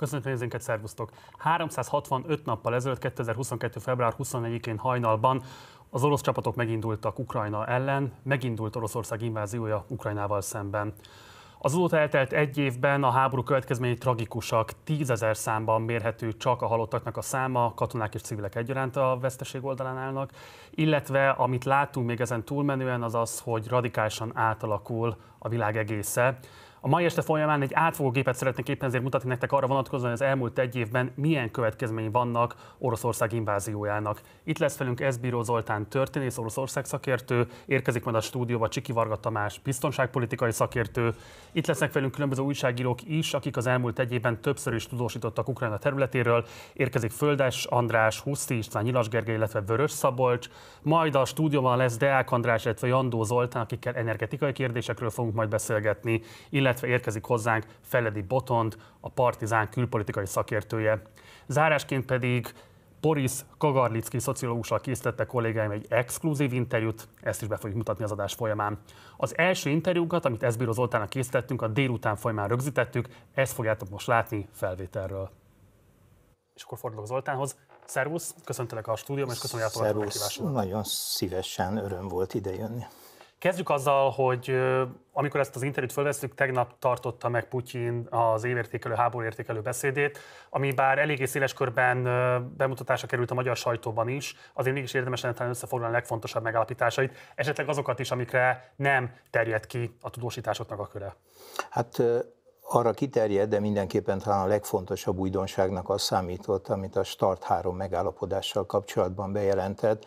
Köszönöm nézőinket, szervusztok! 365 nappal ezelőtt, 2022. február 24-én hajnalban az orosz csapatok megindultak Ukrajna ellen, megindult Oroszország inváziója Ukrajnával szemben. Az Azóta eltelt egy évben a háború következményei tragikusak, tízezer számban mérhető csak a halottaknak a száma, katonák és civilek egyaránt a veszteség oldalán állnak, illetve amit látunk még ezen túlmenően az az, hogy radikálisan átalakul a világ egésze. A mai este folyamán egy átfogó képet szeretnék éppen ezért mutatni nektek arra vonatkozóan, hogy az elmúlt egy évben milyen következményei vannak Oroszország inváziójának. Itt lesz velünk Ezbíró Zoltán történész, Oroszország szakértő, érkezik majd a stúdióba Csiki Varga Tamás, biztonságpolitikai szakértő. Itt lesznek velünk különböző újságírók is, akik az elmúlt egy évben többször is tudósítottak Ukrajna területéről. Érkezik Földes András, Huszti István, Nyilas Gergely, illetve Vörös Szabolcs. Majd a stúdióban lesz Deák András, illetve Jandó Zoltán, akikkel energetikai kérdésekről fogunk majd beszélgetni, illetve illetve érkezik hozzánk Feledi Botond, a Partizán külpolitikai szakértője. Zárásként pedig Boris Kogarlicki szociológussal készítette kollégáim egy exkluzív interjút, ezt is be fogjuk mutatni az adás folyamán. Az első interjúkat, amit Eszbíró Zoltának készítettünk, a délután folyamán rögzítettük, ezt fogjátok most látni felvételről. És akkor fordulok Zoltánhoz. Szervusz, köszöntelek a stúdióban, és köszönöm, hogy elfogadtad Nagyon szívesen, öröm volt idejönni. Kezdjük azzal, hogy amikor ezt az interjút fölvesztük, tegnap tartotta meg Putyin az évértékelő, értékelő beszédét, ami bár eléggé széles körben bemutatásra került a magyar sajtóban is, azért mégis érdemes lenne talán összefoglalni a legfontosabb megállapításait, esetleg azokat is, amikre nem terjed ki a tudósításoknak a köre. Hát arra kiterjed, de mindenképpen talán a legfontosabb újdonságnak az számított, amit a Start 3 megállapodással kapcsolatban bejelentett.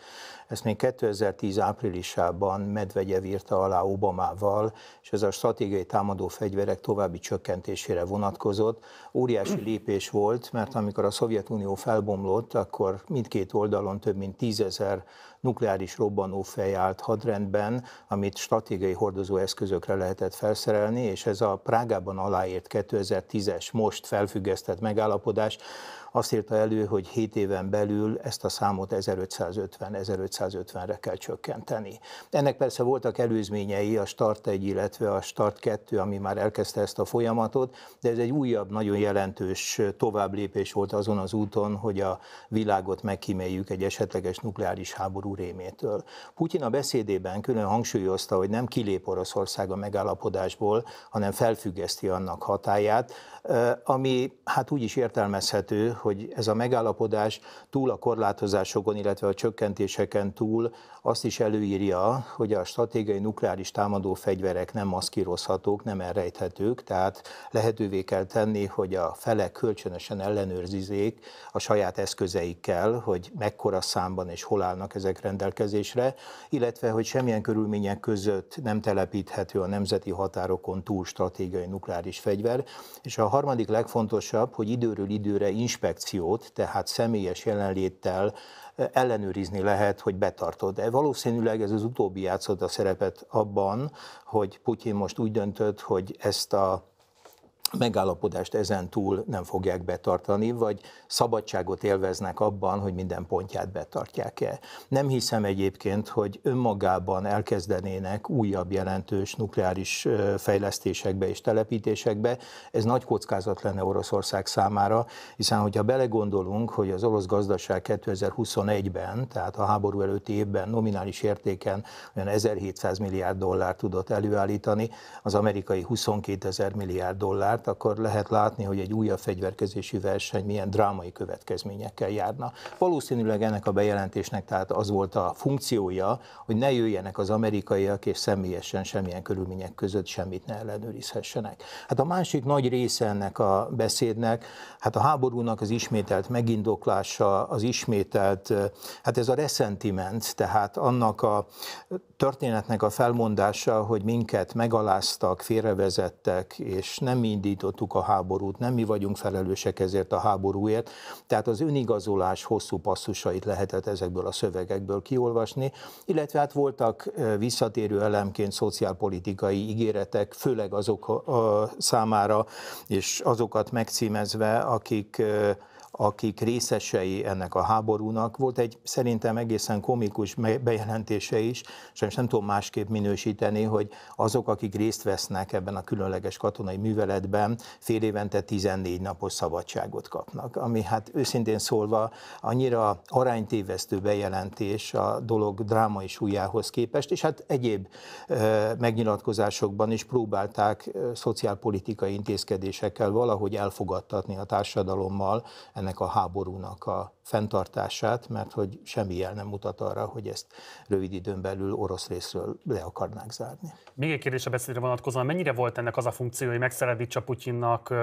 Ezt még 2010 áprilisában Medvegyev írta alá Obamával, és ez a stratégiai támadó fegyverek további csökkentésére vonatkozott. Óriási lépés volt, mert amikor a Szovjetunió felbomlott, akkor mindkét oldalon több mint tízezer nukleáris robbanófej állt hadrendben, amit stratégiai hordozóeszközökre lehetett felszerelni, és ez a Prágában aláért 2010-es most felfüggesztett megállapodás azt írta elő, hogy 7 éven belül ezt a számot 1550-1550-re kell csökkenteni. Ennek persze voltak előzményei, a Start 1, illetve a Start 2, ami már elkezdte ezt a folyamatot, de ez egy újabb, nagyon jelentős továbblépés volt azon az úton, hogy a világot megkíméljük egy esetleges nukleáris háború rémétől. Putyin a beszédében külön hangsúlyozta, hogy nem kilép Oroszország a megállapodásból, hanem felfüggeszti annak hatáját, ami hát úgy is értelmezhető, hogy ez a megállapodás túl a korlátozásokon, illetve a csökkentéseken túl azt is előírja, hogy a stratégiai nukleáris támadó fegyverek nem maszkírozhatók, nem elrejthetők, tehát lehetővé kell tenni, hogy a felek kölcsönösen ellenőrzizék a saját eszközeikkel, hogy mekkora számban és hol állnak ezek rendelkezésre, illetve hogy semmilyen körülmények között nem telepíthető a nemzeti határokon túl stratégiai nukleáris fegyver. És a harmadik legfontosabb, hogy időről időre inspekciót, tehát személyes jelenléttel ellenőrizni lehet, hogy betartod. De valószínűleg ez az utóbbi játszott a szerepet abban, hogy Putyin most úgy döntött, hogy ezt a megállapodást ezen túl nem fogják betartani, vagy szabadságot élveznek abban, hogy minden pontját betartják-e. Nem hiszem egyébként, hogy önmagában elkezdenének újabb jelentős nukleáris fejlesztésekbe és telepítésekbe. Ez nagy kockázat lenne Oroszország számára, hiszen hogyha belegondolunk, hogy az orosz gazdaság 2021-ben, tehát a háború előtti évben nominális értéken olyan 1700 milliárd dollár tudott előállítani, az amerikai 22 ezer milliárd dollár mert hát akkor lehet látni, hogy egy újabb fegyverkezési verseny milyen drámai következményekkel járna. Valószínűleg ennek a bejelentésnek tehát az volt a funkciója, hogy ne jöjjenek az amerikaiak, és személyesen semmilyen körülmények között semmit ne ellenőrizhessenek. Hát a másik nagy része ennek a beszédnek, hát a háborúnak az ismételt megindoklása, az ismételt, hát ez a reszentiment, tehát annak a történetnek a felmondása, hogy minket megaláztak, félrevezettek, és nem mindig indítottuk a háborút, nem mi vagyunk felelősek ezért a háborúért. Tehát az önigazolás hosszú passzusait lehetett ezekből a szövegekből kiolvasni, illetve hát voltak visszatérő elemként szociálpolitikai ígéretek, főleg azok számára, és azokat megcímezve, akik akik részesei ennek a háborúnak. Volt egy szerintem egészen komikus bejelentése is, sajnos nem tudom másképp minősíteni, hogy azok, akik részt vesznek ebben a különleges katonai műveletben, fél évente 14 napos szabadságot kapnak. Ami hát őszintén szólva annyira aránytévesztő bejelentés a dolog drámai súlyához képest, és hát egyéb megnyilatkozásokban is próbálták szociálpolitikai intézkedésekkel valahogy elfogadtatni a társadalommal ennek a háborúnak a fenntartását, mert hogy semmi jel nem mutat arra, hogy ezt rövid időn belül orosz részről le akarnák zárni. Még egy kérdés a beszédre vonatkozóan, mennyire volt ennek az a funkció, hogy megszeredítse Putyinnak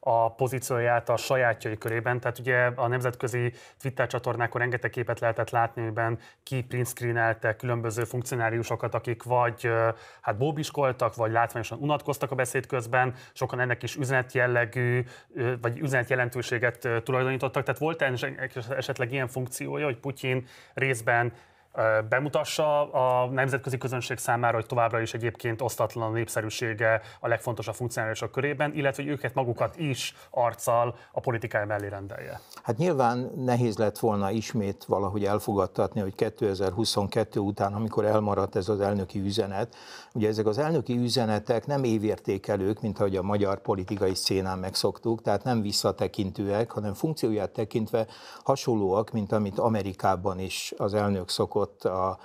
a pozícióját a sajátjai körében? Tehát ugye a nemzetközi Twitter csatornákon rengeteg képet lehetett látni, amiben ki printscreenelte különböző funkcionáriusokat, akik vagy hát bóbiskoltak, vagy látványosan unatkoztak a beszéd közben, sokan ennek is üzenetjellegű, vagy üzenetjelentőséget tulajdonítottak megnyilvánítottak, tehát volt esetleg ilyen funkciója, hogy Putyin részben bemutassa a nemzetközi közönség számára, hogy továbbra is egyébként osztatlan a népszerűsége a legfontosabb funkcionálisok körében, illetve hogy őket magukat is arccal a politikája mellé rendelje. Hát nyilván nehéz lett volna ismét valahogy elfogadtatni, hogy 2022 után, amikor elmaradt ez az elnöki üzenet, ugye ezek az elnöki üzenetek nem évértékelők, mint ahogy a magyar politikai szénán megszoktuk, tehát nem visszatekintőek, hanem funkcióját tekintve hasonlóak, mint amit Amerikában is az elnök szokott 但。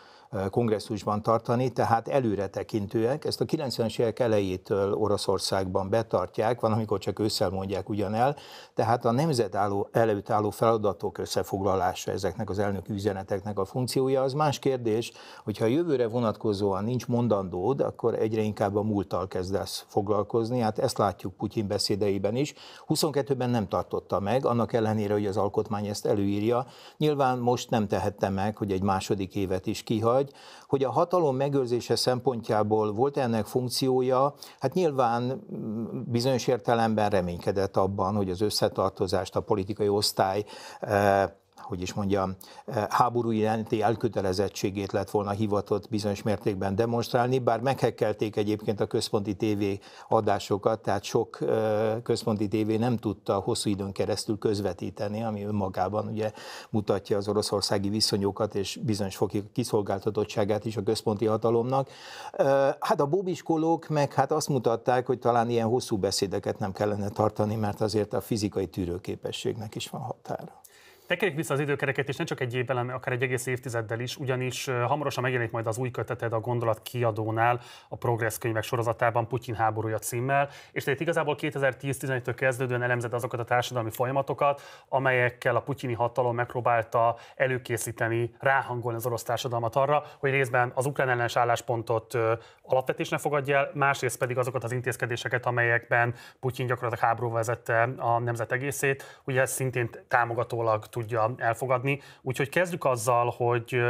kongresszusban tartani, tehát előre tekintőek. Ezt a 90-es évek elejétől Oroszországban betartják, van, amikor csak ősszel mondják ugyan el, tehát a nemzet álló, előtt álló feladatok összefoglalása ezeknek az elnök üzeneteknek a funkciója, az más kérdés, hogyha a jövőre vonatkozóan nincs mondandód, akkor egyre inkább a múlttal kezdesz foglalkozni, hát ezt látjuk Putyin beszédeiben is. 22-ben nem tartotta meg, annak ellenére, hogy az alkotmány ezt előírja. Nyilván most nem tehette meg, hogy egy második évet is kihagy, vagy, hogy a hatalom megőrzése szempontjából volt ennek funkciója, hát nyilván mm, bizonyos értelemben reménykedett abban, hogy az összetartozást a politikai osztály eh, hogy is mondjam, eh, háború iránti elkötelezettségét lett volna hivatott bizonyos mértékben demonstrálni, bár meghekkelték egyébként a központi tévé adásokat, tehát sok eh, központi tévé nem tudta hosszú időn keresztül közvetíteni, ami önmagában ugye mutatja az oroszországi viszonyokat és bizonyos fokig kiszolgáltatottságát is a központi hatalomnak. Eh, hát a bóbiskolók meg hát azt mutatták, hogy talán ilyen hosszú beszédeket nem kellene tartani, mert azért a fizikai tűrőképességnek is van határa. Tekerjük vissza az időkereket, és nem csak egy évvel, hanem akár egy egész évtizeddel is, ugyanis hamarosan megjelenik majd az új köteted a Gondolat kiadónál, a Progress könyvek sorozatában Putyin háborúja címmel, és tehát igazából 2010-15-től kezdődően elemzed azokat a társadalmi folyamatokat, amelyekkel a putyini hatalom megpróbálta előkészíteni, ráhangolni az orosz társadalmat arra, hogy részben az ukrán ellenes álláspontot alapvetésnek fogadja el, másrészt pedig azokat az intézkedéseket, amelyekben Putyin gyakorlatilag háború vezette a nemzet egészét, ugye ez szintén támogatólag tudja elfogadni. Úgyhogy kezdjük azzal, hogy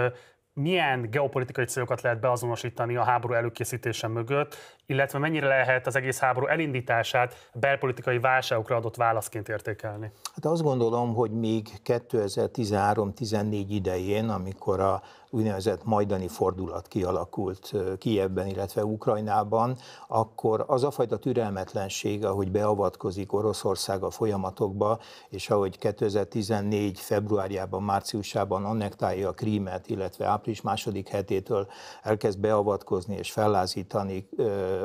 milyen geopolitikai célokat lehet beazonosítani a háború előkészítése mögött, illetve mennyire lehet az egész háború elindítását belpolitikai válságokra adott válaszként értékelni? Hát azt gondolom, hogy még 2013-14 idején, amikor a úgynevezett majdani fordulat kialakult Kijevben, illetve Ukrajnában, akkor az a fajta türelmetlenség, ahogy beavatkozik Oroszország a folyamatokba, és ahogy 2014. februárjában, márciusában annektálja a Krímet, illetve április második hetétől elkezd beavatkozni és fellázítani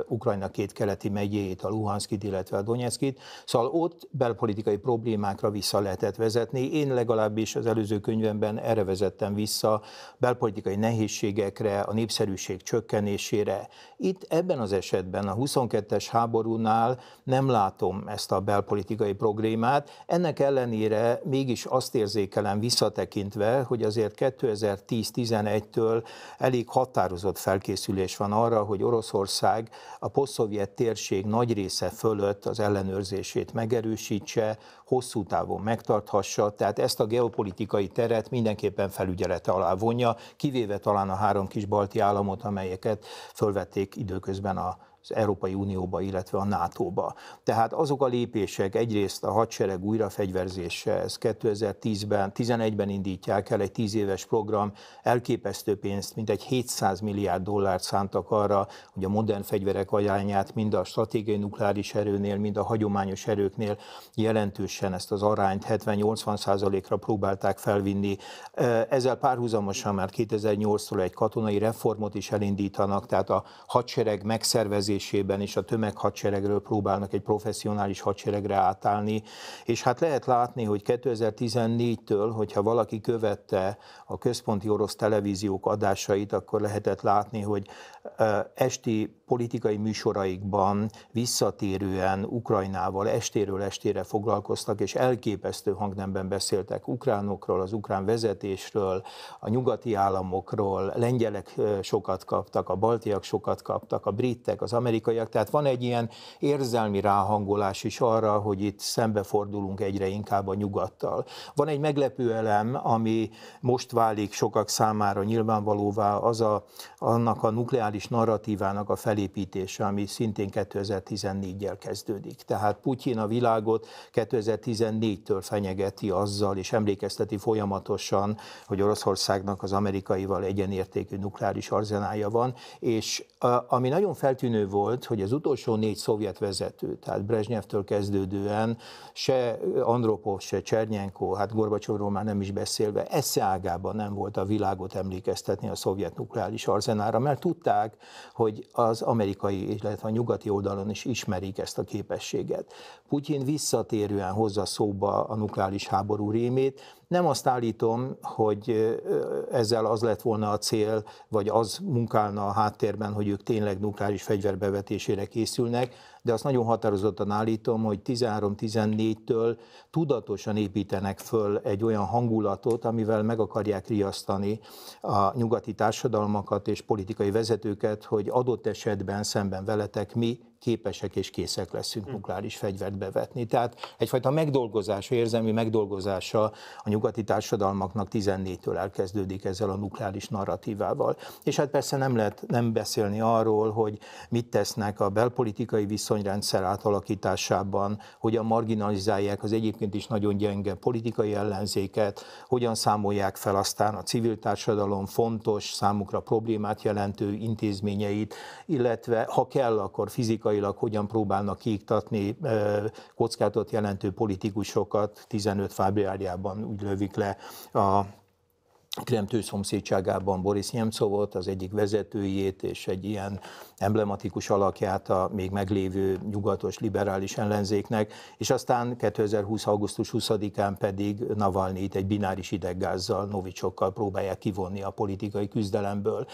Ukrajna két keleti megyéjét, a Luhanskit, illetve a Donetskit. Szóval ott belpolitikai problémákra vissza lehetett vezetni. Én legalábbis az előző könyvemben erre vezettem vissza, belpolitikai nehézségekre, a népszerűség csökkenésére. Itt ebben az esetben a 22-es háborúnál nem látom ezt a belpolitikai problémát. Ennek ellenére mégis azt érzékelem visszatekintve, hogy azért 2010-11-től elég határozott felkészülés van arra, hogy Oroszország a posztszovjet térség nagy része fölött az ellenőrzését megerősítse, hosszú távon megtarthassa, tehát ezt a geopolitikai teret mindenképpen felügyelete alá vonja, kivéve talán a három kis balti államot, amelyeket fölvették időközben a az Európai Unióba, illetve a NATO-ba. Tehát azok a lépések, egyrészt a hadsereg újrafegyverzése, ez 2010-ben, 11-ben indítják el egy 10 éves program, elképesztő pénzt, mintegy 700 milliárd dollárt szántak arra, hogy a modern fegyverek ajánlját mind a stratégiai nukleáris erőnél, mind a hagyományos erőknél jelentősen ezt az arányt 70-80 százalékra próbálták felvinni. Ezzel párhuzamosan már 2008-tól egy katonai reformot is elindítanak, tehát a hadsereg megszervezés működésében és a tömeghadseregről próbálnak egy professzionális hadseregre átállni, és hát lehet látni, hogy 2014-től, hogyha valaki követte a központi orosz televíziók adásait, akkor lehetett látni, hogy esti politikai műsoraikban visszatérően Ukrajnával estéről estére foglalkoztak, és elképesztő hangnemben beszéltek ukránokról, az ukrán vezetésről, a nyugati államokról, lengyelek sokat kaptak, a baltiak sokat kaptak, a britek, az amerikai amerikaiak, tehát van egy ilyen érzelmi ráhangolás is arra, hogy itt szembefordulunk egyre inkább a nyugattal. Van egy meglepő elem, ami most válik sokak számára nyilvánvalóvá, az a, annak a nukleáris narratívának a felépítése, ami szintén 2014-jel kezdődik. Tehát Putyin a világot 2014-től fenyegeti azzal, és emlékezteti folyamatosan, hogy Oroszországnak az amerikaival egyenértékű nukleáris arzenája van, és ami nagyon feltűnő volt, hogy az utolsó négy szovjet vezető, tehát Brezsnyevtől kezdődően se Andropov, se Csernyenko, hát Gorbacsovról már nem is beszélve, ágában nem volt a világot emlékeztetni a szovjet nukleáris arzenára, mert tudták, hogy az amerikai, illetve a nyugati oldalon is ismerik ezt a képességet. Putyin visszatérően hozza szóba a nukleáris háború rémét, nem azt állítom, hogy ezzel az lett volna a cél, vagy az munkálna a háttérben, hogy ők tényleg nukleáris fegyverbevetésére készülnek, de azt nagyon határozottan állítom, hogy 13-14-től tudatosan építenek föl egy olyan hangulatot, amivel meg akarják riasztani a nyugati társadalmakat és politikai vezetőket, hogy adott esetben szemben veletek mi képesek és készek leszünk hm. nukleáris fegyvert bevetni. Tehát egyfajta megdolgozása, érzelmi megdolgozása a nyugati társadalmaknak 14-től elkezdődik ezzel a nukleáris narratívával. És hát persze nem lehet nem beszélni arról, hogy mit tesznek a belpolitikai viszonyok, viszonyrendszer átalakításában, hogyan marginalizálják az egyébként is nagyon gyenge politikai ellenzéket, hogyan számolják fel aztán a civil társadalom fontos, számukra problémát jelentő intézményeit, illetve ha kell, akkor fizikailag hogyan próbálnak kiiktatni kockátot jelentő politikusokat, 15 februárjában úgy lövik le a Kremtő szomszédságában Boris volt az egyik vezetőjét és egy ilyen emblematikus alakját a még meglévő nyugatos liberális ellenzéknek, és aztán 2020. augusztus 20-án pedig Navalnyit egy bináris ideggázzal, novicsokkal próbálják kivonni a politikai küzdelemből.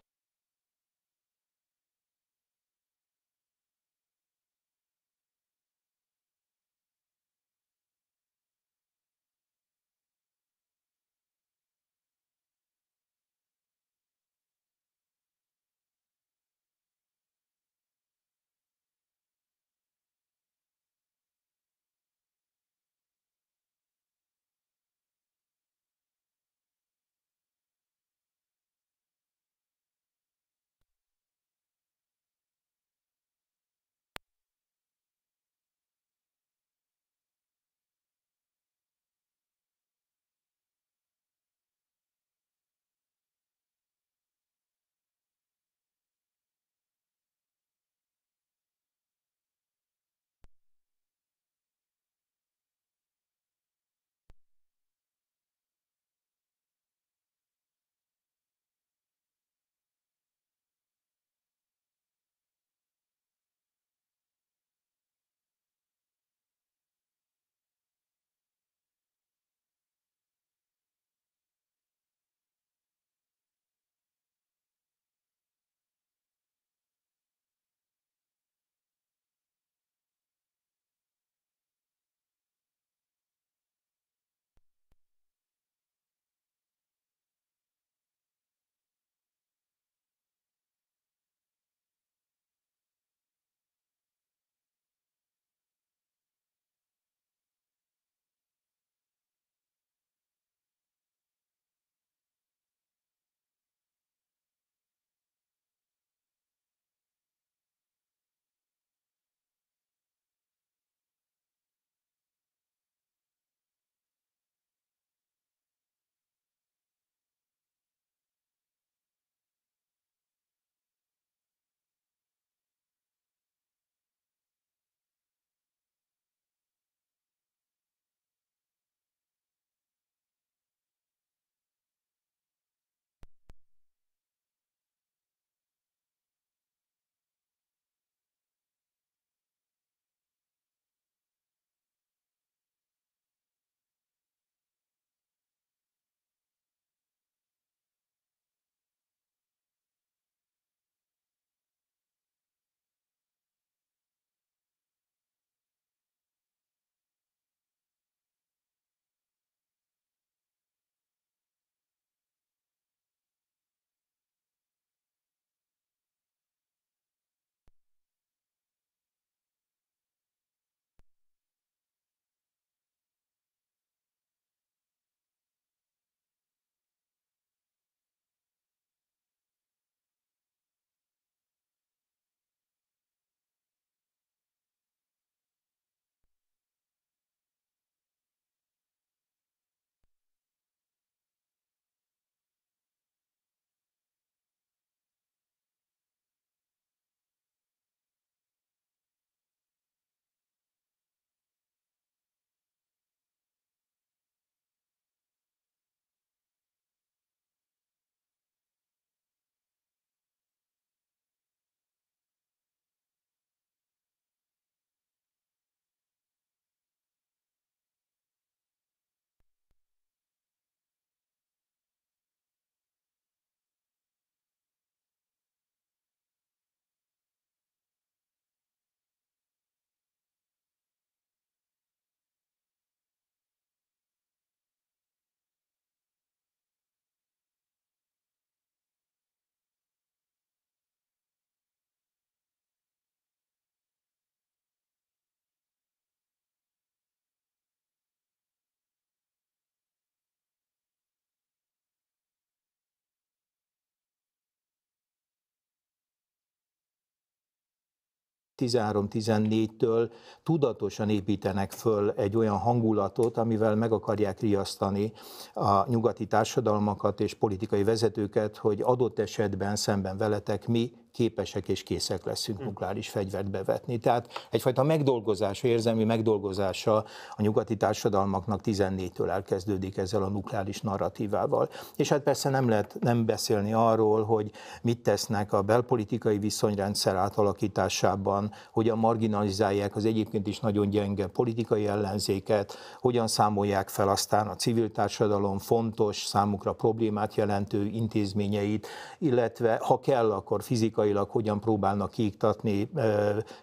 13-14-től tudatosan építenek föl egy olyan hangulatot, amivel meg akarják riasztani a nyugati társadalmakat és politikai vezetőket, hogy adott esetben szemben veletek mi képesek és készek leszünk hm. nukleáris fegyvert bevetni. Tehát egyfajta megdolgozása, érzelmi megdolgozása a nyugati társadalmaknak 14-től elkezdődik ezzel a nukleáris narratívával. És hát persze nem lehet nem beszélni arról, hogy mit tesznek a belpolitikai viszonyrendszer átalakításában, hogyan marginalizálják az egyébként is nagyon gyenge politikai ellenzéket, hogyan számolják fel aztán a civil társadalom fontos, számukra problémát jelentő intézményeit, illetve ha kell, akkor fizikai politikailag hogyan próbálnak kiiktatni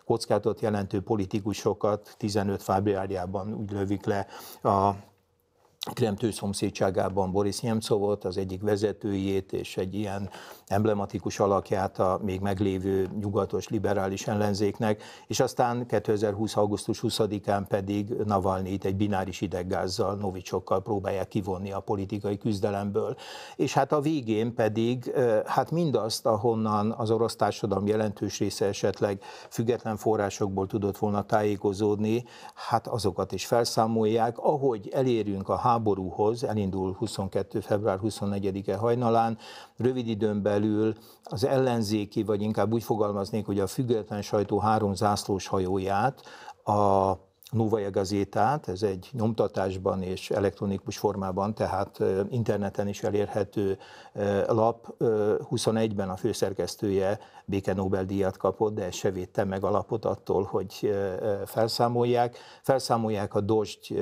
kockátot jelentő politikusokat, 15 februárjában úgy lövik le a Kremtő szomszédságában Boris Nemcovot, az egyik vezetőjét, és egy ilyen emblematikus alakját a még meglévő nyugatos liberális ellenzéknek, és aztán 2020. augusztus 20-án pedig Navalnyit egy bináris ideggázzal, novicsokkal próbálják kivonni a politikai küzdelemből. És hát a végén pedig hát mindazt, ahonnan az orosz társadalom jelentős része esetleg független forrásokból tudott volna tájékozódni, hát azokat is felszámolják. Ahogy elérünk a háborúhoz, elindul 22. február 24-e hajnalán, rövid időn belül az ellenzéki, vagy inkább úgy fogalmaznék, hogy a független sajtó három zászlós hajóját a Novaya Nuvaja Gazétát, ez egy nyomtatásban és elektronikus formában, tehát interneten is elérhető lap. 21-ben a főszerkesztője Béke Nobel-díjat kapott, de ez se védte meg a lapot attól, hogy felszámolják. Felszámolják a Dost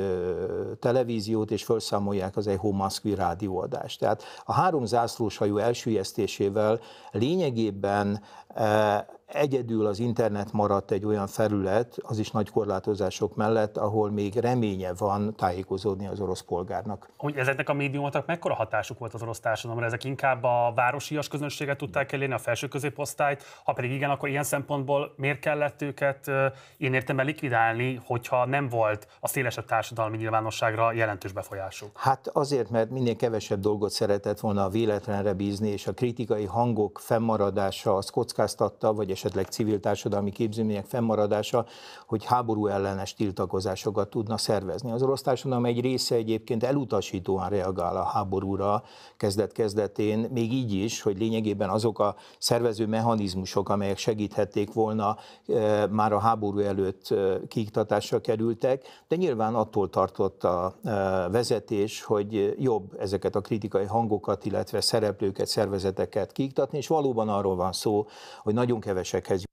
televíziót, és felszámolják az Echo Maszkvi rádióadást. Tehát a három zászlóshajó elsüllyesztésével lényegében Egyedül az internet maradt egy olyan felület, az is nagy korlátozások mellett, ahol még reménye van tájékozódni az orosz polgárnak. Hogy ezeknek a médiumoknak mekkora hatásuk volt az orosz társadalomra? Ezek inkább a városias közönséget tudták elérni, a felső középosztályt? Ha pedig igen, akkor ilyen szempontból miért kellett őket én értem likvidálni, hogyha nem volt a szélesebb társadalmi nyilvánosságra jelentős befolyásuk? Hát azért, mert minél kevesebb dolgot szeretett volna a véletlenre bízni, és a kritikai hangok fennmaradása azt kockáztatta, vagy esetleg civil társadalmi képzőmények fennmaradása, hogy háború ellenes tiltakozásokat tudna szervezni. Az orosz társadalom egy része egyébként elutasítóan reagál a háborúra kezdet-kezdetén, még így is, hogy lényegében azok a szervező mechanizmusok, amelyek segíthették volna, eh, már a háború előtt eh, kiiktatásra kerültek, de nyilván attól tartott a eh, vezetés, hogy jobb ezeket a kritikai hangokat, illetve szereplőket, szervezeteket kiiktatni, és valóban arról van szó, hogy nagyon keves ተመለሰ ከዚህ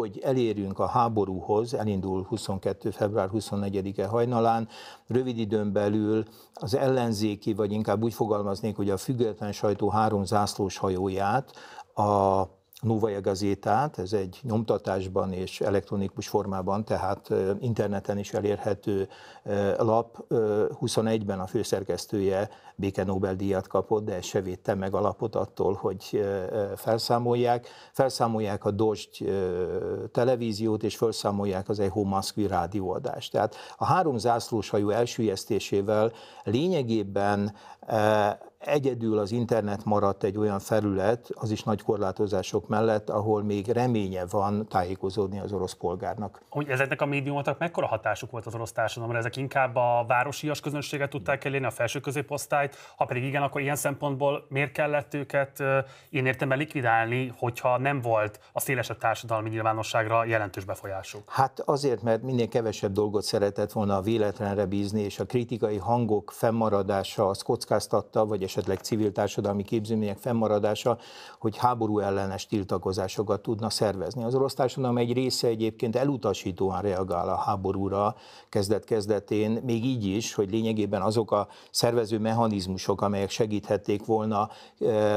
hogy elérjünk a háborúhoz, elindul 22. február 24-e hajnalán, rövid időn belül az ellenzéki, vagy inkább úgy fogalmaznék, hogy a független sajtó három zászlós hajóját, a Novaya Gazétát, ez egy nyomtatásban és elektronikus formában, tehát interneten is elérhető lap, 21-ben a főszerkesztője béke Nobel-díjat kapott, de se védte meg alapot attól, hogy felszámolják. Felszámolják a Dost televíziót, és felszámolják az Echo Maszkvi rádióadást. Tehát a három zászlóshajó elsüllyesztésével lényegében egyedül az internet maradt egy olyan felület, az is nagy korlátozások mellett, ahol még reménye van tájékozódni az orosz polgárnak. Hogy ezeknek a médiumoknak mekkora hatásuk volt az orosz társadalomra? Ezek inkább a városias közönséget tudták elérni, a felső középosztály osztályt, ha pedig igen, akkor ilyen szempontból miért kellett őket én értem likvidálni, hogyha nem volt a szélesebb társadalmi nyilvánosságra jelentős befolyásuk? Hát azért, mert minél kevesebb dolgot szeretett volna a véletlenre bízni, és a kritikai hangok fennmaradása az kockáztatta, vagy esetleg civil társadalmi képzőmények fennmaradása, hogy háború ellenes tiltakozásokat tudna szervezni. Az orosz társadalom egy része egyébként elutasítóan reagál a háborúra kezdet-kezdetén, még így is, hogy lényegében azok a szervező mechanizmusok, mechanizmusok, amelyek segíthették volna,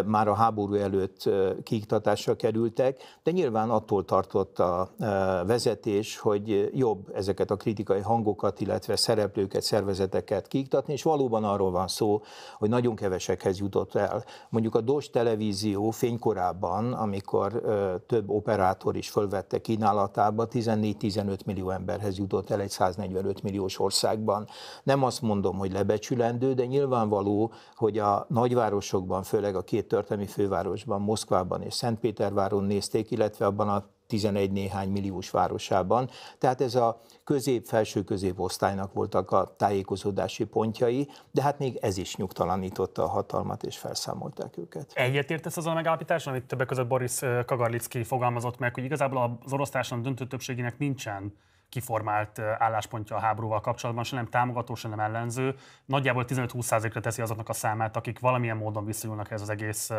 már a háború előtt kiiktatásra kerültek, de nyilván attól tartott a vezetés, hogy jobb ezeket a kritikai hangokat, illetve szereplőket, szervezeteket kiiktatni, és valóban arról van szó, hogy nagyon kevesekhez jutott el. Mondjuk a DOS televízió fénykorában, amikor több operátor is fölvette kínálatába, 14-15 millió emberhez jutott el egy 145 milliós országban. Nem azt mondom, hogy lebecsülendő, de nyilvánvaló nyilvánvaló, hogy a nagyvárosokban, főleg a két történelmi fővárosban, Moszkvában és Szentpéterváron nézték, illetve abban a 11 néhány milliós városában. Tehát ez a közép-felső középosztálynak voltak a tájékozódási pontjai, de hát még ez is nyugtalanította a hatalmat, és felszámolták őket. Egyetértesz az a megállapítás, amit többek között Boris Kagarlicki fogalmazott meg, hogy igazából az orosz döntő többségének nincsen kiformált álláspontja a háborúval kapcsolatban, se nem támogató, se nem ellenző. Nagyjából 15-20%-ra teszi azoknak a számát, akik valamilyen módon viszonyulnak ez az egész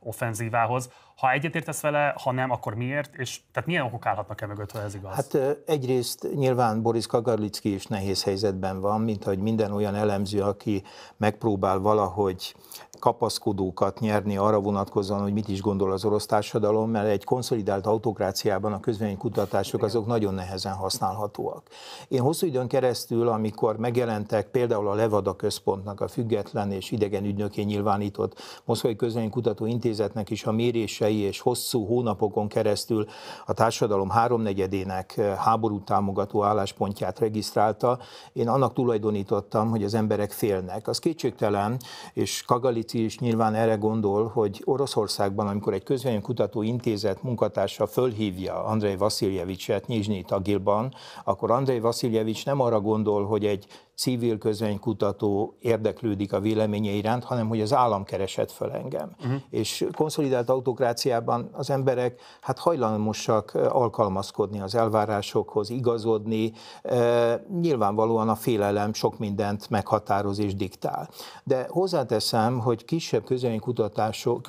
offenzívához. Ha egyetértesz vele, ha nem, akkor miért? És tehát milyen okok állhatnak e mögött, ha ez igaz? Hát egyrészt nyilván Boris Kagarlicki is nehéz helyzetben van, mint ahogy minden olyan elemző, aki megpróbál valahogy kapaszkodókat nyerni arra vonatkozóan, hogy mit is gondol az orosz társadalom, mert egy konszolidált autokráciában a közvénykutatások azok nagyon nehezen használhatók használhatóak. Én hosszú időn keresztül, amikor megjelentek például a Levada Központnak, a független és idegen ügynökén nyilvánított Moszkvai Kutató Intézetnek is a mérései és hosszú hónapokon keresztül a társadalom háromnegyedének eh, háború támogató álláspontját regisztrálta, én annak tulajdonítottam, hogy az emberek félnek. Az kétségtelen, és Kagalici is nyilván erre gondol, hogy Oroszországban, amikor egy közvénykutató intézet munkatársa fölhívja Andrei Vasiljevicset Nyizsnyi Tagilban, akkor Andrei Vasiljevics nem arra gondol, hogy egy civil közvénykutató érdeklődik a véleménye iránt, hanem hogy az állam keresett fel engem. Uh-huh. És konszolidált autokráciában az emberek hát hajlamosak alkalmazkodni az elvárásokhoz, igazodni. E, nyilvánvalóan a félelem sok mindent meghatároz és diktál. De hozzáteszem, hogy kisebb közvénykutatások,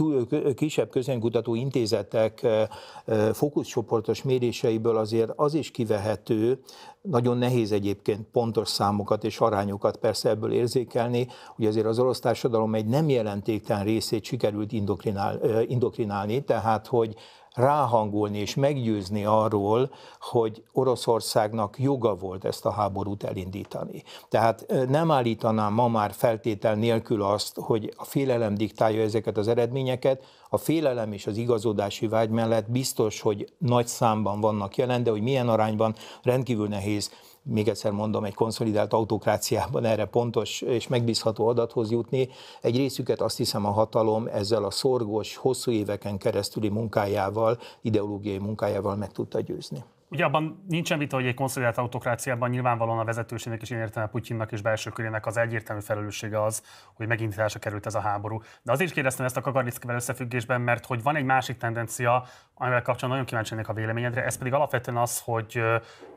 kisebb közvénykutató intézetek fókuszcsoportos méréseiből azért az is kivehető, nagyon nehéz egyébként pontos számokat és arányokat persze ebből érzékelni, hogy azért az orosz társadalom egy nem jelentéktelen részét sikerült indokrinál, indokrinálni, tehát hogy ráhangolni és meggyőzni arról, hogy Oroszországnak joga volt ezt a háborút elindítani. Tehát nem állítanám ma már feltétel nélkül azt, hogy a félelem diktálja ezeket az eredményeket, a félelem és az igazodási vágy mellett biztos, hogy nagy számban vannak jelen, de hogy milyen arányban rendkívül nehéz még egyszer mondom, egy konszolidált autokráciában erre pontos és megbízható adathoz jutni. Egy részüket azt hiszem a hatalom ezzel a szorgos, hosszú éveken keresztüli munkájával, ideológiai munkájával meg tudta győzni. Ugye abban nincsen vita, hogy egy konszolidált autokráciában nyilvánvalóan a vezetőségnek és én értem Putyinnak és belső körének az egyértelmű felelőssége az, hogy megindításra került ez a háború. De azért is kérdeztem ezt a Kagarnickivel összefüggésben, mert hogy van egy másik tendencia, amivel kapcsolatban nagyon kíváncsi lennék a véleményedre, ez pedig alapvetően az, hogy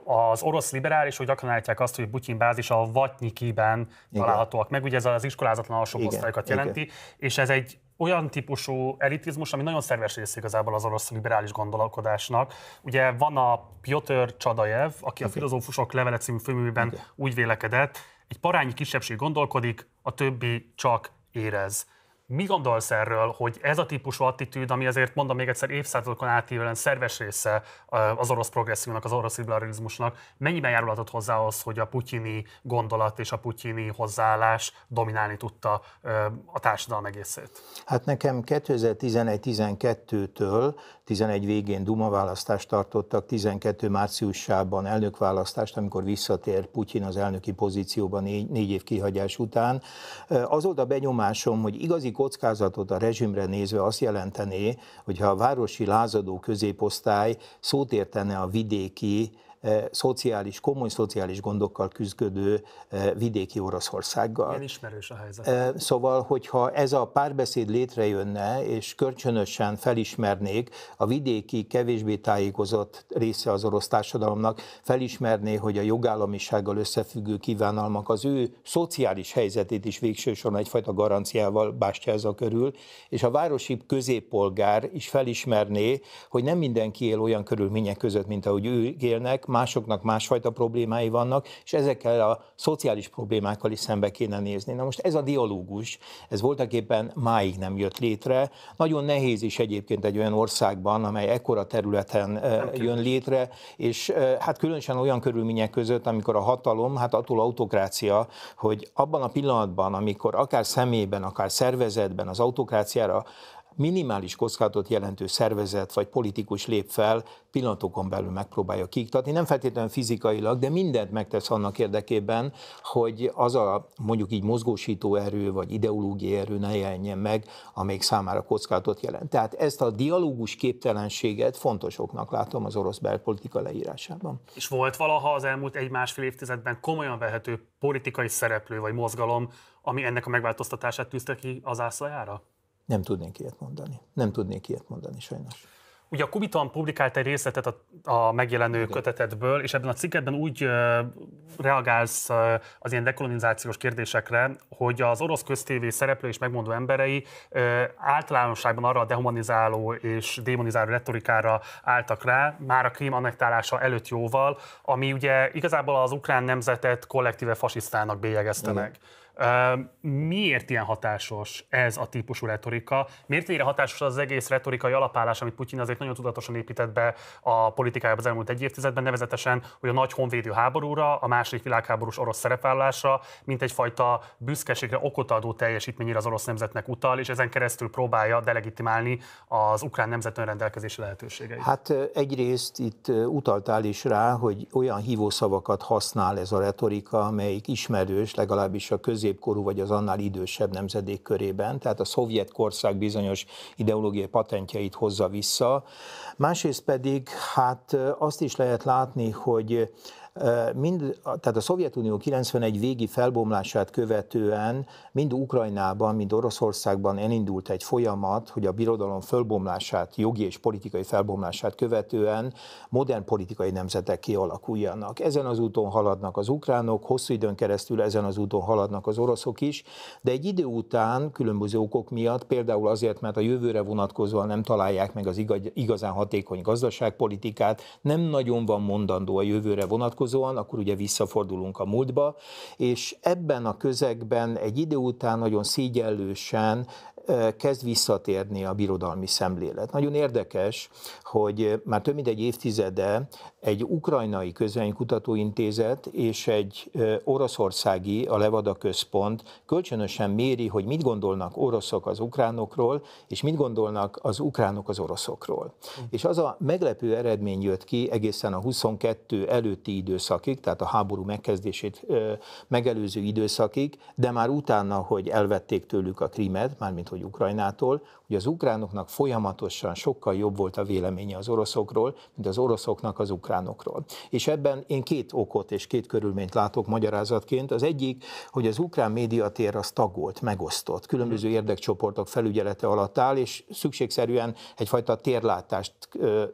az orosz liberális, hogy gyakran állítják azt, hogy Putyin bázis a Vatnyikiben találhatóak meg, ugye ez az iskolázatlan alsó jelenti, igen. és ez egy olyan típusú elitizmus, ami nagyon szerves része igazából az orosz liberális gondolkodásnak. Ugye van a Piotr Csadajev, aki okay. a Filozófusok Levele című főművében okay. úgy vélekedett, egy parányi kisebbség gondolkodik, a többi csak érez. Mi gondolsz erről, hogy ez a típusú attitűd, ami azért mondom még egyszer évszázadokon átívelően szerves része eh, az orosz progressziónak, az orosz liberalizmusnak, mennyiben járulhatott hozzá az, hogy a putyini gondolat és a putyini hozzáállás dominálni tudta eh, a társadalom egészét? Hát nekem 2011-12-től 11 végén Duma választást tartottak, 12 márciusában elnökválasztást, amikor visszatér Putyin az elnöki pozícióban négy, négy év kihagyás után. Az volt a benyomásom, hogy igazi kockázatot a rezsimre nézve azt jelentené, hogyha a városi lázadó középosztály szót értene a vidéki E, szociális, komoly szociális gondokkal küzdködő e, vidéki Oroszországgal. Igen, ismerős a helyzet. E, szóval, hogyha ez a párbeszéd létrejönne, és kölcsönösen felismernék, a vidéki, kevésbé tájékozott része az orosz társadalomnak felismerné, hogy a jogállamisággal összefüggő kívánalmak az ő szociális helyzetét is végső soron egyfajta garanciával a körül, és a városi középpolgár is felismerné, hogy nem mindenki él olyan körülmények között, mint ahogy ők élnek, másoknak másfajta problémái vannak, és ezekkel a szociális problémákkal is szembe kéne nézni. Na most ez a dialógus, ez voltak éppen máig nem jött létre. Nagyon nehéz is egyébként egy olyan országban, amely ekkora területen jön létre, és hát különösen olyan körülmények között, amikor a hatalom, hát attól autokrácia, hogy abban a pillanatban, amikor akár személyben, akár szervezetben az autokráciára minimális kockázatot jelentő szervezet vagy politikus lép fel, pillanatokon belül megpróbálja kiiktatni, nem feltétlenül fizikailag, de mindent megtesz annak érdekében, hogy az a mondjuk így mozgósító erő vagy ideológiai erő ne jelenjen meg, amelyik számára kockázatot jelent. Tehát ezt a dialógus képtelenséget fontosoknak látom az orosz belpolitika leírásában. És volt valaha az elmúlt egy-másfél évtizedben komolyan vehető politikai szereplő vagy mozgalom, ami ennek a megváltoztatását tűzte ki az ászlajára? Nem tudnék ilyet mondani. Nem tudnék ilyet mondani sajnos. Ugye a Kubiton publikált egy részletet a, a megjelenő Igen. kötetetből, és ebben a cikketben úgy ö, reagálsz ö, az ilyen dekolonizációs kérdésekre, hogy az orosz köztévé szereplő és megmondó emberei ö, általánosságban arra a dehumanizáló és démonizáló retorikára álltak rá, már a krím annektálása előtt jóval, ami ugye igazából az ukrán nemzetet kollektíve fasisztának bélyegezte Igen. meg. Miért ilyen hatásos ez a típusú retorika? Miért ilyen hatásos az egész retorikai alapállás, amit Putyin azért nagyon tudatosan épített be a politikájába az elmúlt egy évtizedben, nevezetesen, hogy a nagy honvédő háborúra, a második világháborús orosz szerepvállásra, mint egyfajta büszkeségre okot adó teljesítményre az orosz nemzetnek utal, és ezen keresztül próbálja delegitimálni az ukrán nemzet önrendelkezési lehetőségeit. Hát egyrészt itt utaltál is rá, hogy olyan hívószavakat használ ez a retorika, amelyik ismerős legalábbis a közé középkorú vagy az annál idősebb nemzedék körében, tehát a szovjet korszak bizonyos ideológiai patentjeit hozza vissza. Másrészt pedig hát azt is lehet látni, hogy mind, tehát a Szovjetunió 91 végi felbomlását követően mind Ukrajnában, mind Oroszországban elindult egy folyamat, hogy a birodalom fölbomlását, jogi és politikai felbomlását követően modern politikai nemzetek kialakuljanak. Ezen az úton haladnak az ukránok, hosszú időn keresztül ezen az úton haladnak az oroszok is, de egy idő után különböző okok miatt, például azért, mert a jövőre vonatkozóan nem találják meg az igazán hatékony gazdaságpolitikát, nem nagyon van mondandó a jövőre vonatkozóan, vonatkozóan, akkor ugye visszafordulunk a múltba, és ebben a közegben egy idő után nagyon szígyellősen kezd visszatérni a birodalmi szemlélet. Nagyon érdekes, hogy már több mint egy évtizede egy ukrajnai közvénykutatóintézet és egy oroszországi, a Levada Központ kölcsönösen méri, hogy mit gondolnak oroszok az ukránokról, és mit gondolnak az ukránok az oroszokról. Hm. És az a meglepő eredmény jött ki egészen a 22 előtti időszakig, tehát a háború megkezdését megelőző időszakig, de már utána, hogy elvették tőlük a krímet, mármint hogy Ukrajnától, hogy az ukránoknak folyamatosan sokkal jobb volt a véleménye az oroszokról, mint az oroszoknak az ukránokról. És ebben én két okot és két körülményt látok magyarázatként. Az egyik, hogy az ukrán médiatér az tagolt, megosztott, különböző hm. érdekcsoportok felügyelete alatt áll, és szükségszerűen egyfajta térlátást,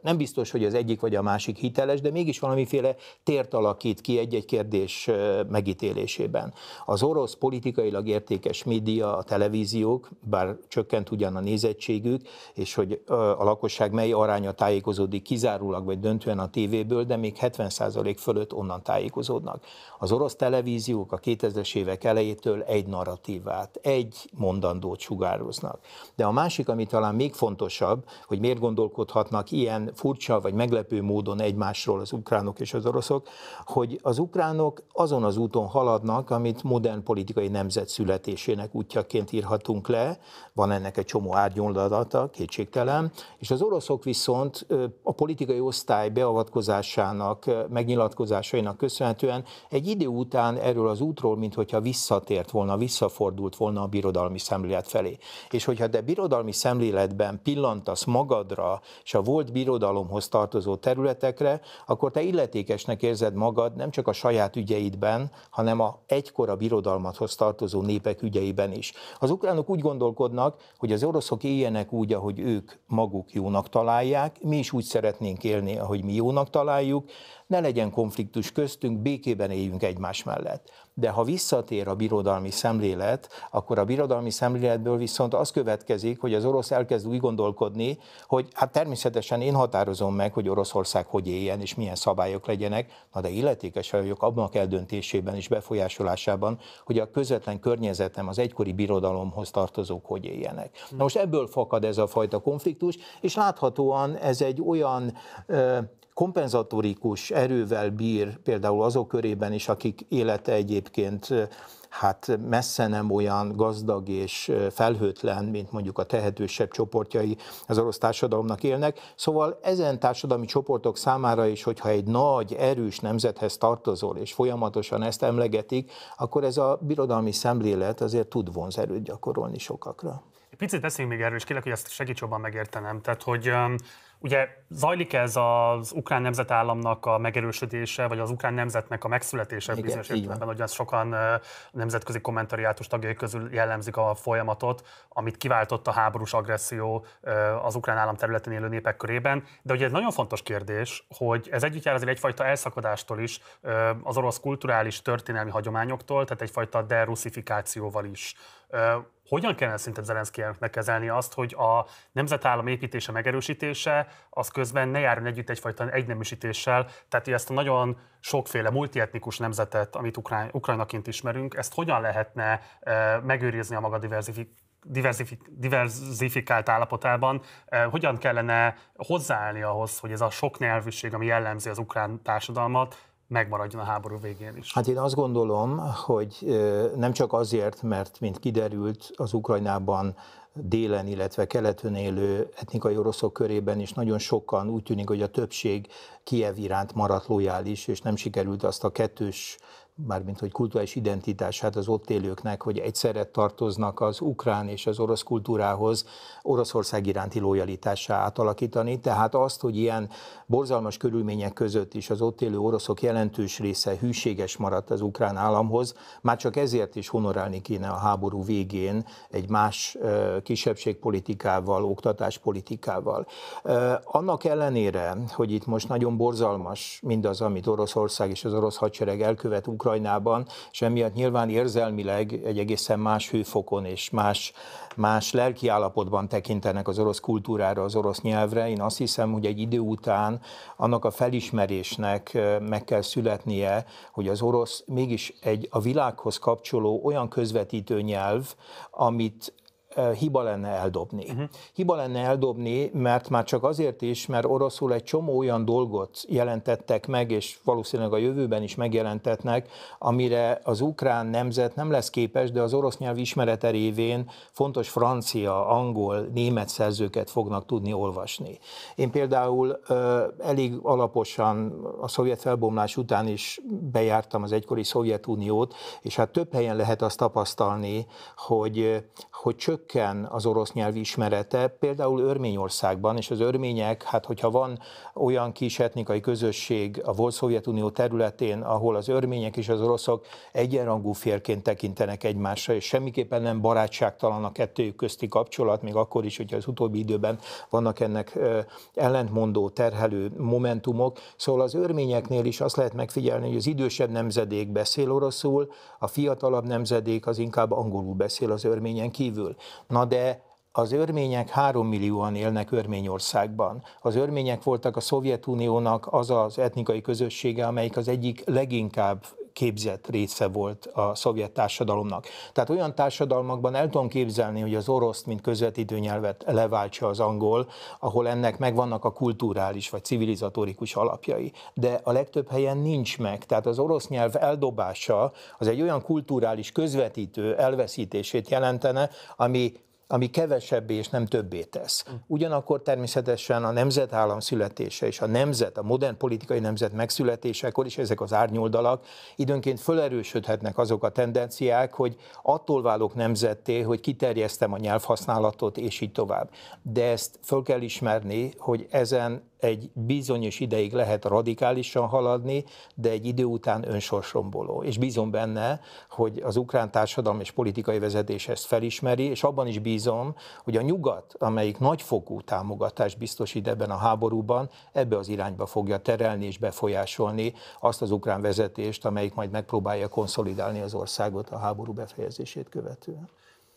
nem biztos, hogy az egyik vagy a másik hiteles, de mégis valamiféle tért alakít ki egy-egy kérdés megítélésében. Az orosz politikailag értékes média, a televíziók, bár csökkent ugyan a néz nézettségük, és hogy a lakosság mely aránya tájékozódik kizárólag vagy döntően a tévéből, de még 70% fölött onnan tájékozódnak. Az orosz televíziók a 2000-es évek elejétől egy narratívát, egy mondandót sugároznak. De a másik, ami talán még fontosabb, hogy miért gondolkodhatnak ilyen furcsa vagy meglepő módon egymásról az ukránok és az oroszok, hogy az ukránok azon az úton haladnak, amit modern politikai nemzet születésének útjaként írhatunk le, van ennek egy csomó saját gyulladáta, kétségtelen, és az oroszok viszont a politikai osztály beavatkozásának, megnyilatkozásainak köszönhetően egy idő után erről az útról, mint visszatért volna, visszafordult volna a birodalmi szemlélet felé. És hogyha te birodalmi szemléletben pillantasz magadra és a volt birodalomhoz tartozó területekre, akkor te illetékesnek érzed magad nem csak a saját ügyeidben, hanem a egykor a birodalmathoz tartozó népek ügyeiben is. Az ukránok úgy gondolkodnak, hogy az oroszok mások éljenek úgy, ahogy ők maguk jónak találják, mi is úgy szeretnénk élni, ahogy mi jónak találjuk, ne legyen konfliktus köztünk, békében éljünk egymás mellett de ha visszatér a birodalmi szemlélet, akkor a birodalmi szemléletből viszont az következik, hogy az orosz elkezd úgy gondolkodni, hogy hát természetesen én határozom meg, hogy Oroszország hogy éljen és milyen szabályok legyenek, na de illetékes vagyok a eldöntésében és befolyásolásában, hogy a közvetlen környezetem az egykori birodalomhoz tartozók hogy éljenek. Na most ebből fakad ez a fajta konfliktus, és láthatóan ez egy olyan ö, kompenzatórikus erővel bír például azok körében is, akik élete egyébként hát messze nem olyan gazdag és felhőtlen, mint mondjuk a tehetősebb csoportjai az orosz társadalomnak élnek. Szóval ezen társadalmi csoportok számára is, hogyha egy nagy, erős nemzethez tartozol, és folyamatosan ezt emlegetik, akkor ez a birodalmi szemlélet azért tud vonzerőt gyakorolni sokakra. picit beszéljünk még erről, és kérlek, hogy ezt segíts jobban megértenem. Tehát, hogy Ugye zajlik ez az ukrán nemzetállamnak a megerősödése, vagy az ukrán nemzetnek a megszületése Igen, bizonyos értelemben, hogy ezt sokan nemzetközi kommentariátus tagjai közül jellemzik a folyamatot, amit kiváltott a háborús agresszió az ukrán állam területén élő népek körében. De ugye ez nagyon fontos kérdés, hogy ez együtt jár azért egyfajta elszakadástól is, az orosz kulturális, történelmi hagyományoktól, tehát egyfajta derusifikációval is hogyan kellene szerintem Zelenszkijának kezelni azt, hogy a nemzetállam építése, megerősítése, az közben ne járjon együtt egyfajta egyneműsítéssel, tehát ezt a nagyon sokféle multietnikus nemzetet, amit Ukrán, Ukrajnaként ismerünk, ezt hogyan lehetne e, megőrizni a maga diverzifikációját? diverzifik, diverzifikált állapotában, eh, hogyan kellene hozzáállni ahhoz, hogy ez a sok nyelvűség, ami jellemzi az ukrán társadalmat, megmaradjon a háború végén is. Hát én azt gondolom, hogy nem csak azért, mert mint kiderült, az Ukrajnában délen, illetve keleten élő etnikai oroszok körében is nagyon sokan úgy tűnik, hogy a többség Kiev iránt maradt lojális, és nem sikerült azt a kettős mármint hogy kulturális identitását az ott élőknek, hogy egyszerre tartoznak az ukrán és az orosz kultúrához, Oroszország iránti lojalitásá átalakítani. Tehát azt, hogy ilyen borzalmas körülmények között is az ott élő oroszok jelentős része hűséges maradt az ukrán államhoz, már csak ezért is honorálni kéne a háború végén egy más kisebbségpolitikával, oktatáspolitikával. Annak ellenére, hogy itt most nagyon borzalmas mindaz, amit Oroszország és az orosz hadsereg elkövet Ukrán Ukrajnában, és emiatt nyilván érzelmileg egy egészen más hőfokon és más, más állapotban tekintenek az orosz kultúrára, az orosz nyelvre. Én azt hiszem, hogy egy idő után annak a felismerésnek meg kell születnie, hogy az orosz mégis egy a világhoz kapcsoló olyan közvetítő nyelv, amit, hiba lenne eldobni. Uh-huh. Hiba lenne eldobni, mert már csak azért is, mert oroszul egy csomó olyan dolgot jelentettek meg, és valószínűleg a jövőben is megjelentetnek, amire az ukrán nemzet nem lesz képes, de az orosz nyelv ismerete révén fontos francia, angol, német szerzőket fognak tudni olvasni. Én például elég alaposan a szovjet felbomlás után is bejártam az egykori Szovjetuniót, és hát több helyen lehet azt tapasztalni, hogy, hogy csak csökken az orosz nyelv ismerete, például Örményországban, és az örmények, hát hogyha van olyan kis etnikai közösség a volt Szovjetunió területén, ahol az örmények és az oroszok egyenrangú férként tekintenek egymásra, és semmiképpen nem barátságtalan a kettőjük közti kapcsolat, még akkor is, hogyha az utóbbi időben vannak ennek ellentmondó, terhelő momentumok. Szóval az örményeknél is azt lehet megfigyelni, hogy az idősebb nemzedék beszél oroszul, a fiatalabb nemzedék az inkább angolul beszél az örményen kívül. Na de az örmények három millióan élnek Örményországban. Az örmények voltak a Szovjetuniónak az az etnikai közössége, amelyik az egyik leginkább képzett része volt a szovjet társadalomnak. Tehát olyan társadalmakban el tudom képzelni, hogy az orosz mint közvetítő nyelvet leváltsa az angol, ahol ennek megvannak a kulturális vagy civilizatórikus alapjai. De a legtöbb helyen nincs meg. Tehát az orosz nyelv eldobása az egy olyan kulturális közvetítő elveszítését jelentene, ami ami kevesebbé és nem többé tesz. Hm. Ugyanakkor természetesen a nemzetállam születése és a nemzet, a modern politikai nemzet megszületésekor is ezek az árnyoldalak időnként felerősödhetnek azok a tendenciák, hogy attól válok nemzetté, hogy kiterjesztem a nyelvhasználatot, és így tovább. De ezt föl kell ismerni, hogy ezen egy bizonyos ideig lehet radikálisan haladni, de egy idő után önsorsomboló. És bízom benne, hogy az ukrán társadalom és politikai vezetés ezt felismeri, és abban is bízom, hogy a nyugat, amelyik nagyfokú támogatást biztosít ebben a háborúban, ebbe az irányba fogja terelni és befolyásolni azt az ukrán vezetést, amelyik majd megpróbálja konszolidálni az országot a háború befejezését követően.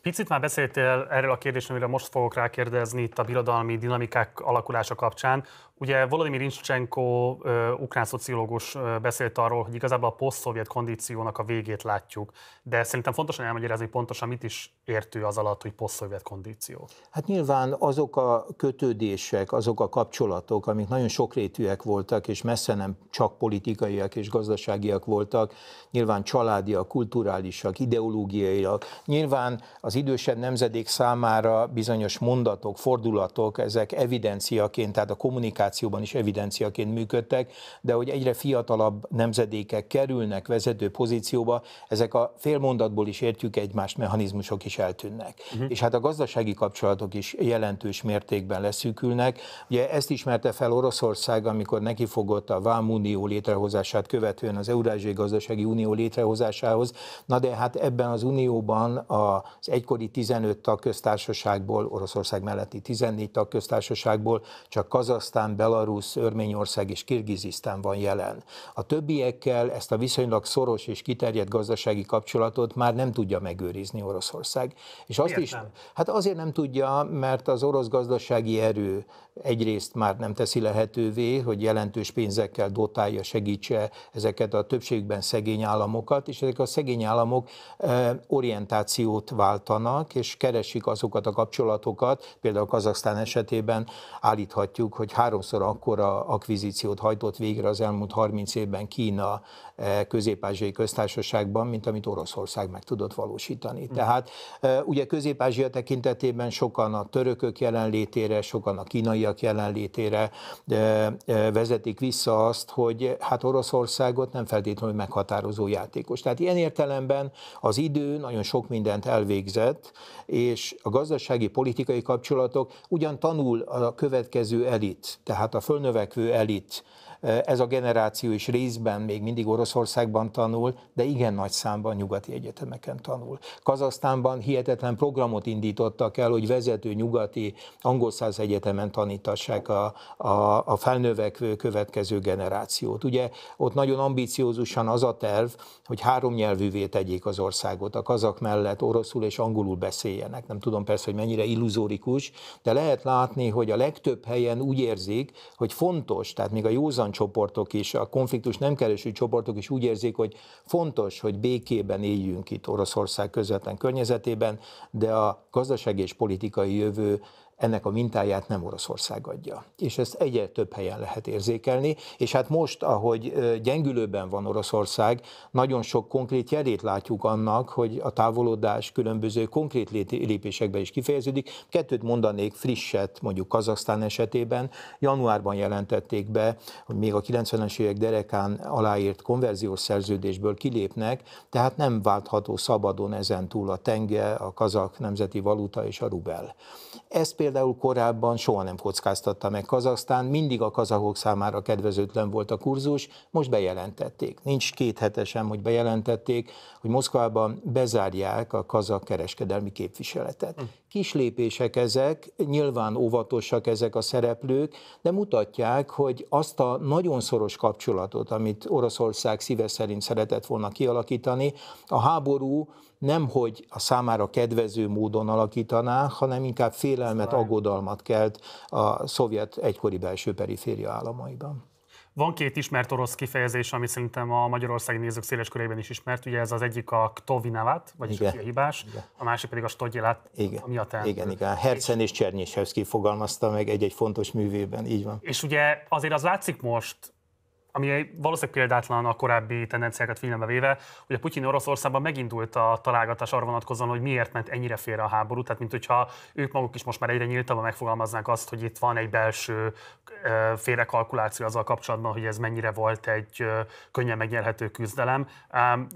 Picit már beszéltél erről a kérdésről, amire most fogok rákérdezni itt a birodalmi dinamikák alakulása kapcsán. Ugye Volodymyr Inchenko, ukrán szociológus beszélt arról, hogy igazából a poszt-szovjet kondíciónak a végét látjuk, de szerintem fontosan elmagyarázni pontosan, mit is értő az alatt, hogy poszt-szovjet kondíció. Hát nyilván azok a kötődések, azok a kapcsolatok, amik nagyon sokrétűek voltak, és messze nem csak politikaiak és gazdaságiak voltak, nyilván családiak, kulturálisak, ideológiaiak, nyilván az idősebb nemzedék számára bizonyos mondatok, fordulatok, ezek evidenciaként, tehát a kommunikációban is evidenciaként működtek, de hogy egyre fiatalabb nemzedékek kerülnek vezető pozícióba, ezek a félmondatból is értjük egymást, mechanizmusok is eltűnnek. Uh-huh. És hát a gazdasági kapcsolatok is jelentős mértékben leszűkülnek. Ugye ezt ismerte fel Oroszország, amikor nekifogott a Vámunió létrehozását követően az Eurázsiai Gazdasági Unió Unió létrehozásához. Na de hát ebben az Unióban az egykori 15 tag köztársaságból, Oroszország melletti 14 tag köztársaságból csak Kazasztán, Belarus, Örményország és Kirgizisztán van jelen. A többiekkel ezt a viszonylag szoros és kiterjedt gazdasági kapcsolatot már nem tudja megőrizni Oroszország. És azt Miért is, nem? hát azért nem tudja, mert az orosz gazdasági erő egyrészt már nem teszi lehetővé, hogy jelentős pénzekkel dotálja, segítse ezeket a többségben szegény államokat, államokat, és ezek a szegény államok orientációt váltanak, és keresik azokat a kapcsolatokat, például Kazaksztán esetében állíthatjuk, hogy háromszor akkora akvizíciót hajtott végre az elmúlt 30 évben Kína E, közép-ázsiai köztársaságban, mint amit Oroszország meg tudott valósítani. Hm. Tehát e, ugye közép-ázsia tekintetében sokan a törökök jelenlétére, sokan a kínaiak jelenlétére e, vezetik vissza azt, hogy hát Oroszországot nem feltétlenül meghatározó játékos. Tehát ilyen értelemben az idő nagyon sok mindent elvégzett, és a gazdasági politikai kapcsolatok ugyan tanul a következő elit, tehát a fölnövekvő elit, Eh, ez a generáció is részben még mindig Oroszországban tanul, de igen nagy számban nyugati egyetemeken tanul. Kazasztánban hihetetlen programot indítottak el, hogy vezető nyugati angol száz egyetemen tanítassák a, a, a felnövekvő következő generációt. Ugye ott nagyon ambiciózusan az a terv, hogy három nyelvűvé tegyék az országot, a kazak mellett oroszul és angolul beszéljenek. Nem tudom persze, hogy mennyire illuzórikus, de lehet látni, hogy a legtöbb helyen úgy érzik, hogy fontos, tehát még a józan mozdulatlan csoportok is, a konfliktus nem kereső csoportok is úgy érzik, hogy fontos, hogy békében éljünk itt Oroszország közvetlen környezetében, de a gazdasági és politikai jövő ennek a mintáját nem Oroszország adja. És ezt egyre több helyen lehet érzékelni, és hát most, ahogy gyengülőben van Oroszország, nagyon sok konkrét jelét látjuk annak, hogy a távolodás különböző konkrét lépésekben is kifejeződik. Kettőt mondanék frisset, mondjuk Kazaksztán esetében. Januárban jelentették be, hogy még a 90-es évek derekán aláírt konverziós szerződésből kilépnek, tehát nem váltható szabadon ezen túl a tenge, a kazak nemzeti valuta és a rubel. Ez például például korábban soha nem kockáztatta meg Kazaksztán, mindig a kazahok számára kedvezőtlen volt a kurzus, most bejelentették. Nincs két hete sem, hogy bejelentették, hogy Moszkvában bezárják a kazak kereskedelmi képviseletet. Kislépések ezek, nyilván óvatosak ezek a szereplők, de mutatják, hogy azt a nagyon szoros kapcsolatot, amit Oroszország szíve szerint szeretett volna kialakítani, a háború nem hogy a számára kedvező módon alakítaná, hanem inkább félelmet, aggodalmat kelt a szovjet egykori belső periféria államaiban. Van két ismert orosz kifejezés, ami szerintem a magyarországi nézők széles körében is ismert. Ugye ez az egyik a ktovinavat, vagyis igen. a hibás, igen. a másik pedig a stogyilat, ami a tehető. Igen, igen. Hercen és Csernyishevszki fogalmazta meg egy-egy fontos művében, így van. És ugye azért az látszik most, ami valószínűleg példátlan a korábbi tendenciákat figyelembe véve, hogy a Putyin Oroszországban megindult a találgatás arra vonatkozóan, hogy miért ment ennyire félre a háború, tehát mint hogyha ők maguk is most már egyre nyíltabban megfogalmaznák azt, hogy itt van egy belső félrekalkuláció azzal kapcsolatban, hogy ez mennyire volt egy könnyen megnyerhető küzdelem.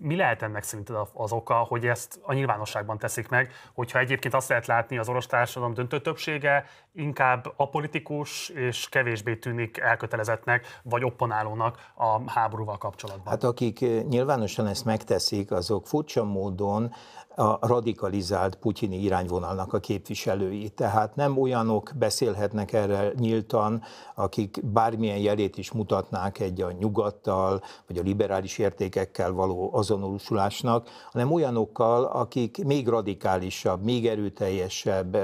Mi lehet ennek szerinted az oka, hogy ezt a nyilvánosságban teszik meg, hogyha egyébként azt lehet látni, az orosz társadalom döntő többsége inkább apolitikus és kevésbé tűnik elkötelezettnek vagy opponálónak a háborúval kapcsolatban. Hát akik eh, nyilvánosan ezt megteszik, azok furcsa módon a radikalizált putyini irányvonalnak a képviselői. Tehát nem olyanok beszélhetnek erre nyíltan, akik bármilyen jelét is mutatnák egy a nyugattal, vagy a liberális értékekkel való azonosulásnak, hanem olyanokkal, akik még radikálisabb, még erőteljesebb,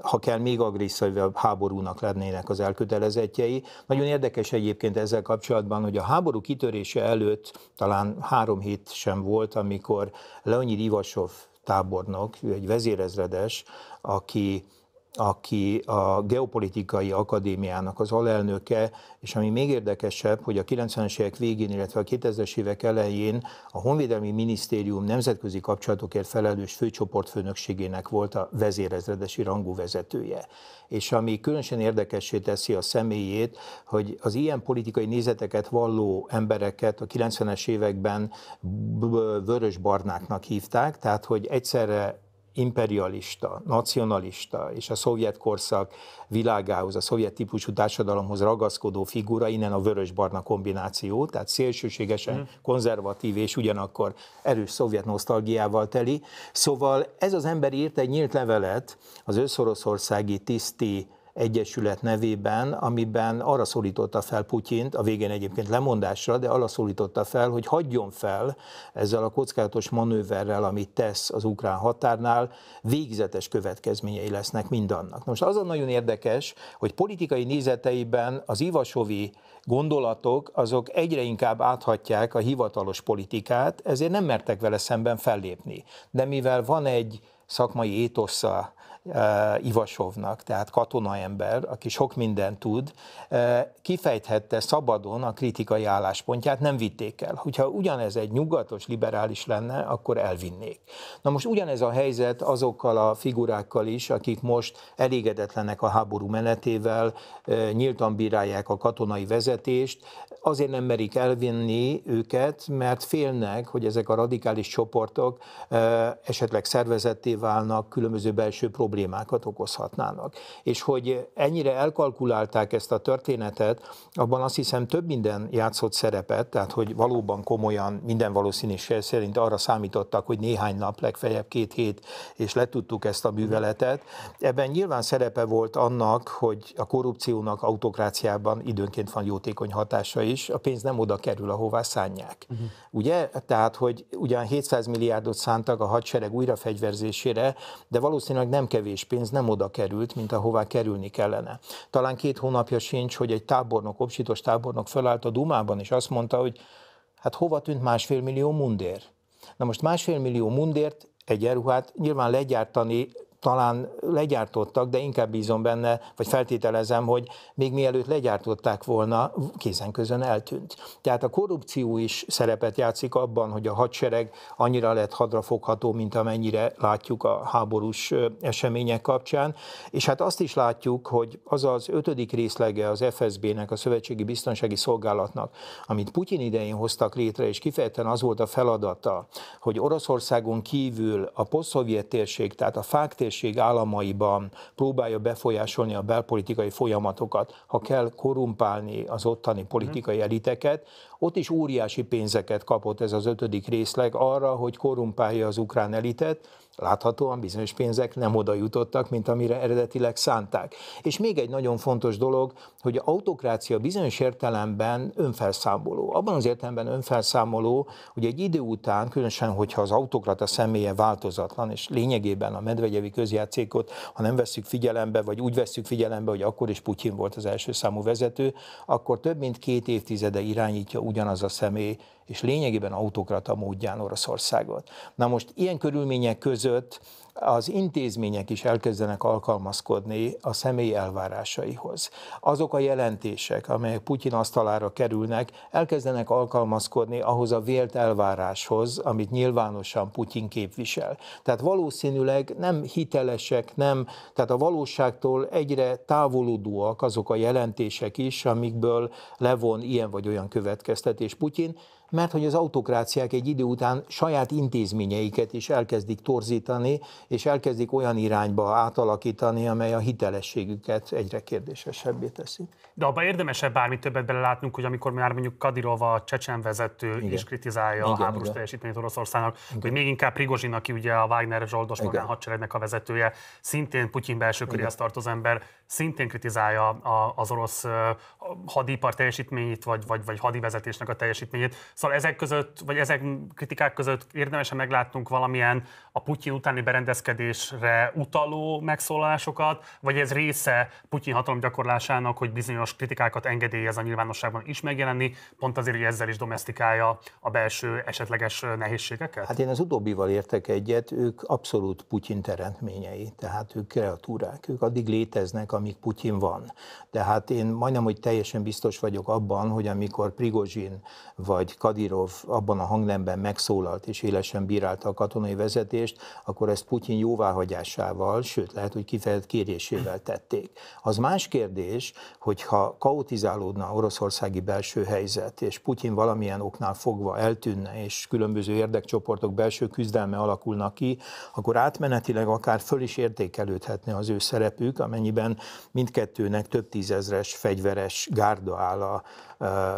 ha kell, még agresszívabb háborúnak lennének az elkötelezettjei. Nagyon érdekes egyébként ezzel kapcsolatban, hogy a háború kitörése előtt talán három hét sem volt, amikor Leonid Ivasov tábornok, ő egy vezérezredes, aki aki a Geopolitikai Akadémiának az alelnöke, és ami még érdekesebb, hogy a 90-es évek végén, illetve a 2000-es évek elején a Honvédelmi Minisztérium nemzetközi kapcsolatokért felelős főcsoportfőnökségének volt a vezérezredesi rangú vezetője. És ami különösen érdekessé teszi a személyét, hogy az ilyen politikai nézeteket valló embereket a 90-es években vörös barnáknak hívták, tehát hogy egyszerre imperialista, nacionalista és a szovjet korszak világához, a szovjet típusú társadalomhoz ragaszkodó figura, innen a vörös-barna kombináció, tehát szélsőségesen mm. konzervatív és ugyanakkor erős szovjet nosztalgiával teli. Szóval ez az ember írt egy nyílt levelet az őszoroszországi tiszti Egyesület nevében, amiben arra szólította fel Putyint, a végén egyébként lemondásra, de arra szólította fel, hogy hagyjon fel ezzel a kockázatos manőverrel, amit tesz az ukrán határnál, végzetes következményei lesznek mindannak. Most az a nagyon érdekes, hogy politikai nézeteiben az Ivasovi gondolatok azok egyre inkább áthatják a hivatalos politikát, ezért nem mertek vele szemben fellépni. De mivel van egy szakmai étosza Eh, Ivasovnak, tehát katonaember, aki sok mindent tud, eh, kifejthette szabadon a kritikai álláspontját, nem vitték el. Hogyha ugyanez egy nyugatos liberális lenne, akkor elvinnék. Na most ugyanez a helyzet azokkal a figurákkal is, akik most elégedetlenek a háború menetével, eh, nyíltan bírálják a katonai vezetést, azért nem merik elvinni őket, mert félnek, hogy ezek a radikális csoportok esetleg szervezetté válnak, különböző belső problémák problémákat okozhatnának. És hogy ennyire elkalkulálták ezt a történetet, abban azt hiszem több minden játszott szerepet, tehát hogy valóban komolyan minden valószínűség szerint arra számítottak, hogy néhány nap, legfeljebb két hét, és letudtuk ezt a műveletet. Ebben nyilván szerepe volt annak, hogy a korrupciónak autokráciában időnként van jótékony hatása is, a pénz nem oda kerül, ahová szánják. Uh-huh. Ugye? Tehát, hogy ugyan 700 milliárdot szántak a hadsereg újrafegyverzésére, de valószínűleg nem kevés kevés pénz nem oda került, mint ahová kerülni kellene. Talán két hónapja sincs, hogy egy tábornok, opsitos tábornok felállt a Dumában, és azt mondta, hogy hát hova tűnt másfél millió mundér? Na most másfél millió mundért egy eruhát nyilván legyártani talán legyártottak, de inkább bízom benne, vagy feltételezem, hogy még mielőtt legyártották volna, kézen közön eltűnt. Tehát a korrupció is szerepet játszik abban, hogy a hadsereg annyira lett hadrafogható, mint amennyire látjuk a háborús események kapcsán. És hát azt is látjuk, hogy az az ötödik részlege az FSB-nek, a Szövetségi Biztonsági Szolgálatnak, amit Putyin idején hoztak létre, és kifejezetten az volt a feladata, hogy Oroszországon kívül a posztszovjet térség, tehát a fák térség, egyesség államaiban próbálja befolyásolni a belpolitikai folyamatokat, ha kell korumpálni az ottani mhm. politikai eliteket, ott is óriási pénzeket kapott ez az ötödik részleg arra, hogy korumpálja az ukrán elitet, Láthatóan bizonyos pénzek nem oda jutottak, mint amire eredetileg szánták. És még egy nagyon fontos dolog, hogy a autokrácia bizonyos értelemben önfelszámoló. Abban az értelemben önfelszámoló, hogy egy idő után, különösen, hogyha az autokrata személye változatlan, és lényegében a medvegyevi közjátékot, ha nem veszük figyelembe, vagy úgy veszük figyelembe, hogy akkor is Putyin volt az első számú vezető, akkor több mint két évtizede irányítja ugyanaz a személy és lényegében autokrata módján Oroszországot. Na most ilyen körülmények között az intézmények is elkezdenek alkalmazkodni a személy elvárásaihoz. Azok a jelentések, amelyek Putyin asztalára kerülnek, elkezdenek alkalmazkodni ahhoz a vélt elváráshoz, amit nyilvánosan Putyin képvisel. Tehát valószínűleg nem hitelesek, nem, tehát a valóságtól egyre távolodóak azok a jelentések is, amikből levon ilyen vagy olyan következtetés Putyin, mert hogy az autokráciák egy idő után saját intézményeiket is elkezdik torzítani, és elkezdik olyan irányba átalakítani, amely a hitelességüket egyre kérdésesebbé teszi. De abban érdemesebb bármi többet belelátnunk, hogy amikor már mondjuk Kadirova csecsen vezető igen. is kritizálja igen, a háborús igen. teljesítményt Oroszországnak, igen. hogy még inkább Prigozsin, aki ugye a Wagner Zsoldos magánhadseregnek a vezetője, szintén Putyin belső köréhez tartozó ember, szintén kritizálja a, az orosz hadipar teljesítményét, vagy, vagy, vagy hadivezetésnek a teljesítményét. Szóval ezek között, vagy ezek kritikák között érdemesen meglátnunk valamilyen a Putyin utáni berendezkedésre utaló megszólalásokat, vagy ez része Putyin hatalom gyakorlásának, hogy bizonyos kritikákat engedélyez a nyilvánosságban is megjelenni, pont azért, hogy ezzel is domestikálja a belső esetleges nehézségeket? Hát én az utóbbival értek egyet, ők abszolút Putyin teremtményei, tehát ők kreatúrák, ők addig léteznek, amíg Putyin van. Tehát én majdnem, hogy teljesen biztos vagyok abban, hogy amikor Prigozsin vagy Kadirov abban a hangnemben megszólalt és élesen bírálta a katonai vezetést, akkor ezt Putyin jóváhagyásával, sőt lehet, hogy kifejezett kérésével tették. Az más kérdés, hogyha kaotizálódna oroszországi belső helyzet, és Putyin valamilyen oknál fogva eltűnne, és különböző érdekcsoportok belső küzdelme alakulna ki, akkor átmenetileg akár föl is értékelődhetne az ő szerepük, amennyiben mindkettőnek több tízezres fegyveres gárda áll a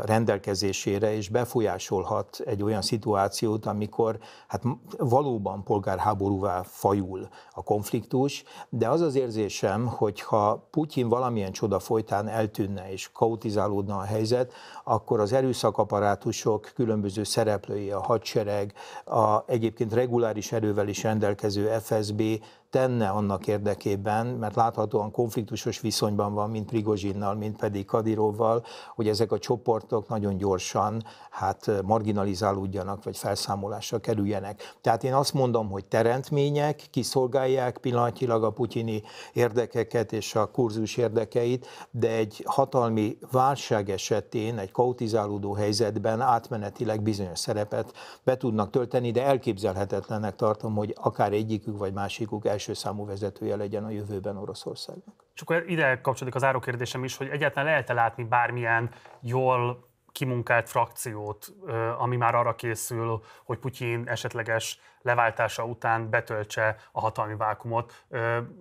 rendelkezésére, és befolyásolhat egy olyan szituációt, amikor hát valóban polgárháborúvá fajul a konfliktus, de az az érzésem, hogy ha Putyin valamilyen csoda folytán eltűnne és kaotizálódna a helyzet, akkor az erőszakaparátusok különböző szereplői, a hadsereg, a egyébként reguláris erővel is rendelkező FSB tenne annak érdekében, mert láthatóan konfliktusos viszonyban van, mint Prigozsinnal, mint pedig Kadirovval, hogy ezek a csoportok nagyon gyorsan hát marginalizálódjanak, vagy felszámolásra kerüljenek. Tehát én azt mondom, hogy teremtmények kiszolgálják pillanatilag a putyini érdekeket és a kurzus érdekeit, de egy hatalmi válság esetén, egy kautizálódó helyzetben átmenetileg bizonyos szerepet be tudnak tölteni, de elképzelhetetlennek tartom, hogy akár egyikük vagy másikuk el első számú vezetője legyen a jövőben Oroszországnak. És akkor ide kapcsolódik az árokérdésem is, hogy egyáltalán lehet-e látni bármilyen jól kimunkált frakciót, ami már arra készül, hogy Putyin esetleges leváltása után betöltse a hatalmi vákumot.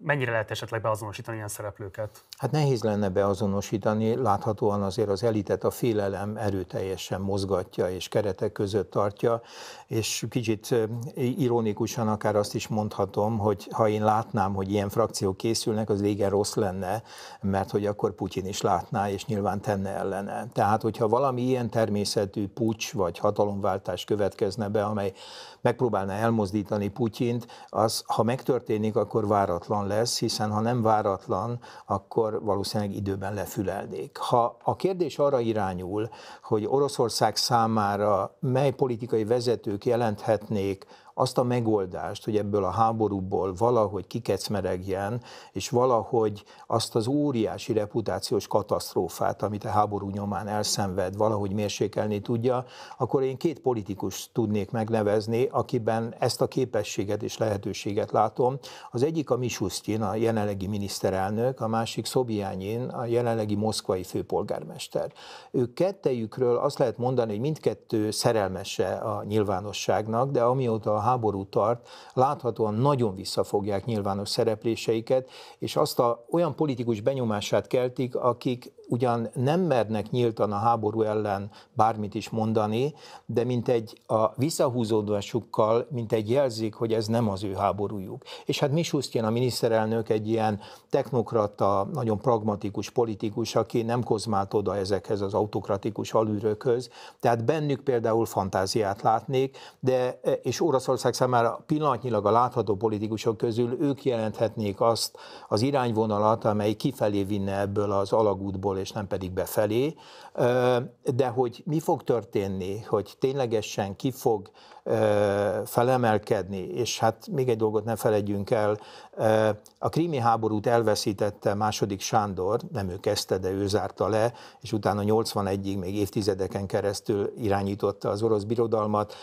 Mennyire lehet esetleg beazonosítani ilyen szereplőket? Hát nehéz lenne beazonosítani, láthatóan azért az elitet a félelem erőteljesen mozgatja és keretek között tartja, és kicsit ironikusan akár azt is mondhatom, hogy ha én látnám, hogy ilyen frakciók készülnek, az vége rossz lenne, mert hogy akkor Putyin is látná, és nyilván tenne ellene. Tehát, hogyha valami ilyen természetű pucs vagy hatalomváltás következne be, amely megpróbálna elmondani, elmozdítani Putyint, az, ha megtörténik, akkor váratlan lesz, hiszen ha nem váratlan, akkor valószínűleg időben lefülelnék. Ha a kérdés arra irányul, hogy Oroszország számára mely politikai vezetők jelenthetnék azt a megoldást, hogy ebből a háborúból valahogy kikecmeregjen, és valahogy azt az óriási reputációs katasztrófát, amit a háború nyomán elszenved, valahogy mérsékelni tudja, akkor én két politikus tudnék megnevezni, akiben ezt a képességet és lehetőséget látom. Az egyik a Misusztyin, a jelenlegi miniszterelnök, a másik Szobiányin, a jelenlegi moszkvai főpolgármester. Ők kettejükről azt lehet mondani, hogy mindkettő szerelmese a nyilvánosságnak, de amióta a háború tart, láthatóan nagyon visszafogják nyilvános szerepléseiket, és azt a olyan politikus benyomását keltik, akik ugyan nem mernek nyíltan a háború ellen bármit is mondani, de mint egy a visszahúzódásukkal, mint egy jelzik, hogy ez nem az ő háborújuk. És hát Misusztjén a miniszterelnök egy ilyen technokrata, nagyon pragmatikus politikus, aki nem kozmált oda ezekhez az autokratikus alűrökhöz, tehát bennük például fantáziát látnék, de és Oroszország Magyarország számára pillanatnyilag a látható politikusok közül ők jelenthetnék azt az irányvonalat, amely kifelé vinne ebből az alagútból, és nem pedig befelé de hogy mi fog történni, hogy ténylegesen ki fog felemelkedni, és hát még egy dolgot ne felejtjünk el, a krími háborút elveszítette második Sándor, nem ő kezdte, de ő zárta le, és utána 81-ig még évtizedeken keresztül irányította az orosz birodalmat,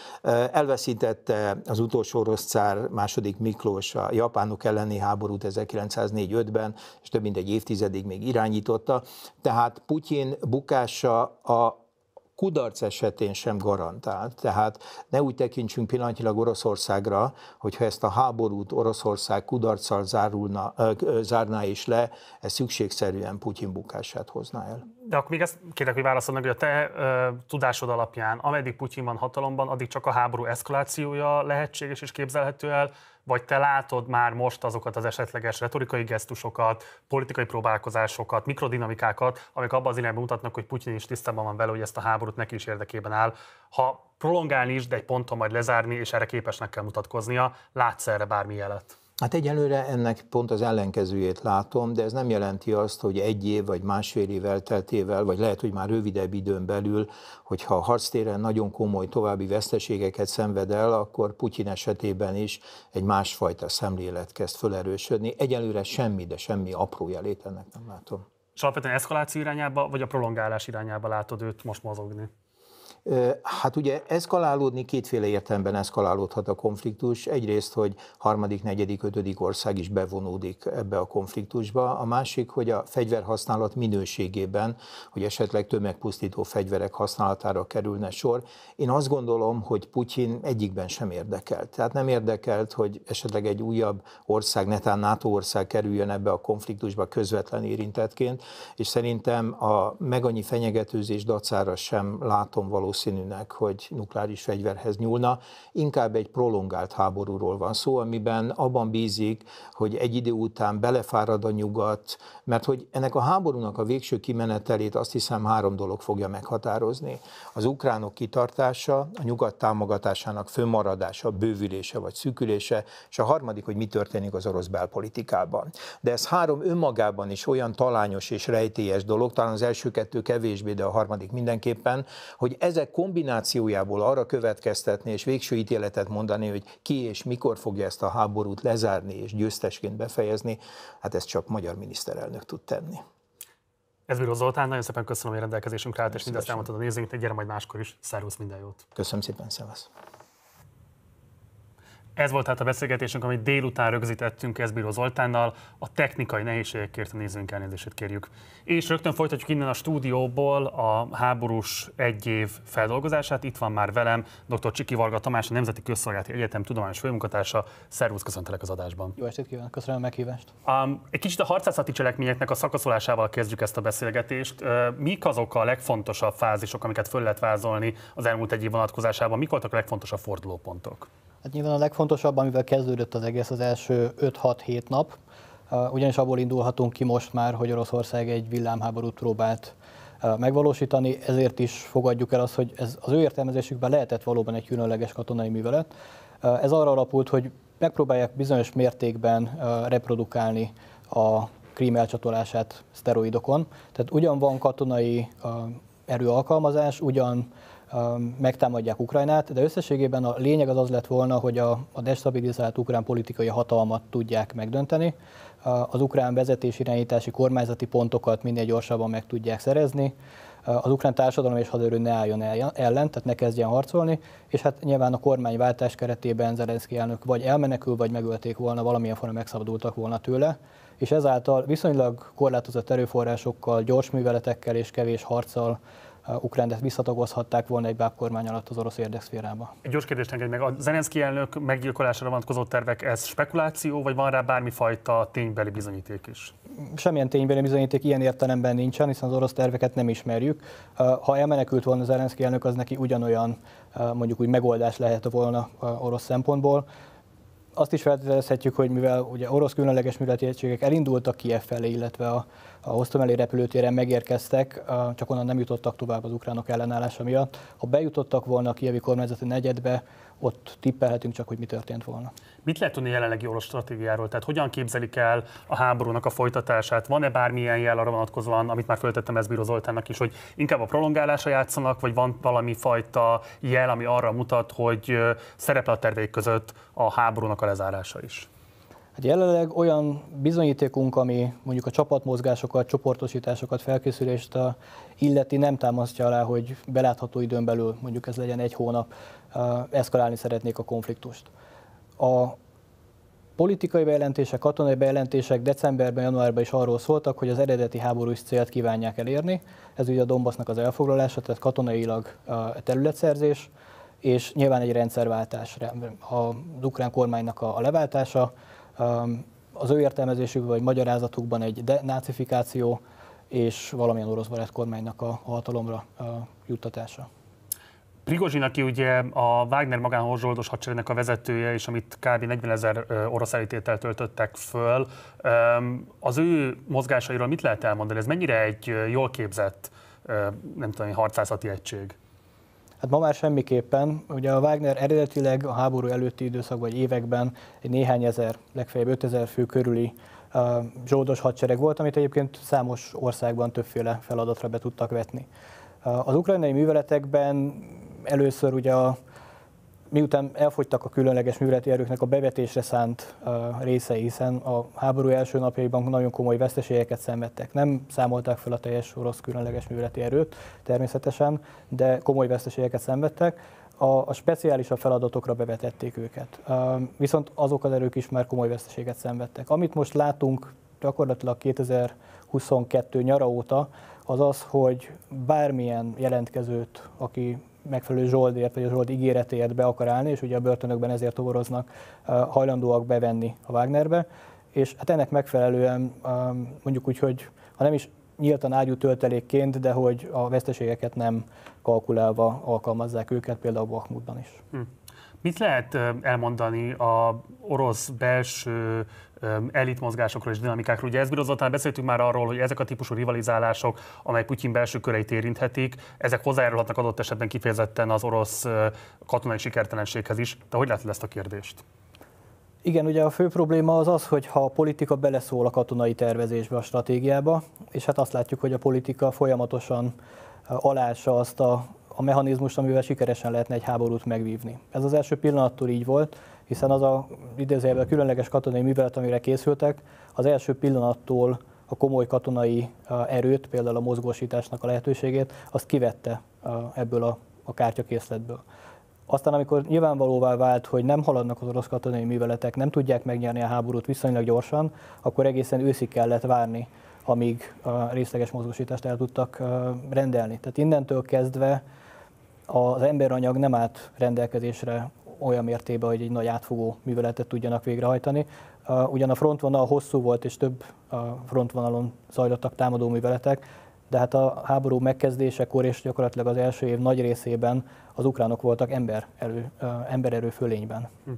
elveszítette az utolsó orosz cár második Miklós a japánok elleni háborút 1904 ben és több mint egy évtizedig még irányította, tehát Putyin bukás és a, a kudarc esetén sem garantált. Tehát ne úgy tekintsünk pillanatilag Oroszországra, hogyha ezt a háborút Oroszország kudarccal zárulna, zárná is le, ez szükségszerűen Putyin bukását hozná el. De akkor még ezt kérlek, hogy meg, hogy a te ö, tudásod alapján, ameddig Putyin van hatalomban, addig csak a háború eszkalációja lehetséges és képzelhető el, vagy te látod már most azokat az esetleges retorikai gesztusokat, politikai próbálkozásokat, mikrodinamikákat, amik abban az irányban mutatnak, hogy Putyin is tisztában van vele, hogy ezt a háborút neki is érdekében áll. Ha prolongálni is, de egy ponton majd lezárni, és erre képesnek kell mutatkoznia, látsz erre bármi jelet? Hát egyelőre ennek pont az ellenkezőjét látom, de ez nem jelenti azt, hogy egy év vagy másfél év elteltével, vagy lehet, hogy már rövidebb időn belül, hogyha a harctéren nagyon komoly további veszteségeket szenved el, akkor Putyin esetében is egy másfajta szemlélet kezd felerősödni. Egyelőre semmi, de semmi apró jelét ennek nem látom. És alapvetően eszkaláció irányába, vagy a prolongálás irányába látod őt most mozogni? Hát ugye eszkalálódni kétféle értelemben eszkalálódhat a konfliktus. Egyrészt, hogy harmadik, negyedik, ötödik ország is bevonódik ebbe a konfliktusba. A másik, hogy a fegyverhasználat minőségében, hogy esetleg tömegpusztító fegyverek használatára kerülne sor. Én azt gondolom, hogy Putyin egyikben sem érdekelt. Tehát nem érdekelt, hogy esetleg egy újabb ország, netán NATO ország kerüljön ebbe a konfliktusba közvetlen érintettként, és szerintem a megannyi fenyegetőzés dacára sem látom való valószínűnek, hogy nukleáris fegyverhez nyúlna. Inkább egy prolongált háborúról van szó, amiben abban bízik, hogy egy idő után belefárad a nyugat, mert hogy ennek a háborúnak a végső kimenetelét azt hiszem három dolog fogja meghatározni. Az ukránok kitartása, a nyugat támogatásának fönmaradása, bővülése vagy szűkülése, és a harmadik, hogy mi történik az orosz belpolitikában. De ez három önmagában is olyan talányos és rejtélyes dolog, talán az első kettő kevésbé, de a harmadik mindenképpen, hogy ezek ezek kombinációjából arra következtetni és végső ítéletet mondani, hogy ki és mikor fogja ezt a háborút lezárni és győztesként befejezni, hát ezt csak magyar miniszterelnök tud tenni. Ez Bíró Zoltán, nagyon szépen köszönöm, hogy rendelkezésünk rá, és mindezt elmondtad a nézőinknek, gyere majd máskor is, szervusz, minden jót. Köszönöm szépen, szervusz. Ez volt hát a beszélgetésünk, amit délután rögzítettünk Ezbíró Zoltánnal. A technikai nehézségekért a nézőnk elnézését kérjük. És rögtön folytatjuk innen a stúdióból a háborús egy év feldolgozását. Itt van már velem dr. Csiki Varga Tamás, a Nemzeti Közszolgálati Egyetem tudományos főmunkatársa. Szervusz, köszöntelek az adásban. Jó estét kívánok, köszönöm a meghívást. Um, egy kicsit a harcászati cselekményeknek a szakaszolásával kezdjük ezt a beszélgetést. Uh, mik azok a legfontosabb fázisok, amiket föl lehet vázolni az elmúlt egy év vonatkozásában? Mik voltak a legfontosabb fordulópontok? Hát nyilván a legfontosabb, amivel kezdődött az egész az első 5-6-7 nap, ugyanis abból indulhatunk ki most már, hogy Oroszország egy villámháborút próbált megvalósítani, ezért is fogadjuk el azt, hogy ez az ő értelmezésükben lehetett valóban egy különleges katonai művelet. Ez arra alapult, hogy megpróbálják bizonyos mértékben reprodukálni a krím elcsatolását szteroidokon. Tehát ugyan van katonai erőalkalmazás, ugyan megtámadják Ukrajnát, de összességében a lényeg az az lett volna, hogy a, a destabilizált ukrán politikai hatalmat tudják megdönteni, az ukrán vezetés irányítási kormányzati pontokat minél gyorsabban meg tudják szerezni, az ukrán társadalom és haderő ne álljon ellen, tehát ne kezdjen harcolni, és hát nyilván a kormányváltás keretében Zelenszky elnök vagy elmenekül, vagy megölték volna, valamilyen formán megszabadultak volna tőle, és ezáltal viszonylag korlátozott erőforrásokkal, gyors műveletekkel és kevés harccal Uh, Ukránt visszatagozhatták volna egy báb kormány alatt az orosz érdekszférába. Egy gyors kérdést engedj meg. A Zelenszky elnök meggyilkolására vonatkozó tervek, ez spekuláció, vagy van rá bármifajta ténybeli bizonyíték is? Semmilyen ténybeli bizonyíték ilyen értelemben nincsen, hiszen az orosz terveket nem ismerjük. Uh, ha elmenekült volna Zelenszky elnök, az neki ugyanolyan uh, mondjuk úgy megoldás lehet volna orosz szempontból azt is feltételezhetjük, hogy mivel ugye orosz különleges műveleti egységek elindultak Kiev felé, illetve a a Osztomeli repülőtéren megérkeztek, csak onnan nem jutottak tovább az ukránok ellenállása miatt. Ha bejutottak volna a kievi kormányzati negyedbe, ott tippelhetünk csak, hogy mi történt volna. Mit lehet tudni jelenlegi orosz stratégiáról? Tehát hogyan képzelik el a háborúnak a folytatását? Van-e bármilyen jel arra vonatkozóan, amit már föltettem Bíró Zoltánnak is, hogy inkább a prolongálása játszanak, vagy van valami fajta jel, ami arra mutat, hogy szerepel a terveik között a háborúnak a lezárása is? Hát jelenleg olyan bizonyítékunk, ami mondjuk a csapatmozgásokat, csoportosításokat, felkészülést illeti, nem támasztja alá, hogy belátható időn belül, mondjuk ez legyen egy hónap, eszkalálni szeretnék a konfliktust. A politikai bejelentések, katonai bejelentések decemberben, januárban is arról szóltak, hogy az eredeti háborús célt kívánják elérni. Ez ugye a Dombasznak az elfoglalása, tehát katonailag területszerzés, és nyilván egy rendszerváltás, az ukrán kormánynak a leváltása, az ő értelmezésük vagy magyarázatukban egy denácifikáció és valamilyen orosz barát kormánynak a hatalomra juttatása. Prigozsin, aki ugye a Wagner magánhorzsoldos hadseregnek a vezetője, és amit kb. 40 ezer orosz elítéltel töltöttek föl, az ő mozgásairól mit lehet elmondani? Ez mennyire egy jól képzett, nem tudom, harcászati egység? Hát ma már semmiképpen. Ugye a Wagner eredetileg a háború előtti időszak vagy években egy néhány ezer, legfeljebb 5000 fő körüli zsoldos hadsereg volt, amit egyébként számos országban többféle feladatra be tudtak vetni. Az ukrajnai műveletekben először ugye a miután elfogytak a különleges műveleti erőknek a bevetésre szánt része, hiszen a háború első napjaiban nagyon komoly veszteségeket szenvedtek. Nem számolták fel a teljes orosz különleges műveleti erőt természetesen, de komoly veszteségeket szenvedtek. A, a speciálisabb feladatokra bevetették őket. Viszont azok az erők is már komoly veszteséget szenvedtek. Amit most látunk gyakorlatilag 2022 nyara óta, az az, hogy bármilyen jelentkezőt, aki megfelelő zsoldért, vagy a zsold ígéretéért be akar állni, és ugye a börtönökben ezért toboroznak, hajlandóak bevenni a Wagnerbe, és hát ennek megfelelően mondjuk úgy, hogy ha nem is nyíltan ágyú töltelékként, de hogy a veszteségeket nem kalkulálva alkalmazzák őket, például Bakhmutban is. Hm. Mit lehet elmondani a orosz belső elitmozgásokról és dinamikákról. Ugye ezt bírozottan beszéltünk már arról, hogy ezek a típusú rivalizálások, amely Putyin belső köreit érinthetik, ezek hozzájárulhatnak adott esetben kifejezetten az orosz katonai sikertelenséghez is. De hogy látod ezt a kérdést? Igen, ugye a fő probléma az az, hogy ha a politika beleszól a katonai tervezésbe, a stratégiába, és hát azt látjuk, hogy a politika folyamatosan alása azt a, a mechanizmust, amivel sikeresen lehetne egy háborút megvívni. Ez az első pillanattól így volt, hiszen az a idézőjelben különleges katonai művelet, amire készültek, az első pillanattól a komoly katonai erőt, például a mozgósításnak a lehetőségét, azt kivette ebből a, a kártyakészletből. Aztán, amikor nyilvánvalóvá vált, hogy nem haladnak az orosz katonai műveletek, nem tudják megnyerni a háborút viszonylag gyorsan, akkor egészen őszig kellett várni, amíg a részleges mozgósítást el tudtak rendelni. Tehát innentől kezdve az emberanyag nem állt rendelkezésre olyan mértékben, hogy egy nagy átfogó műveletet tudjanak végrehajtani. Ugyan a frontvonal hosszú volt, és több frontvonalon zajlottak támadó műveletek, de hát a háború megkezdésekor és gyakorlatilag az első év nagy részében az ukránok voltak ember, elő, ember erő fölényben. Hm.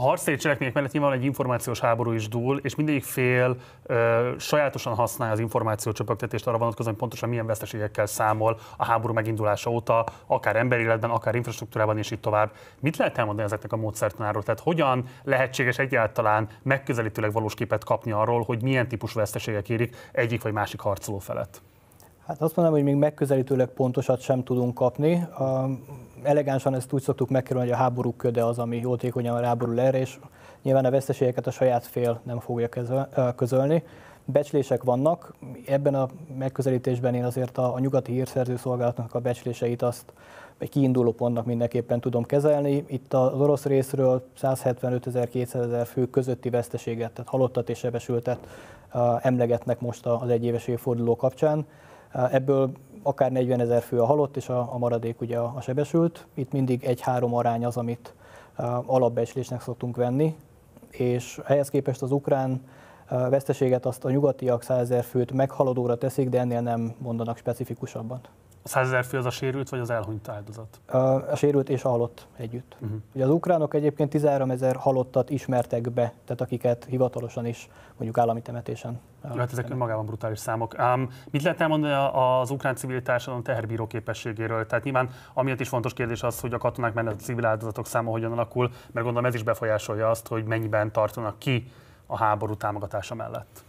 A harcszeri cselekmények mellett nyilván egy információs háború is dúl, és mindegyik fél ö, sajátosan használja az információ csöpögtetést arra vonatkozóan, hogy pontosan milyen veszteségekkel számol a háború megindulása óta, akár emberéletben, akár infrastruktúrában, és így tovább. Mit lehet elmondani ezeknek a módszertanáról? Tehát hogyan lehetséges egyáltalán megközelítőleg valós képet kapni arról, hogy milyen típusú veszteségek érik egyik vagy másik harcoló felett? Hát azt mondom, hogy még megközelítőleg pontosat sem tudunk kapni elegánsan ezt úgy szoktuk megkerülni, hogy a háború köde az, ami jótékonyan ráborul erre, és nyilván a veszteségeket a saját fél nem fogja közölni. Becslések vannak, ebben a megközelítésben én azért a, a nyugati hírszerző szolgálatnak a becsléseit azt egy kiinduló pontnak mindenképpen tudom kezelni. Itt az orosz részről 175.000-200.000 fő közötti veszteséget, tehát halottat és sebesültet emlegetnek most az egyéves évforduló kapcsán. Ebből akár 40 ezer fő a halott, és a, a maradék ugye a, a sebesült. Itt mindig egy-három arány az, amit alapbecslésnek szoktunk venni, és ehhez képest az ukrán veszteséget azt a nyugatiak 100 ezer főt meghaladóra teszik, de ennél nem mondanak specifikusabban a százezer fő az a sérült, vagy az elhunyt áldozat? A, a sérült és a halott együtt. Uh-huh. Ugye az ukránok egyébként 13 ezer halottat ismertek be, tehát akiket hivatalosan is mondjuk állami temetésen. Hát ezek temet. magában brutális számok. Um, mit lehet elmondani az ukrán civil társadalom teherbíró képességéről? Tehát nyilván amiatt is fontos kérdés az, hogy a katonák mellett a civil áldozatok száma hogyan alakul, mert gondolom ez is befolyásolja azt, hogy mennyiben tartanak ki a háború támogatása mellett.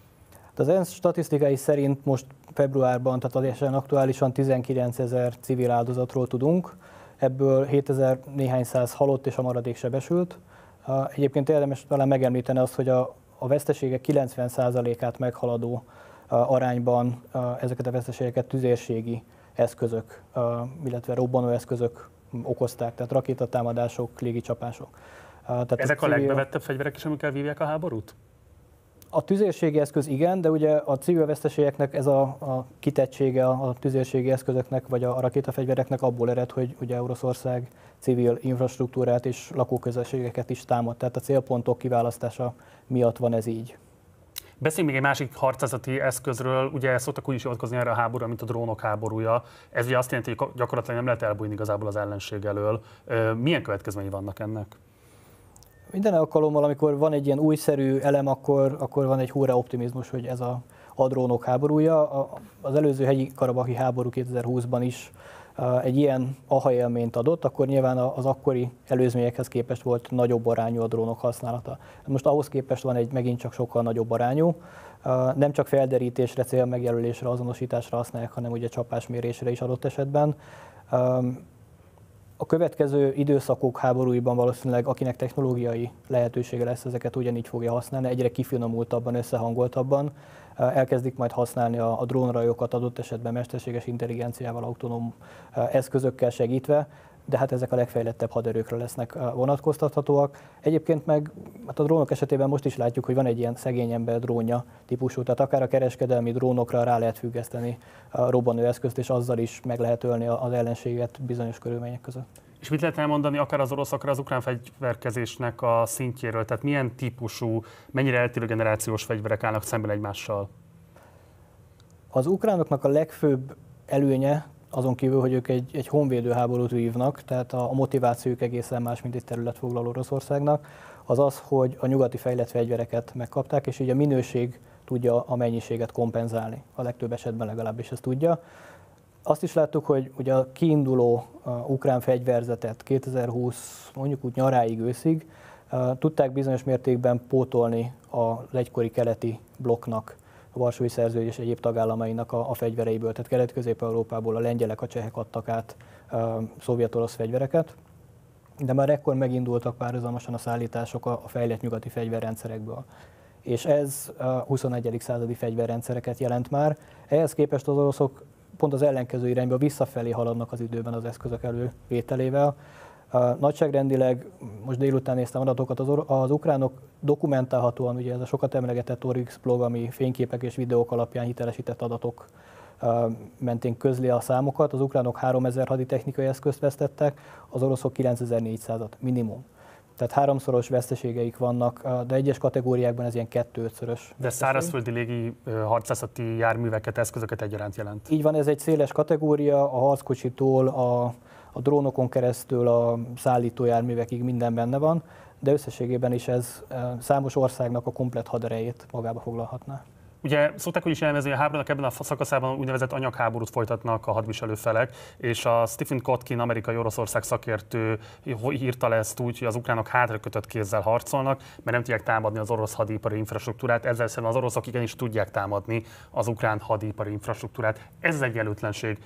Az ENSZ statisztikái szerint most februárban, tehát teljesen aktuálisan 19 ezer civil áldozatról tudunk, ebből ezer néhány száz halott és a maradék sebesült. Egyébként érdemes talán megemlíteni azt, hogy a, a veszteségek 90%-át meghaladó arányban ezeket a veszteségeket tüzérségi eszközök, illetve robbanó eszközök okozták, tehát rakétatámadások, légicsapások. Tehát Ezek a, civil... a legbevettebb fegyverek is, amikkel vívják a háborút? A tüzérségi eszköz igen, de ugye a civil veszteségeknek ez a, a kitettsége a tüzérségi eszközöknek, vagy a, rakétafegyvereknek abból ered, hogy ugye Oroszország civil infrastruktúrát és lakóközösségeket is támad. Tehát a célpontok kiválasztása miatt van ez így. Beszéljünk még egy másik harcázati eszközről, ugye szoktak úgy is hivatkozni erre a háborúra, mint a drónok háborúja. Ez ugye azt jelenti, hogy gyakorlatilag nem lehet elbújni igazából az ellenség elől. Milyen következményei vannak ennek? minden alkalommal, amikor van egy ilyen újszerű elem, akkor, akkor van egy húra optimizmus, hogy ez a, a drónok háborúja. A, az előző hegyi karabahi háború 2020-ban is egy ilyen aha élményt adott, akkor nyilván az akkori előzményekhez képest volt nagyobb arányú a drónok használata. Most ahhoz képest van egy megint csak sokkal nagyobb arányú, nem csak felderítésre, célmegjelölésre, azonosításra használják, hanem ugye csapásmérésre is adott esetben a következő időszakok háborúiban valószínűleg, akinek technológiai lehetősége lesz, ezeket ugyanígy fogja használni, egyre kifinomultabban, összehangoltabban. Elkezdik majd használni a, a drónrajokat adott esetben mesterséges intelligenciával, autonóm eszközökkel segítve, de hát ezek a legfejlettebb haderőkre lesznek eh, vonatkoztathatóak. Egyébként meg hát a drónok esetében most is látjuk, hogy van egy ilyen szegény ember drónja típusú, tehát akár a kereskedelmi drónokra rá lehet függeszteni a eszközt és azzal is meg lehet ölni az ellenséget bizonyos körülmények között. És mit lehetne mondani akár az orosz, akár az ukrán fegyverkezésnek a szintjéről? Tehát milyen típusú, mennyire eltérő generációs fegyverek állnak szemben egymással? Az ukránoknak a legfőbb előnye azon kívül, hogy ők egy, egy honvédő háborút vívnak, tehát a, a motivációjuk egészen más, mint egy területfoglaló Oroszországnak, az az, hogy a nyugati fejlett fegyvereket megkapták, és így a minőség tudja a mennyiséget kompenzálni. A legtöbb esetben legalábbis ezt tudja. Azt is láttuk, hogy ugye a kiinduló a ukrán fegyverzetet 2020, mondjuk úgy nyaráig őszig, tudták bizonyos mértékben pótolni a legykori keleti blokknak a Varsói Szerződés egyéb tagállamainak a, a fegyvereiből, tehát Kelet-Közép-Európából a lengyelek, a csehek adtak át szovjet-orosz fegyvereket, de már ekkor megindultak párhuzamosan a szállítások a, a fejlett nyugati fegyverrendszerekből és ez a 21. századi fegyverrendszereket jelent már. Ehhez képest az oroszok pont az ellenkező irányba visszafelé haladnak az időben az eszközök elővételével. Nagyságrendileg, most délután néztem adatokat, az, az ukránok dokumentálhatóan, ugye ez a sokat emlegetett Orix blog, ami fényképek és videók alapján hitelesített adatok mentén közli a számokat. Az ukránok 3000 haditechnikai eszközt vesztettek, az oroszok 9400-at minimum. Tehát háromszoros veszteségeik vannak, de egyes kategóriákban ez ilyen kettő-ötszörös. De szárazföldi légi harcászati járműveket, eszközöket egyaránt jelent. Így van, ez egy széles kategória, a harckocsitól a a drónokon keresztül a szállítójárművekig minden benne van, de összességében is ez eh, számos országnak a komplet haderejét magába foglalhatná. Ugye szokták úgy is jellemezni, hogy a háborúnak ebben a szakaszában úgynevezett anyagháborút folytatnak a hadviselő felek, és a Stephen Kotkin, amerikai Oroszország szakértő írta le ezt úgy, hogy az ukránok hátrakötött kézzel harcolnak, mert nem tudják támadni az orosz hadipari infrastruktúrát, ezzel szemben az oroszok igenis tudják támadni az ukrán hadipari infrastruktúrát. Ez az egyenlőtlenség.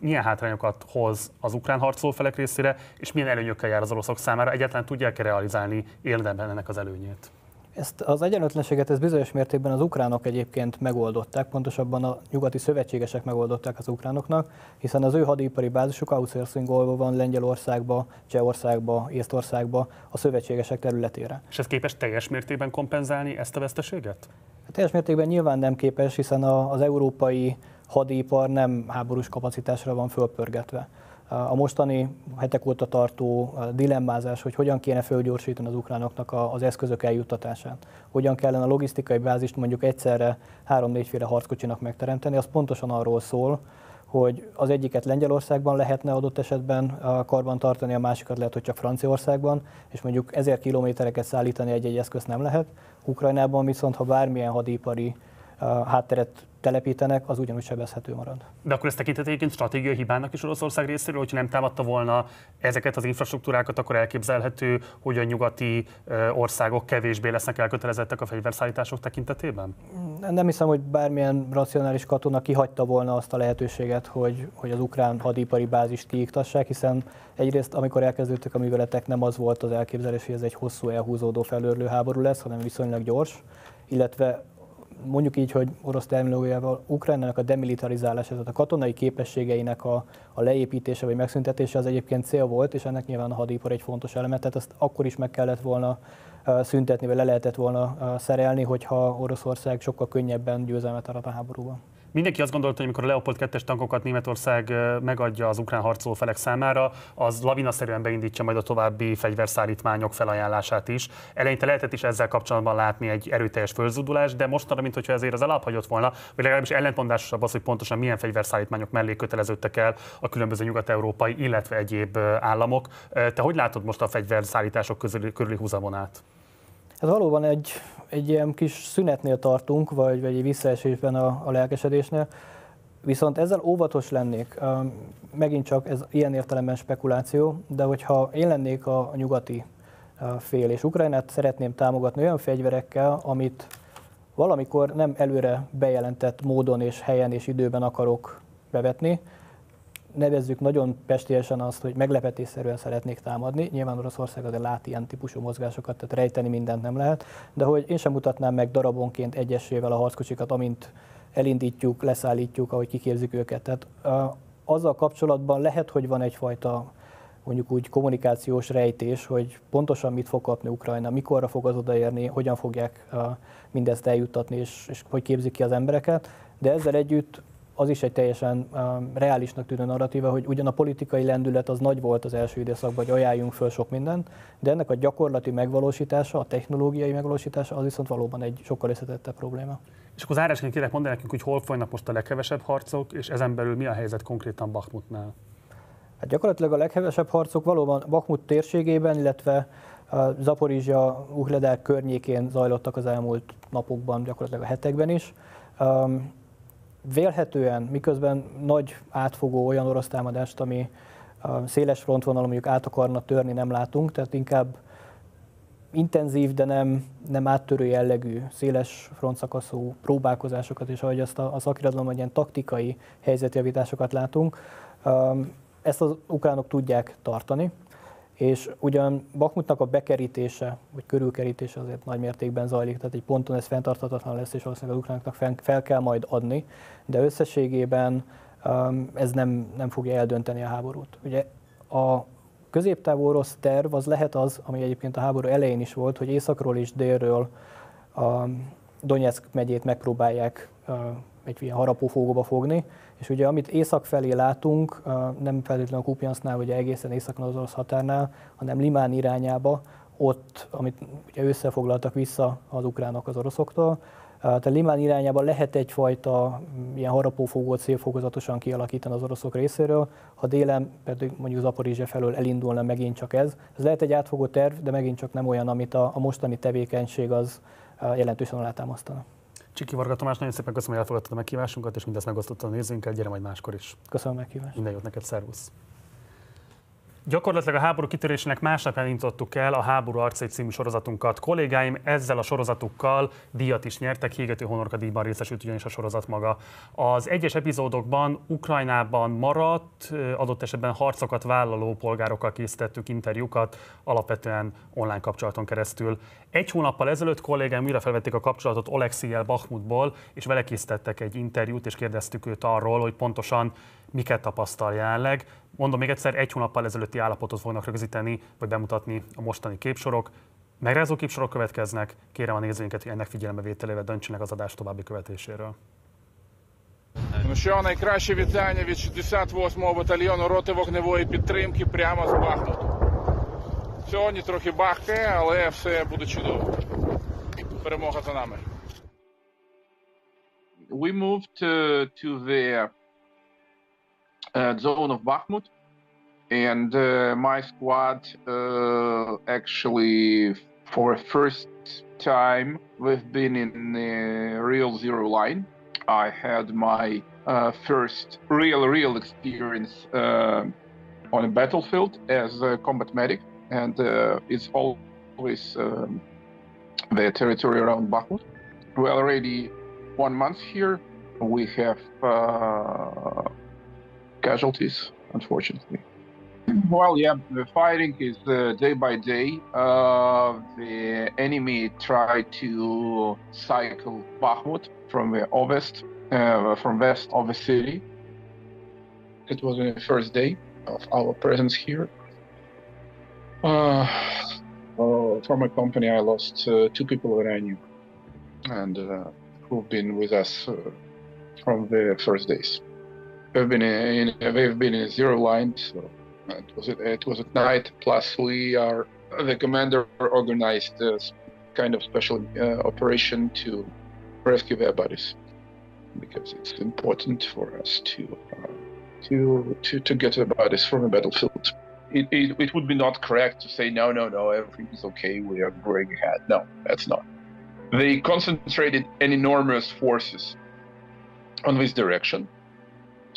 milyen hátrányokat hoz az ukrán harcolófelek felek részére, és milyen előnyökkel jár az oroszok számára? Egyáltalán tudják-e realizálni érdemben ennek az előnyét? Ezt az egyenlőtlenséget ez bizonyos mértékben az ukránok egyébként megoldották, pontosabban a nyugati szövetségesek megoldották az ukránoknak, hiszen az ő hadipari bázisuk outsourcingolva van Lengyelországba, Csehországba, Észtországba, a szövetségesek területére. És ez képes teljes mértékben kompenzálni ezt a veszteséget? A hát teljes mértékben nyilván nem képes, hiszen az európai hadipar nem háborús kapacitásra van fölpörgetve a mostani hetek óta tartó dilemmázás, hogy hogyan kéne fölgyorsítani az ukránoknak az eszközök eljuttatását, hogyan kellene a logisztikai bázist mondjuk egyszerre három-négyféle harckocsinak megteremteni, az pontosan arról szól, hogy az egyiket Lengyelországban lehetne adott esetben karban tartani, a másikat lehet, hogy csak Franciaországban, és mondjuk ezer kilométereket szállítani egy-egy eszköz nem lehet. Ukrajnában viszont, ha bármilyen hadipari hátteret telepítenek, az ugyanúgy sebezhető marad. De akkor ezt tekintheti egyébként stratégiai hibának is Oroszország részéről, hogyha nem támadta volna ezeket az infrastruktúrákat, akkor elképzelhető, hogy a nyugati országok kevésbé lesznek elkötelezettek a fegyverszállítások tekintetében? Nem hiszem, hogy bármilyen racionális katona kihagyta volna azt a lehetőséget, hogy, hogy az ukrán hadipari bázist kiiktassák, hiszen egyrészt, amikor elkezdődtek a műveletek, nem az volt az elképzelés, hogy ez egy hosszú elhúzódó felörlő háború lesz, hanem viszonylag gyors illetve mondjuk így, hogy orosz terminológiával Ukrajnának a demilitarizálása, tehát a katonai képességeinek a, a leépítése vagy megszüntetése az egyébként cél volt, és ennek nyilván a hadipar egy fontos eleme, tehát ezt akkor is meg kellett volna szüntetni, vagy le lehetett volna szerelni, hogyha Oroszország sokkal könnyebben győzelmet arat a háborúban. Mindenki azt gondolta, hogy amikor a Leopold 2-es tankokat Németország megadja az ukrán harcoló felek számára, az lavinaszerűen beindítja majd a további fegyverszállítmányok felajánlását is. Eleinte lehetett is ezzel kapcsolatban látni egy erőteljes fölzudulást, de mostanra, mintha ezért az elabhagyott volna, vagy legalábbis ellentmondásosabb az, hogy pontosan milyen fegyverszállítmányok mellé köteleződtek el a különböző nyugat-európai, illetve egyéb államok. Te hogy látod most a fegyverszállítások körüli húzavonát? Hát valóban egy, egy ilyen kis szünetnél tartunk, vagy, vagy egy visszaesésben a, a lelkesedésnél, viszont ezzel óvatos lennék. Megint csak ez ilyen értelemben spekuláció, de hogyha én lennék a nyugati fél, és Ukrajnát szeretném támogatni olyan fegyverekkel, amit valamikor nem előre bejelentett módon és helyen és időben akarok bevetni, nevezzük nagyon pestélyesen azt, hogy meglepetésszerűen szeretnék támadni. Nyilván Oroszország azért lát ilyen típusú mozgásokat, tehát rejteni mindent nem lehet, de hogy én sem mutatnám meg darabonként egyesével a harckocsikat, amint elindítjuk, leszállítjuk, ahogy kiképzik őket. Tehát azzal kapcsolatban lehet, hogy van egyfajta mondjuk úgy kommunikációs rejtés, hogy pontosan mit fog kapni Ukrajna, mikorra fog az odaérni, hogyan fogják mindezt eljuttatni, és, és hogy képzik ki az embereket, de ezzel együtt az is egy teljesen um, reálisnak tűnő narratíva, hogy ugyan a politikai lendület az nagy volt az első időszakban, hogy ajánljunk föl sok mindent, de ennek a gyakorlati megvalósítása, a technológiai megvalósítása az viszont valóban egy sokkal összetettebb probléma. És akkor zárásként kérek mondani nekünk, hogy hol folynak most a legkevesebb harcok, és ezen belül mi a helyzet konkrétan Bakmutnál? Hát gyakorlatilag a leghevesebb harcok valóban Bakmut térségében, illetve uh, Zaporizsia, Uhledák környékén zajlottak az elmúlt napokban, gyakorlatilag a hetekben is. Um, vélhetően, miközben nagy átfogó olyan orosz támadást, ami a széles frontvonalon mondjuk át akarna törni, nem látunk, tehát inkább intenzív, de nem, nem áttörő jellegű, széles frontszakaszú próbálkozásokat, és ahogy azt a, a szakiratban, vagy ilyen taktikai helyzetjavításokat látunk, ezt az ukránok tudják tartani. És ugyan Bakmutnak a bekerítése, vagy körülkerítése azért nagy mértékben zajlik, tehát egy ponton ez fenntarthatatlan lesz, és valószínűleg az ukránoknak fel kell majd adni, de összességében um, ez nem, nem fogja eldönteni a háborút. Ugye a középtávú orosz terv az lehet az, ami egyébként a háború elején is volt, hogy északról és délről a Donetsk megyét megpróbálják uh, egy ilyen harapófogóba fogni, és ugye amit észak felé látunk, nem feltétlenül a Kupiansznál, ugye egészen északon az orosz határnál, hanem Limán irányába, ott, amit ugye összefoglaltak vissza az ukránok az oroszoktól, tehát Limán irányába lehet egyfajta mm, ilyen harapófogó célfokozatosan kialakítani az oroszok részéről, ha délen pedig mondjuk Zaporizse felől elindulna megint csak ez. Ez lehet egy átfogó terv, de megint csak nem olyan, amit a, a mostani tevékenység az jelentősen alátámasztana. Csiki Varga Tamás, nagyon szépen köszönöm, hogy elfogadtad a meghívásunkat, és mindezt megosztottad a nézőinkkel, gyere majd máskor is. Köszönöm a meghívást. Minden jót neked, szervusz. Gyakorlatilag a háború kitörésének másnapján indítottuk el a Háború arcai című sorozatunkat. Kollégáim ezzel a sorozatukkal díjat is nyertek, hígető Honorka díjban részesült ugyanis a sorozat maga. Az egyes epizódokban Ukrajnában maradt, adott esetben harcokat vállaló polgárokkal készítettük interjúkat, alapvetően online kapcsolaton keresztül. Egy hónappal ezelőtt kollégám újra felvették a kapcsolatot Olexiel Bakhmutból, és vele készítettek egy interjút, és kérdeztük őt arról, hogy pontosan miket tapasztal jelenleg. Mondom még egyszer, egy hónappal ezelőtti állapotot fognak rögzíteni, vagy bemutatni a mostani képsorok. Megrázó képsorok következnek, kérem a nézőinket, hogy ennek figyelembevételével döntsenek az adás további követéséről. Ну що, найкраще вітання від 68-го батальйону роти вогневої підтримки прямо з Бахмуту. Сьогодні трохи бахте, але все буде чудово. Перемога за нами. We moved to, to the Uh, zone of Bakhmut. And uh, my squad uh, actually, for the first time, we've been in the real zero line. I had my uh, first real, real experience uh, on a battlefield as a combat medic, and uh, it's always um, the territory around Bakhmut. We're already one month here. We have casualties, unfortunately. Well, yeah, the fighting is uh, day by day. Uh, the enemy tried to cycle Bakhmut from the west, uh, from west of the city. It was the first day of our presence here. Uh, For my company, I lost uh, two people that I knew, and uh, who've been with us from the first days have been in we've been in zero line. So uh, it was it was at night. Plus, we are the commander organized this kind of special uh, operation to rescue their bodies because it's important for us to uh, to to to get their bodies from the battlefield. It, it, it would be not correct to say no no no everything is okay we are going ahead. No, that's not. They concentrated an enormous forces on this direction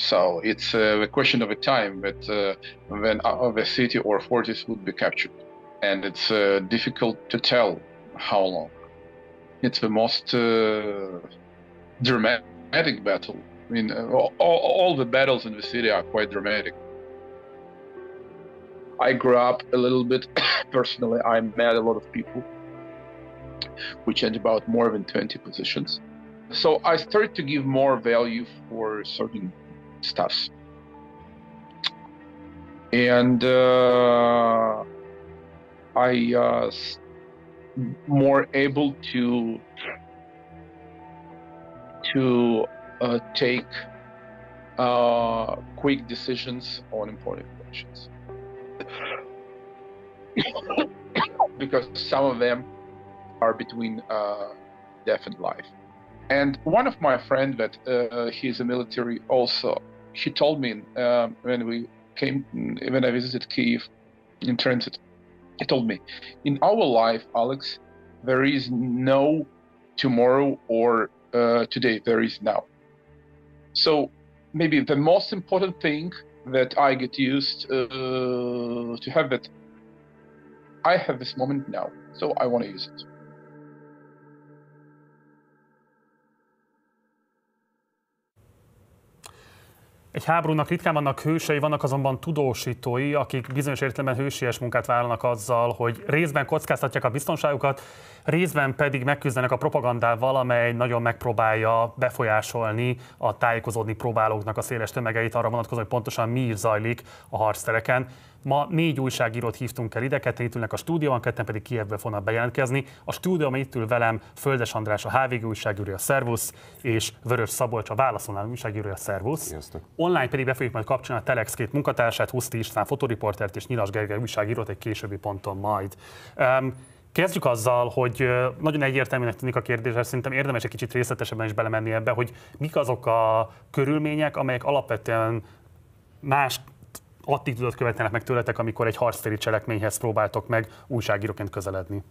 so it's uh, a question of a time that uh, when a uh, city or fortress would be captured, and it's difficult to tell how long. It's the most dramatic battle. I mean, all, all the battles in the city are quite dramatic. I grew up a little bit personally. I met a lot of people. We changed about more than 20 positions. So I started to give more value for certain Stuff, And uh, I uh, more able to to uh, take uh, quick decisions on important questions because some of them are between uh, death and life. And one of my friend that uh, he's a military also he told me uh, when we came, when I visited Kiev in transit, he told me, in our life, Alex, there is no tomorrow or uh, today, there is now. So maybe the most important thing that I get used uh, to have that I have this moment now, so I want to use it. Egy háborúnak ritkán vannak hősei, vannak azonban tudósítói, akik bizonyos értelemben hősies munkát vállalnak azzal, hogy részben kockáztatják a biztonságukat, részben pedig megküzdenek a propagandával, amely nagyon megpróbálja befolyásolni a tájékozódni próbálóknak a széles tömegeit arra vonatkozóan, hogy pontosan mi is zajlik a harctereken. Ma négy újságírót hívtunk el ide, ketten itt ülnek a stúdióban, ketten pedig Kievből fognak bejelentkezni. A stúdióban itt ül velem Földes András, a HVG újságírója, szervusz, és Vörös Szabolcs, a Válaszolnál újságírója, szervusz. Sziasztok. Online pedig be fogjuk majd kapcsolni a Telex két munkatársát, Huszti István fotoriportert és Nyilas Gergely újságírót egy későbbi ponton majd. Um, Kezdjük azzal, hogy nagyon egyértelműnek tűnik a kérdés, és szerintem érdemes egy kicsit részletesebben is belemenni ebbe, hogy mik azok a körülmények, amelyek alapvetően más attitűdöt követnek meg tőletek, amikor egy harctéri cselekményhez próbáltok meg újságíróként közeledni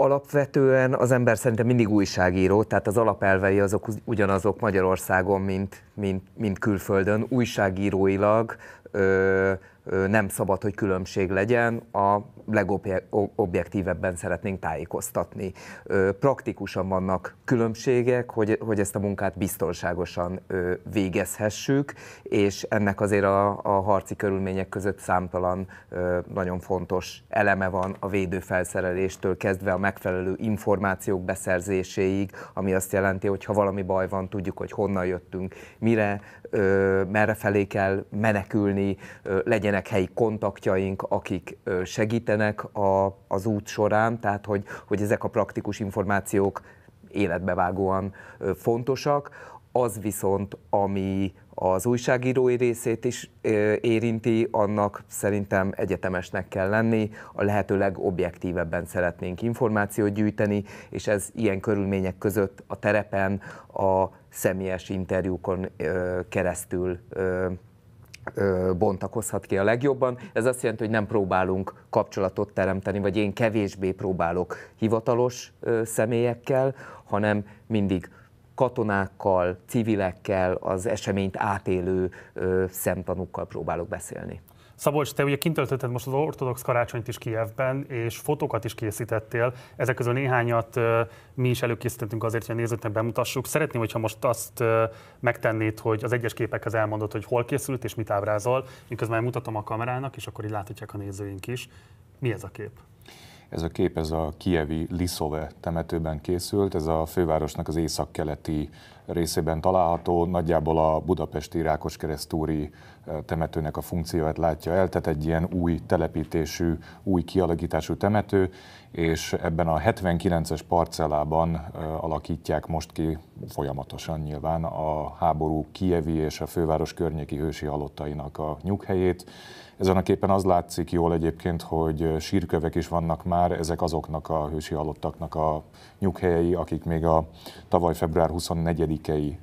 alapvetően az ember szerintem mindig újságíró, tehát az alapelvei azok ugyanazok Magyarországon, mint, mint, mint külföldön. Újságíróilag ö, ö, nem szabad, hogy különbség legyen. A legobjektívebben szeretnénk tájékoztatni. Praktikusan vannak különbségek, hogy, hogy ezt a munkát biztonságosan végezhessük, és ennek azért a, a harci körülmények között számtalan nagyon fontos eleme van a védőfelszereléstől kezdve a megfelelő információk beszerzéséig, ami azt jelenti, hogy ha valami baj van, tudjuk, hogy honnan jöttünk, mire, merre felé kell menekülni, legyenek helyi kontaktjaink, akik segítenek, segítenek a, az út során, tehát hogy, hogy ezek a praktikus információk életbevágóan fontosak. Az viszont, ami az újságírói részét is érinti, annak szerintem egyetemesnek kell lenni, a lehető legobjektívebben szeretnénk információt gyűjteni, és ez ilyen körülmények között a terepen, a személyes interjúkon keresztül bontakozhat ki a legjobban. Ez azt jelenti, hogy nem próbálunk kapcsolatot teremteni, vagy én kevésbé próbálok hivatalos személyekkel, hanem mindig katonákkal, civilekkel, az eseményt átélő szemtanúkkal próbálok beszélni. Szabolcs, te ugye kintöltötted most az ortodox karácsonyt is Kijevben, és fotókat is készítettél. Ezek közül néhányat mi is előkészítettünk azért, hogy a nézőknek bemutassuk. Szeretném, hogyha most azt megtennéd, hogy az egyes képekhez elmondod, hogy hol készült és mit ábrázol, miközben mutatom a kamerának, és akkor így láthatják a nézőink is. Mi ez a kép? Ez a kép ez a kievi Liszove temetőben készült, ez a fővárosnak az északkeleti részében található, nagyjából a budapesti Rákoskeresztúri temetőnek a funkcióját látja el, tehát egy ilyen új telepítésű, új kialakítású temető, és ebben a 79-es parcellában alakítják most ki folyamatosan nyilván a háború kievi és a főváros környéki hősi halottainak a nyughelyét. Ezen a képen az látszik jól egyébként, hogy sírkövek is vannak már, ezek azoknak a hősi halottaknak a nyughelyei, akik még a tavaly február 24-i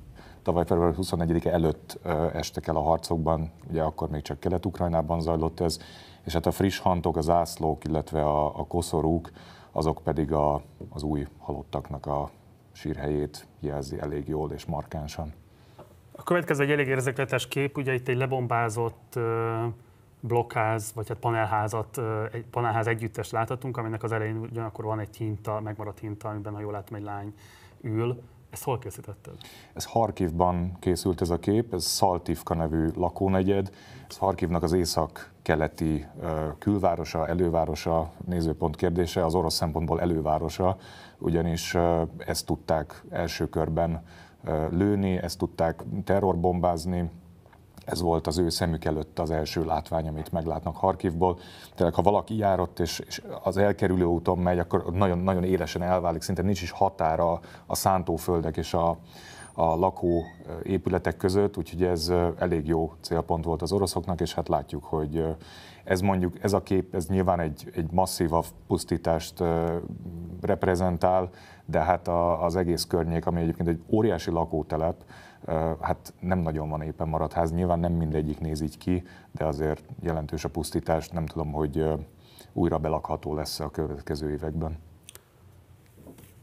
tavaly február 24-e előtt estek el a harcokban, ugye akkor még csak Kelet-Ukrajnában zajlott ez, és hát a friss hantok, a zászlók, illetve a, a koszorúk, azok pedig a, az új halottaknak a sírhelyét jelzi elég jól és markánsan. A következő egy elég érzékletes kép, ugye itt egy lebombázott blokkház, vagy hát panelházat, egy panelház együttest láthatunk, aminek az elején ugyanakkor van egy hinta, megmaradt hinta, amiben, ha jól látom, egy lány ül ezt hol készítetted? Ez Harkivban készült ez a kép, ez Szaltivka nevű lakónegyed. Ez Harkivnak az észak-keleti külvárosa, elővárosa, nézőpont kérdése, az orosz szempontból elővárosa, ugyanis ezt tudták első körben lőni, ezt tudták terrorbombázni, ez volt az ő szemük előtt az első látvány, amit meglátnak Harkivból. Tényleg, ha valaki járott és, és az elkerülő úton megy, akkor nagyon, nagyon élesen elválik, szinte nincs is határa a szántóföldek és a, a lakó épületek között, úgyhogy ez elég jó célpont volt az oroszoknak, és hát látjuk, hogy ez mondjuk, ez a kép, ez nyilván egy, egy masszívabb pusztítást reprezentál, de hát a, az egész környék, ami egyébként egy óriási lakótelep, hát nem nagyon van éppen maradt ház. Nyilván nem mindegyik néz így ki, de azért jelentős a pusztítás. Nem tudom, hogy újra belakható lesz a következő években.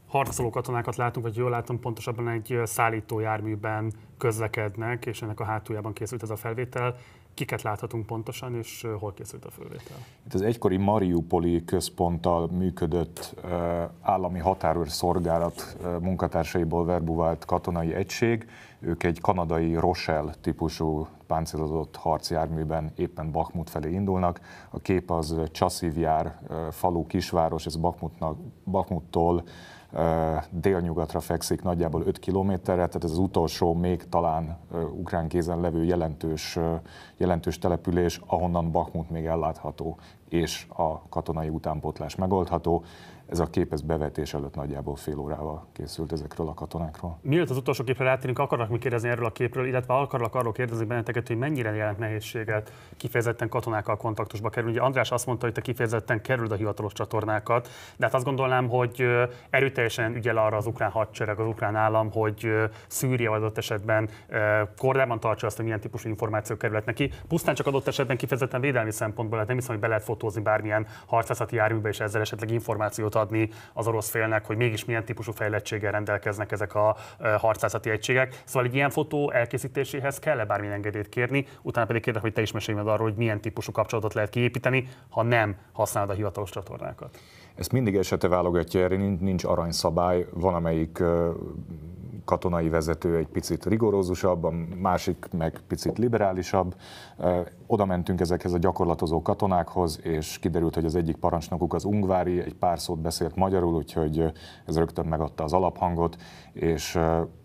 Harcoló katonákat látunk, vagy jól látom, pontosabban egy szállítójárműben közlekednek, és ennek a hátuljában készült ez a felvétel. Kiket láthatunk pontosan, és hol készült a felvétel? Itt az egykori Mariupoli központtal működött állami határőr szolgálat munkatársaiból verbuvált katonai egység, ők egy kanadai Rochelle típusú páncélozott harcjárműben éppen Bakmut felé indulnak. A kép az Csaszívjár falu kisváros, ez Bakmutnak, Bakmuttól délnyugatra fekszik, nagyjából 5 kilométerre, tehát ez az utolsó, még talán ukrán kézen levő jelentős, jelentős település, ahonnan Bakmut még ellátható, és a katonai utánpótlás megoldható. Ez a kép, ez bevetés előtt nagyjából fél órával készült ezekről a katonákról. Mielőtt az utolsó képre rátérünk, akarnak mi kérdezni erről a képről, illetve akarlak arról kérdezni benneteket, hogy mennyire jelent nehézséget kifejezetten katonákkal kontaktusba kerülni. Ugye András azt mondta, hogy te kifejezetten kerüld a hivatalos csatornákat, de hát azt gondolnám, hogy erőteljesen ügyel arra az ukrán hadsereg, az ukrán állam, hogy szűrje adott esetben kordában tartsa azt, hogy milyen típusú információk kerülhet neki. Pusztán csak adott esetben kifejezetten védelmi szempontból, hát nem hiszem, hogy be lehet fotózni bármilyen harcászati járműbe, és ezzel esetleg információt adni az orosz félnek, hogy mégis milyen típusú fejlettséggel rendelkeznek ezek a e, harcászati egységek. Szóval egy ilyen fotó elkészítéséhez kell-e bármilyen engedélyt kérni, utána pedig kérlek, hogy te is mesélj meg arról, hogy milyen típusú kapcsolatot lehet kiépíteni, ha nem használod a hivatalos csatornákat. Ezt mindig esete válogatja, erre nincs aranyszabály, van amelyik katonai vezető egy picit rigorózusabb, a másik meg picit liberálisabb. Oda mentünk ezekhez a gyakorlatozó katonákhoz, és kiderült, hogy az egyik parancsnokuk az ungvári, egy pár szót beszélt magyarul, úgyhogy ez rögtön megadta az alaphangot, és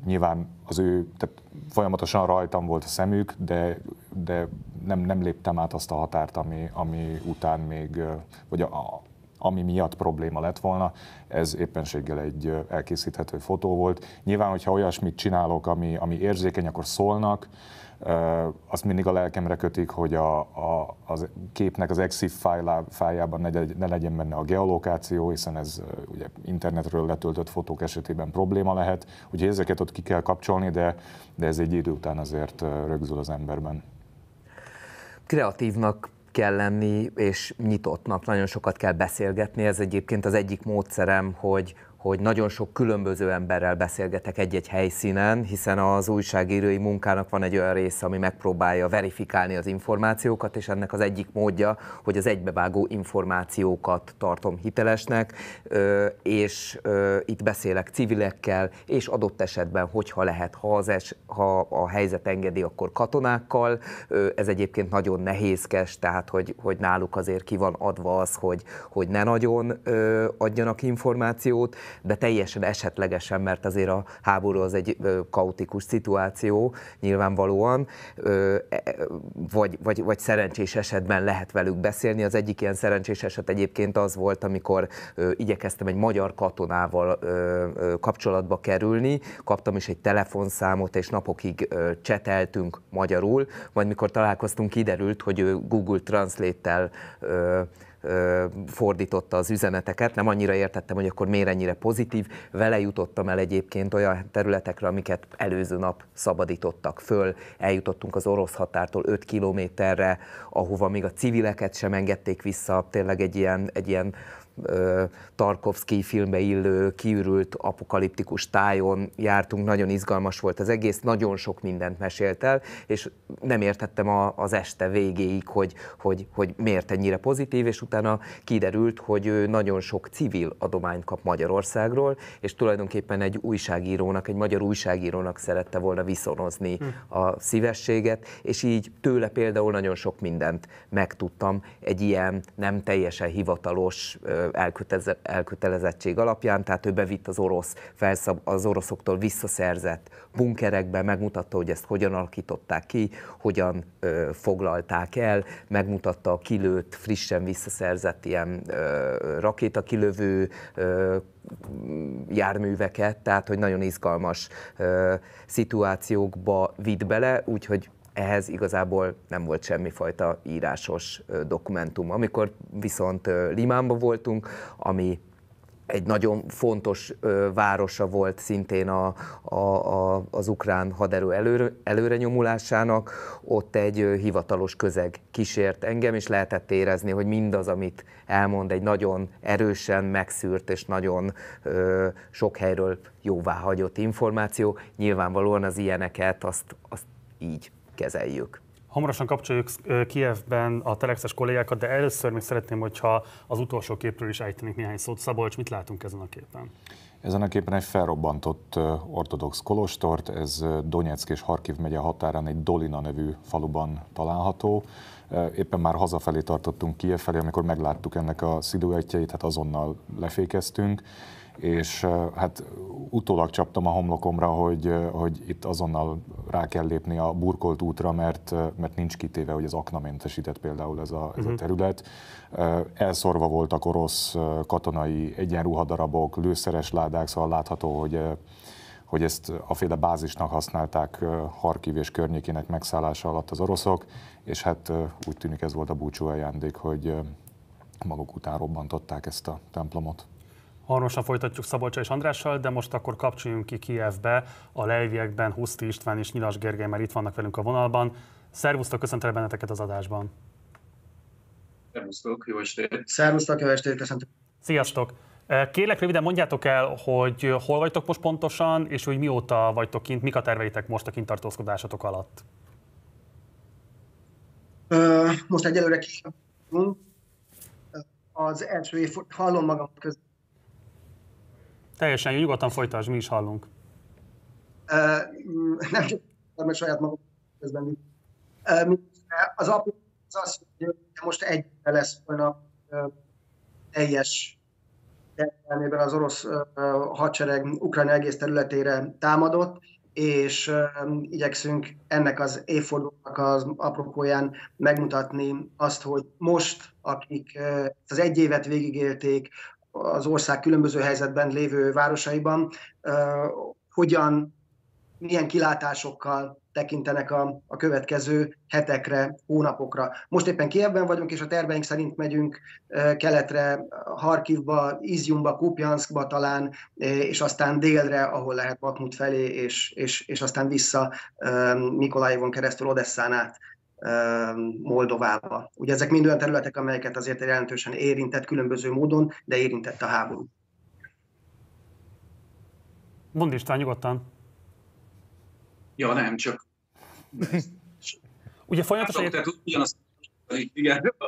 nyilván az ő, tehát folyamatosan rajtam volt a szemük, de, de nem, nem léptem át azt a határt, ami, ami után még, vagy a, ami miatt probléma lett volna. Ez éppenséggel egy elkészíthető fotó volt. Nyilván, hogyha olyasmit csinálok, ami, ami érzékeny, akkor szólnak, azt mindig a lelkemre kötik, hogy a, a, a képnek az EXIF fájlában ne, ne legyen benne a geolokáció, hiszen ez ugye internetről letöltött fotók esetében probléma lehet, úgyhogy ezeket ott ki kell kapcsolni, de, de ez egy idő után azért rögzül az emberben. Kreatívnak kell lenni, és nyitottnak, nagyon sokat kell beszélgetni. Ez egyébként az egyik módszerem, hogy, hogy nagyon sok különböző emberrel beszélgetek egy-egy helyszínen, hiszen az újságírói munkának van egy olyan része, ami megpróbálja verifikálni az információkat, és ennek az egyik módja, hogy az egybevágó információkat tartom hitelesnek, és itt beszélek civilekkel, és adott esetben, hogyha lehet, ha, az es, ha a helyzet engedi, akkor katonákkal. Ez egyébként nagyon nehézkes, tehát hogy, hogy náluk azért ki van adva az, hogy, hogy ne nagyon adjanak információt, de teljesen esetlegesen, mert azért a háború az egy kaotikus szituáció nyilvánvalóan, e, e, vagy, vagy, vagy szerencsés esetben lehet velük beszélni. Az egyik ilyen szerencsés eset egyébként az volt, amikor igyekeztem egy magyar katonával kapcsolatba kerülni, kaptam is egy telefonszámot, és napokig cseteltünk magyarul, majd mikor találkoztunk, kiderült, hogy ő Google Translate-tel fordította az üzeneteket, nem annyira értettem, hogy akkor miért ennyire pozitív. Vele jutottam el egyébként olyan területekre, amiket előző nap szabadítottak föl, eljutottunk az orosz határtól 5 kilométerre, ahova még a civileket sem engedték vissza, tényleg egy ilyen, egy ilyen Tarkovsky filmbe illő, kiürült apokaliptikus tájon jártunk, nagyon izgalmas volt az egész, nagyon sok mindent mesélt el, és nem értettem a, az este végéig, hogy, hogy, hogy miért ennyire pozitív, és utána kiderült, hogy ő nagyon sok civil adományt kap Magyarországról, és tulajdonképpen egy újságírónak, egy magyar újságírónak szerette volna viszonozni hm. a szívességet, és így tőle például nagyon sok mindent megtudtam, egy ilyen nem teljesen hivatalos elkötelezettség alapján, tehát ő bevitt az, orosz felszab, az oroszoktól visszaszerzett bunkerekbe, megmutatta, hogy ezt hogyan alakították ki, hogyan ö, foglalták el, megmutatta a kilőtt, frissen visszaszerzett ilyen ö, rakétakilövő ö, járműveket, tehát hogy nagyon izgalmas ö, szituációkba vitt bele, úgyhogy ehhez igazából nem volt semmifajta írásos dokumentum. Amikor viszont Limánba voltunk, ami egy nagyon fontos ö, városa volt szintén a, a, a, az ukrán haderő előre, előrenyomulásának, ott egy ö, hivatalos közeg kísért engem, és lehetett érezni, hogy mindaz, amit elmond, egy nagyon erősen megszűrt és nagyon ö, sok helyről jóváhagyott információ. Nyilvánvalóan az ilyeneket azt, azt így kezeljük. Hamarosan kapcsoljuk Kievben a Telexes kollégákat, de először még szeretném, hogyha az utolsó képről is ejtenék néhány szót. Szabolcs, mit látunk ezen a képen? Ezen a képen egy felrobbantott ortodox kolostort, ez Donetsk és Harkiv megye határán egy Dolina nevű faluban található. Éppen már hazafelé tartottunk Kiev felé, amikor megláttuk ennek a sziluettjeit, hát azonnal lefékeztünk és hát utólag csaptam a homlokomra, hogy, hogy itt azonnal rá kell lépni a burkolt útra, mert, mert nincs kitéve, hogy az aknamentesített például ez a, ez a mhm. terület. Elszorva voltak orosz katonai egyenruhadarabok, lőszeres ládák, szóval látható, hogy hogy ezt a féle bázisnak használták Harkiv és környékének megszállása alatt az oroszok, és hát úgy tűnik ez volt a búcsú ajándék, hogy maguk után robbantották ezt a templomot. Hamarosan folytatjuk Szabolcsa és Andrással, de most akkor kapcsoljunk ki Kijevbe. A lejviekben Huszti István és Nyilas Gergely már itt vannak velünk a vonalban. Szervusztok, köszöntelek benneteket az adásban. Szervusztok, jó estét! Szervusztok, jó estét, köszöntök! Sziasztok! Eh, kérlek, röviden mondjátok el, hogy hol vagytok most pontosan, és hogy mióta vagytok kint, mik a terveitek most a kintartózkodásatok alatt? Most egyelőre kint az első év, hallom magam között Teljesen jó, nyugodtan folytasd, mi is hallunk. Uh, nem csak mert saját magam közben. Uh, az apu az az, hogy most egy lesz volna uh, teljes értelmében az orosz uh, hadsereg Ukrajna egész területére támadott, és uh, igyekszünk ennek az évfordulónak az apropóján megmutatni azt, hogy most, akik uh, az egy évet végigélték, az ország különböző helyzetben lévő városaiban, hogyan, milyen kilátásokkal tekintenek a, a következő hetekre, hónapokra. Most éppen Kievben vagyunk, és a terveink szerint megyünk keletre, Harkivba, Izjumba, Kupjanskba talán, és aztán délre, ahol lehet Bakmut felé, és, és, és aztán vissza Mikolajevon keresztül Odesszán át Ehm, Moldovába. Ugye ezek mind olyan területek, amelyeket azért jelentősen érintett különböző módon, de érintett a háború. Mondd István nyugodtan. Ja, nem, csak... Ugye folyamatosan... Hát, tehát ugyanazt,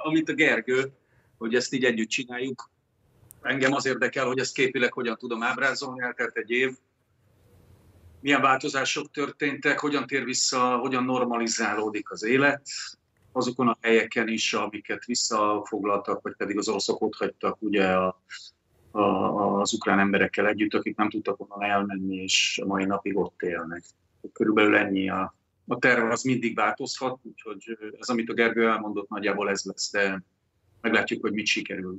amit a Gergő, hogy ezt így együtt csináljuk. Engem az érdekel, hogy ezt képileg hogyan tudom ábrázolni, eltelt egy év, milyen változások történtek, hogyan tér vissza, hogyan normalizálódik az élet azokon a helyeken is, amiket visszafoglaltak, vagy pedig az oroszok ott hagytak ugye a, a, az ukrán emberekkel együtt, akik nem tudtak onnan elmenni, és a mai napig ott élnek. Körülbelül ennyi a, a terv, az mindig változhat, úgyhogy ez, amit a Gergő elmondott, nagyjából ez lesz, de meglátjuk, hogy mit sikerül.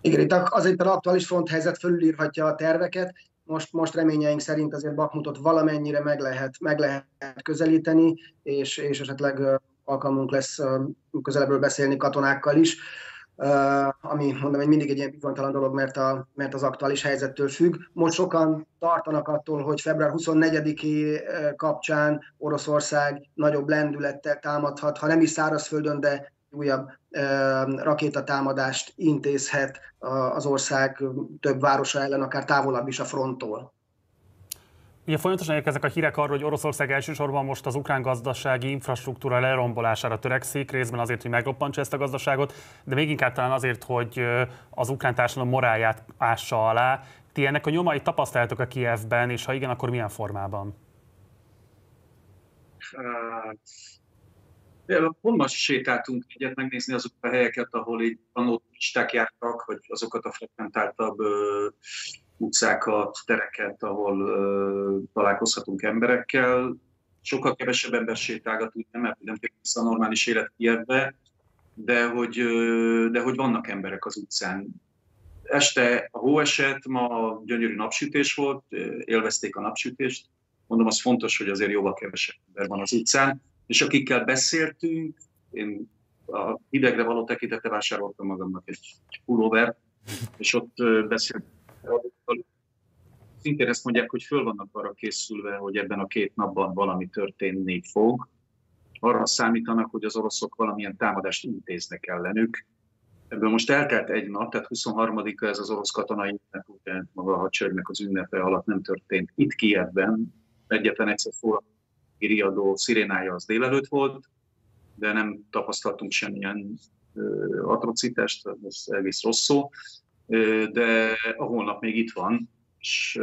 Igen, itt az éppen aktuális fronthelyzet fölülírhatja a terveket, most, most reményeink szerint azért Bakmutot valamennyire meg lehet, meg lehet közelíteni, és, és esetleg alkalmunk lesz közelebbről beszélni katonákkal is, ami mondom, hogy mindig egy ilyen bizonytalan dolog, mert, a, mert az aktuális helyzettől függ. Most sokan tartanak attól, hogy február 24-i kapcsán Oroszország nagyobb lendülettel támadhat, ha nem is szárazföldön, de újabb rakétatámadást intézhet az ország több városa ellen, akár távolabb is a fronttól. Ugye folyamatosan érkeznek a hírek arról, hogy Oroszország elsősorban most az ukrán gazdasági infrastruktúra lerombolására törekszik, részben azért, hogy megroppantsa ezt a gazdaságot, de még inkább talán azért, hogy az ukrán társadalom morálját ássa alá. Ti ennek a nyomait tapasztaltok a Kievben, és ha igen, akkor milyen formában? Hát, például honnan sétáltunk egyet megnézni azokat a helyeket, ahol így anótisták jártak, vagy azokat a frekventáltabb utcákat, tereket, ahol ö, találkozhatunk emberekkel. Sokkal kevesebb ember sétálgat, ugye, mert nem kell vissza a normális élet Kievbe, de hogy, ö, de hogy vannak emberek az utcán. Este a hó esett, ma gyönyörű napsütés volt, élvezték a napsütést. Mondom, az fontos, hogy azért jóval kevesebb ember van az utcán és akikkel beszéltünk, én a hidegre való tekintete vásároltam magamnak egy pulóver és ott beszéltünk. Szintén ezt mondják, hogy föl vannak arra készülve, hogy ebben a két napban valami történni fog. Arra számítanak, hogy az oroszok valamilyen támadást intéznek ellenük. Ebből most eltelt egy nap, tehát 23-a ez az orosz katonai ünnep, maga a hadseregnek az ünnepe alatt nem történt itt Kievben. Egyetlen egyszer szólaltak riadó szirénája az délelőtt volt, de nem tapasztaltunk semmilyen atrocitást, ez egész rossz szó, de a holnap még itt van, és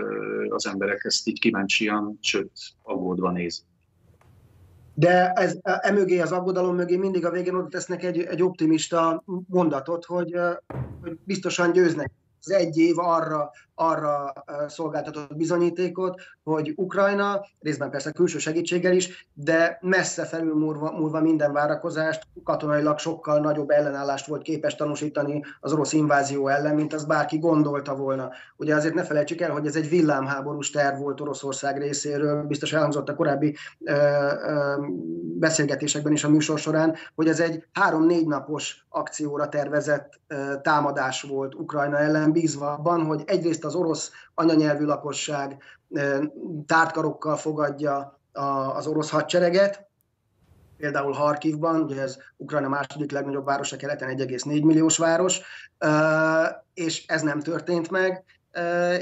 az emberek ezt így kíváncsian, sőt, aggódva néz. De ez, e, emögé, az aggodalom mögé mindig a végén oda tesznek egy, egy optimista mondatot, hogy, hogy biztosan győznek az egy év arra, arra szolgáltatott bizonyítékot, hogy Ukrajna, részben persze külső segítséggel is, de messze múlva, múlva minden várakozást, katonailag sokkal nagyobb ellenállást volt képes tanúsítani az orosz invázió ellen, mint az bárki gondolta volna. Ugye azért ne felejtsük el, hogy ez egy villámháborús terv volt Oroszország részéről, biztos elhangzott a korábbi ö, ö, beszélgetésekben is a műsor során, hogy ez egy három-négy napos akcióra tervezett támadás volt Ukrajna ellen, bízva abban, hogy egyrészt az orosz anyanyelvű lakosság tártkarokkal fogadja az orosz hadsereget, például Harkivban, ugye ez Ukrajna második legnagyobb városa keleten, 1,4 milliós város, és ez nem történt meg,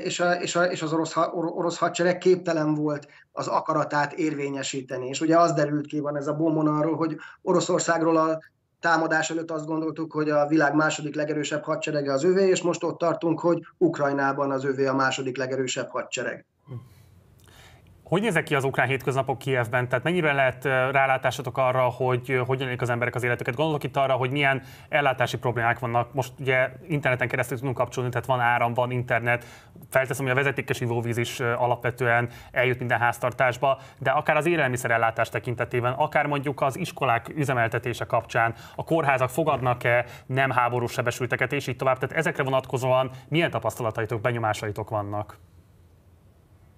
és, a, és, a, és az orosz, orosz hadsereg képtelen volt az akaratát érvényesíteni. És ugye az derült ki, van ez a bomon arról, hogy Oroszországról a támadás előtt azt gondoltuk, hogy a világ második legerősebb hadserege az övé, és most ott tartunk, hogy Ukrajnában az övé a második legerősebb hadsereg. Hogy nézek ki az ukrán hétköznapok Kievben? Tehát mennyire lehet rálátásatok arra, hogy hogyan élik az emberek az életüket? Gondolok itt arra, hogy milyen ellátási problémák vannak. Most ugye interneten keresztül tudunk kapcsolni, tehát van áram, van internet. Felteszem, hogy a vezetékes ivóvíz is alapvetően eljut minden háztartásba, de akár az ellátás tekintetében, akár mondjuk az iskolák üzemeltetése kapcsán, a kórházak fogadnak-e nem háborús sebesülteket, és így tovább. Tehát ezekre vonatkozóan milyen tapasztalataitok, benyomásaitok vannak?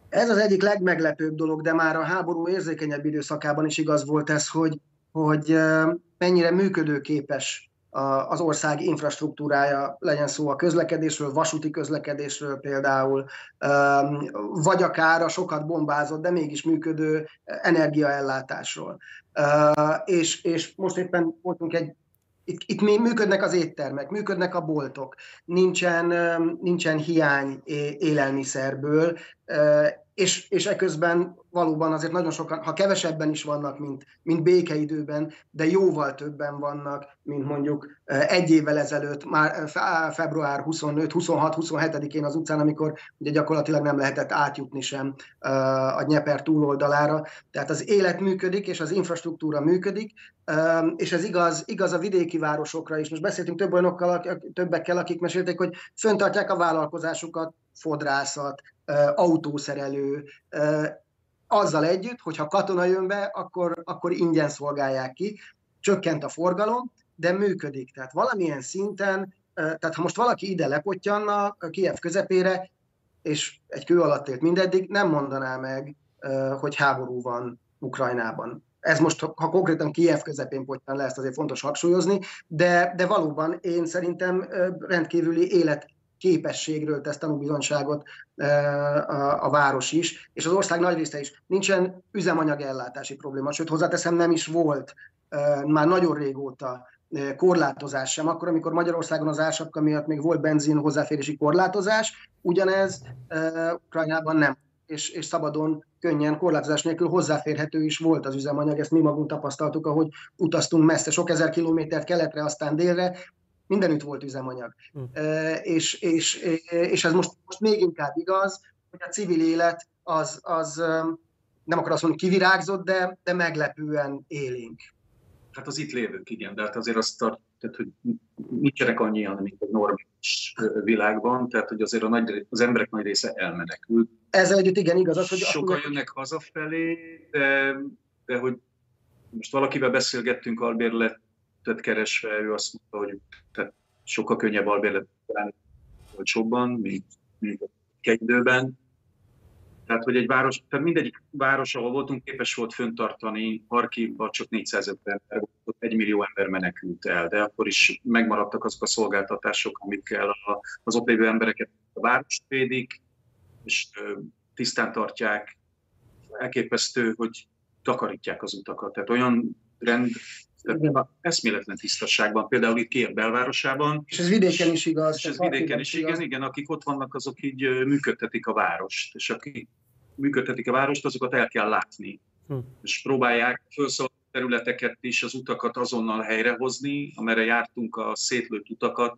Ez az egyik legmeglepőbb dolog, de már a háború érzékenyebb időszakában is igaz volt ez, hogy, hogy mennyire működőképes az ország infrastruktúrája, legyen szó a közlekedésről, vasúti közlekedésről például, vagy akár a sokat bombázott, de mégis működő energiaellátásról. És, és most éppen voltunk egy itt, itt működnek az éttermek, működnek a boltok, nincsen, nincsen hiány élelmiszerből, és, és eközben valóban azért nagyon sokan, ha kevesebben is vannak, mint, mint békeidőben, de jóval többen vannak, mint mondjuk eh, egy évvel ezelőtt, már eh, eh, február 25, 26, 27-én az utcán, amikor ugye gyakorlatilag nem lehetett átjutni sem a Nyeper túloldalára. Tehát az élet működik, és az infrastruktúra működik, és ez igaz, igaz a vidéki városokra is. Most beszéltünk több olyanokkal, többekkel, akik mesélték, hogy föntartják a vállalkozásukat, fodrászat, autószerelő, azzal együtt, hogyha katona jön be, akkor, akkor ingyen szolgálják ki, csökkent a forgalom, de működik. Tehát valamilyen szinten, tehát ha most valaki ide lepottyanna Kiev közepére, és egy kő alatt élt mindeddig, nem mondaná meg, hogy háború van Ukrajnában. Ez most, ha konkrétan Kiev közepén pottyan le, ezt azért fontos hangsúlyozni, de, de valóban én szerintem rendkívüli élet képességről tesz tanúbizonságot a, a város is, és az ország nagy része is. Nincsen üzemanyagellátási probléma, sőt hozzáteszem nem is volt már nagyon régóta korlátozás sem. Akkor, amikor Magyarországon az ásapka miatt még volt benzin hozzáférési korlátozás, ugyanez uh, Ukrajnában nem. És, és szabadon, könnyen, korlátozás nélkül hozzáférhető is volt az üzemanyag. Ezt mi magunk tapasztaltuk, ahogy utaztunk messze, sok ezer kilométert keletre, aztán délre, mindenütt volt üzemanyag. Mm. És, és, és ez most, most még inkább igaz, hogy a civil élet az, az nem akar azt mondani kivirágzott, de, de meglepően élénk. Hát az itt lévők, igen, de hát azért azt tart, tehát, hogy nincsenek annyian, mint egy normális világban, tehát hogy azért a nagy, az emberek nagy része elmenekült. Ez együtt igen, igaz. Az, hogy Sokan akkor... jönnek hazafelé, de, de hogy most valakivel beszélgettünk albérlet albérletet keresve, ő azt mondta, hogy tehát sokkal könnyebb albérletet találni olcsóbban, mint, mint egy időben. Tehát, hogy egy város, tehát mindegyik város, ahol voltunk, képes volt föntartani, Harkivba csak 450 ember volt, egy millió ember menekült el, de akkor is megmaradtak azok a szolgáltatások, amikkel az ott lévő embereket a város védik, és tisztán tartják, elképesztő, hogy takarítják az utakat. Tehát olyan rend, ebben a eszméletlen tisztaságban, például itt Kér belvárosában. És ez vidéken is igaz. És ez vidéken is igaz, igen, igen, akik ott vannak, azok így működtetik a várost, és akik működtetik a várost, azokat el kell látni. Hm. És próbálják felszólni területeket is, az utakat azonnal helyrehozni, amire jártunk a szétlőtt utakat,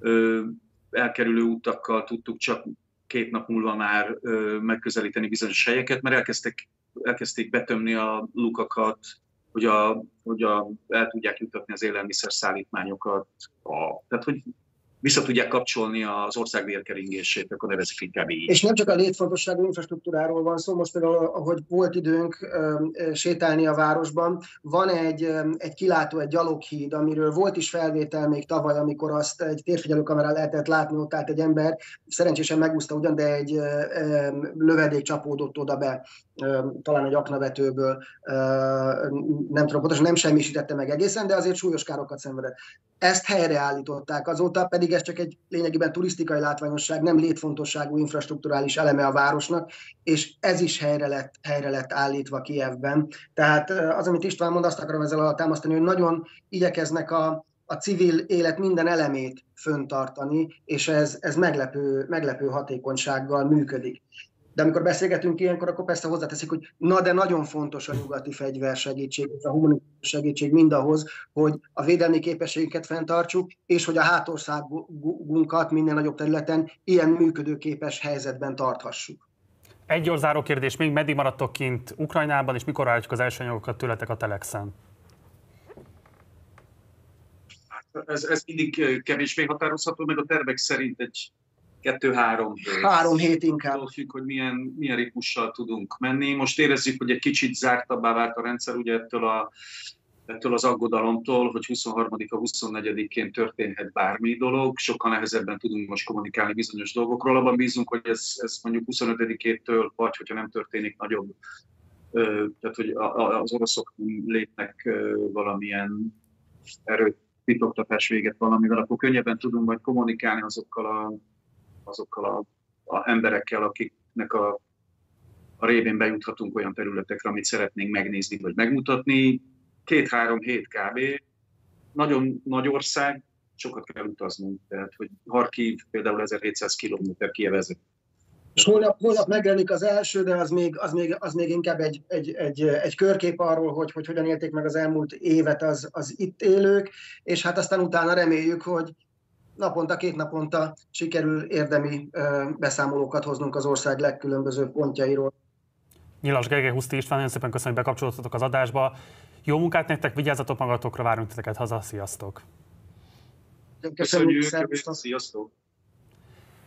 ö, elkerülő utakkal tudtuk csak két nap múlva már ö, megközelíteni bizonyos helyeket, mert elkezdtek, elkezdték betömni a lukakat, hogy, a, hogy a, el tudják jutatni az élelmiszer szállítmányokat, a, tehát hogy vissza tudják kapcsolni az ország vérkeringését, akkor nevezik inkább így. És nem csak a létfontosságú infrastruktúráról van szó, most például, ahogy volt időnk sétálni a városban, van egy, egy kilátó, egy gyaloghíd, amiről volt is felvétel még tavaly, amikor azt egy térfigyelőkamerán lehetett látni, ott állt egy ember, szerencsésen megúszta ugyan, de egy lövedék csapódott oda be talán egy aknavetőből, nem tudom pontosan, nem semmisítette meg egészen, de azért súlyos károkat szenvedett. Ezt helyreállították azóta, pedig ez csak egy lényegében turisztikai látványosság, nem létfontosságú infrastruktúrális eleme a városnak, és ez is helyre lett, helyre lett állítva Kijevben. Tehát az, amit István mond, azt akarom ezzel alatt támasztani, hogy nagyon igyekeznek a, a civil élet minden elemét föntartani, és ez, ez meglepő, meglepő hatékonysággal működik. De amikor beszélgetünk ilyenkor, akkor persze hozzáteszik, hogy na de nagyon fontos a nyugati fegyversegítség, és a humanitárius segítség mindahhoz, hogy a védelmi képességünket fenntartsuk, és hogy a hátországunkat minden nagyobb területen ilyen működőképes helyzetben tarthassuk. Egy gyors záró kérdés, még meddig maradtok kint Ukrajnában, és mikor állítjuk az első anyagokat tőletek a Telexen? Hát ez, ez mindig eh, kevésbé határozható, meg a tervek szerint egy Kettő-három hét. Három hét inkább. Attól függ, hogy milyen, milyen ritmussal tudunk menni. Most érezzük, hogy egy kicsit zártabbá vált a rendszer, ugye ettől a ettől az aggodalomtól, hogy 23-a, 24-én történhet bármi dolog, sokkal nehezebben tudunk most kommunikálni bizonyos dolgokról. Abban bízunk, hogy ez, ez mondjuk 25-től, vagy hogyha nem történik nagyobb, tehát hogy az oroszok lépnek valamilyen erőt, titoktatás véget valamivel, akkor könnyebben tudunk majd kommunikálni azokkal a azokkal a, a emberekkel, akiknek a, a révén bejuthatunk olyan területekre, amit szeretnénk megnézni vagy megmutatni. Két-három hét kb. Nagyon nagy ország, sokat kell utaznunk, tehát hogy Harkiv például 1700 km kievezett. És holnap, holnap megjelenik az első, de az még, az még, az még inkább egy, egy, egy, egy körkép arról, hogy, hogy hogyan élték meg az elmúlt évet az, az itt élők, és hát aztán utána reméljük, hogy, naponta, két naponta sikerül érdemi beszámolókat hoznunk az ország legkülönbözőbb pontjairól. Nyilas Gergely, Huszti István, nagyon szépen köszönöm, hogy bekapcsolódtatok az adásba. Jó munkát nektek, vigyázzatok magatokra, várunk titeket haza, sziasztok! Köszönjük, Köszönjük sziasztok!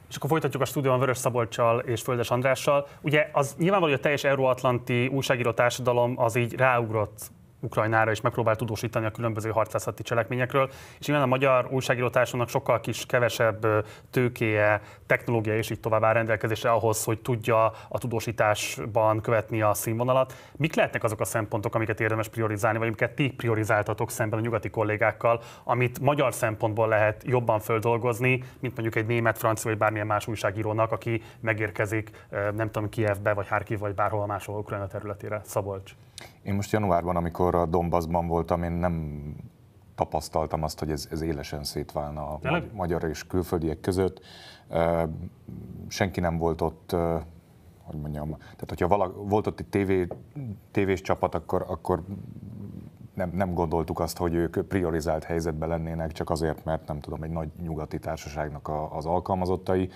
És akkor folytatjuk a stúdióban Vörös Szabolcsal és Földes Andrással. Ugye az nyilvánvaló, hogy a teljes euróatlanti újságíró társadalom az így ráugrott Ukrajnára, és megpróbál tudósítani a különböző harcászati cselekményekről. És nyilván a magyar újságíró sokkal kis, kevesebb tőkéje, technológia és így tovább áll rendelkezésre ahhoz, hogy tudja a tudósításban követni a színvonalat. Mik lehetnek azok a szempontok, amiket érdemes priorizálni, vagy amiket ti priorizáltatok szemben a nyugati kollégákkal, amit magyar szempontból lehet jobban földolgozni, mint mondjuk egy német, francia vagy bármilyen más újságírónak, aki megérkezik, nem tudom, Kievbe, vagy Harkiv, vagy bárhol máshol Ukrajna területére, Szabolcs? Én most januárban, amikor a Donbassban voltam, én nem tapasztaltam azt, hogy ez, ez élesen szétválna a Tele? magyar és külföldiek között. Senki nem volt ott, hogy mondjam, tehát hogyha vala, volt ott egy tévé, tévés csapat, akkor, akkor nem, nem gondoltuk azt, hogy ők priorizált helyzetben lennének, csak azért, mert nem tudom, egy nagy nyugati társaságnak a, az alkalmazottai.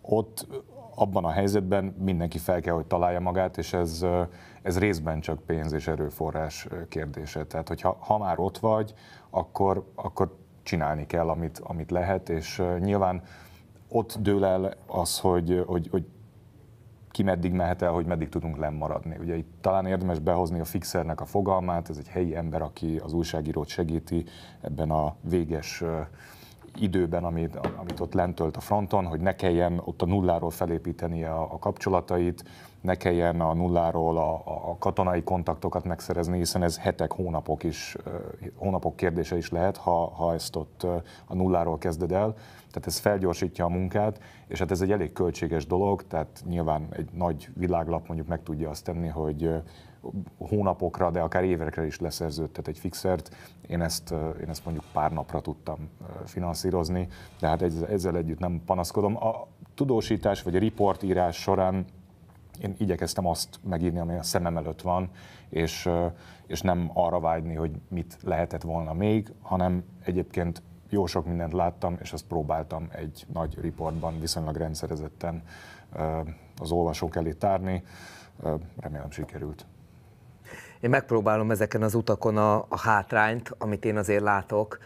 Ott abban a helyzetben mindenki fel kell, hogy találja magát, és ez ez részben csak pénz és erőforrás kérdése. Tehát, hogyha ha már ott vagy, akkor, akkor csinálni kell, amit, amit lehet, és nyilván ott dől el az, hogy, hogy, hogy ki meddig mehet el, hogy meddig tudunk lemaradni. Ugye itt talán érdemes behozni a fixernek a fogalmát, ez egy helyi ember, aki az újságírót segíti ebben a véges időben, amit, amit ott lent tölt a fronton, hogy ne kelljen ott a nulláról felépítenie a, a kapcsolatait, ne kelljen a nulláról a, a katonai kontaktokat megszerezni, hiszen ez hetek, hónapok is, hónapok kérdése is lehet, ha, ha ezt ott a nulláról kezded el. Tehát ez felgyorsítja a munkát, és hát ez egy elég költséges dolog, tehát nyilván egy nagy világlap mondjuk meg tudja azt tenni, hogy hónapokra, de akár évekre is leszerződtet egy fixert. Én ezt, én ezt mondjuk pár napra tudtam finanszírozni, de hát ezzel együtt nem panaszkodom. A tudósítás vagy a riportírás során én igyekeztem azt megírni, ami a szemem előtt van, és, és nem arra vágyni, hogy mit lehetett volna még, hanem egyébként jó sok mindent láttam, és azt próbáltam egy nagy riportban viszonylag rendszerezetten az olvasók elé tárni. Remélem sikerült. Én megpróbálom ezeken az utakon a, a hátrányt, amit én azért látok,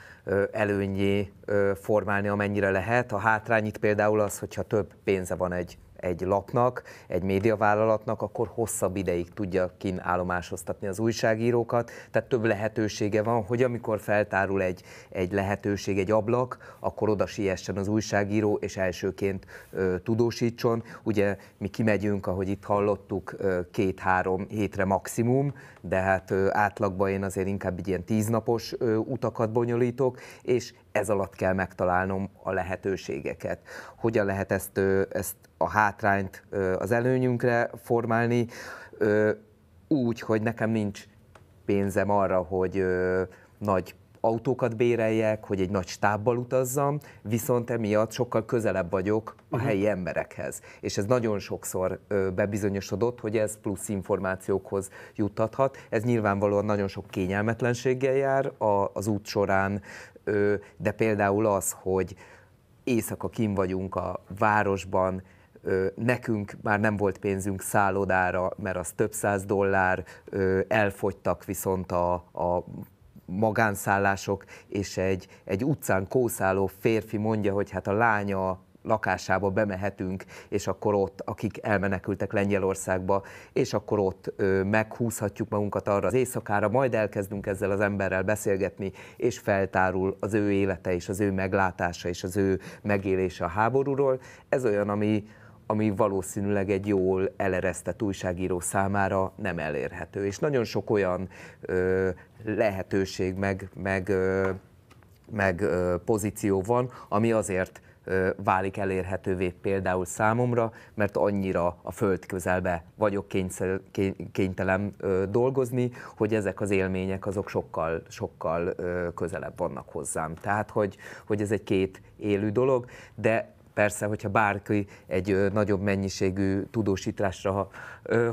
előnyé formálni, amennyire lehet. A hátrány itt például az, hogyha több pénze van egy egy lapnak, egy médiavállalatnak, akkor hosszabb ideig tudja kin állomásoztatni az újságírókat, tehát több lehetősége van, hogy amikor feltárul egy, egy lehetőség, egy ablak, akkor oda siessen az újságíró, és elsőként ö, tudósítson. Ugye mi kimegyünk, ahogy itt hallottuk, két-három hétre maximum, de hát átlagban én azért inkább egy ilyen tíznapos utakat bonyolítok, és ez alatt kell megtalálnom a lehetőségeket. Hogyan lehet ezt, ezt a hátrányt az előnyünkre formálni, úgy, hogy nekem nincs pénzem arra, hogy nagy autókat béreljek, hogy egy nagy stábbal utazzam, viszont emiatt sokkal közelebb vagyok a mhm. helyi emberekhez. És ez nagyon sokszor bebizonyosodott, hogy ez plusz információkhoz juttathat. Ez nyilvánvalóan nagyon sok kényelmetlenséggel jár az út során, de például az, hogy éjszaka kim vagyunk a városban, nekünk már nem volt pénzünk szállodára, mert az több száz dollár, elfogytak viszont a, a magánszállások, és egy, egy utcán kószáló férfi mondja, hogy hát a lánya lakásába bemehetünk, és akkor ott, akik elmenekültek Lengyelországba, és akkor ott ö, meghúzhatjuk magunkat arra az éjszakára, majd elkezdünk ezzel az emberrel beszélgetni, és feltárul az ő élete, és az ő meglátása, és az ő megélése a háborúról. Ez olyan, ami, ami valószínűleg egy jól eleresztett újságíró számára nem elérhető. És nagyon sok olyan ö, lehetőség, meg, meg, ö, meg ö, pozíció van, ami azért válik elérhetővé például számomra, mert annyira a föld közelbe vagyok kényszer, kénytelen dolgozni, hogy ezek az élmények azok sokkal, sokkal közelebb vannak hozzám. Tehát, hogy, hogy ez egy két élő dolog, de Persze, hogyha bárki egy nagyobb mennyiségű tudósításra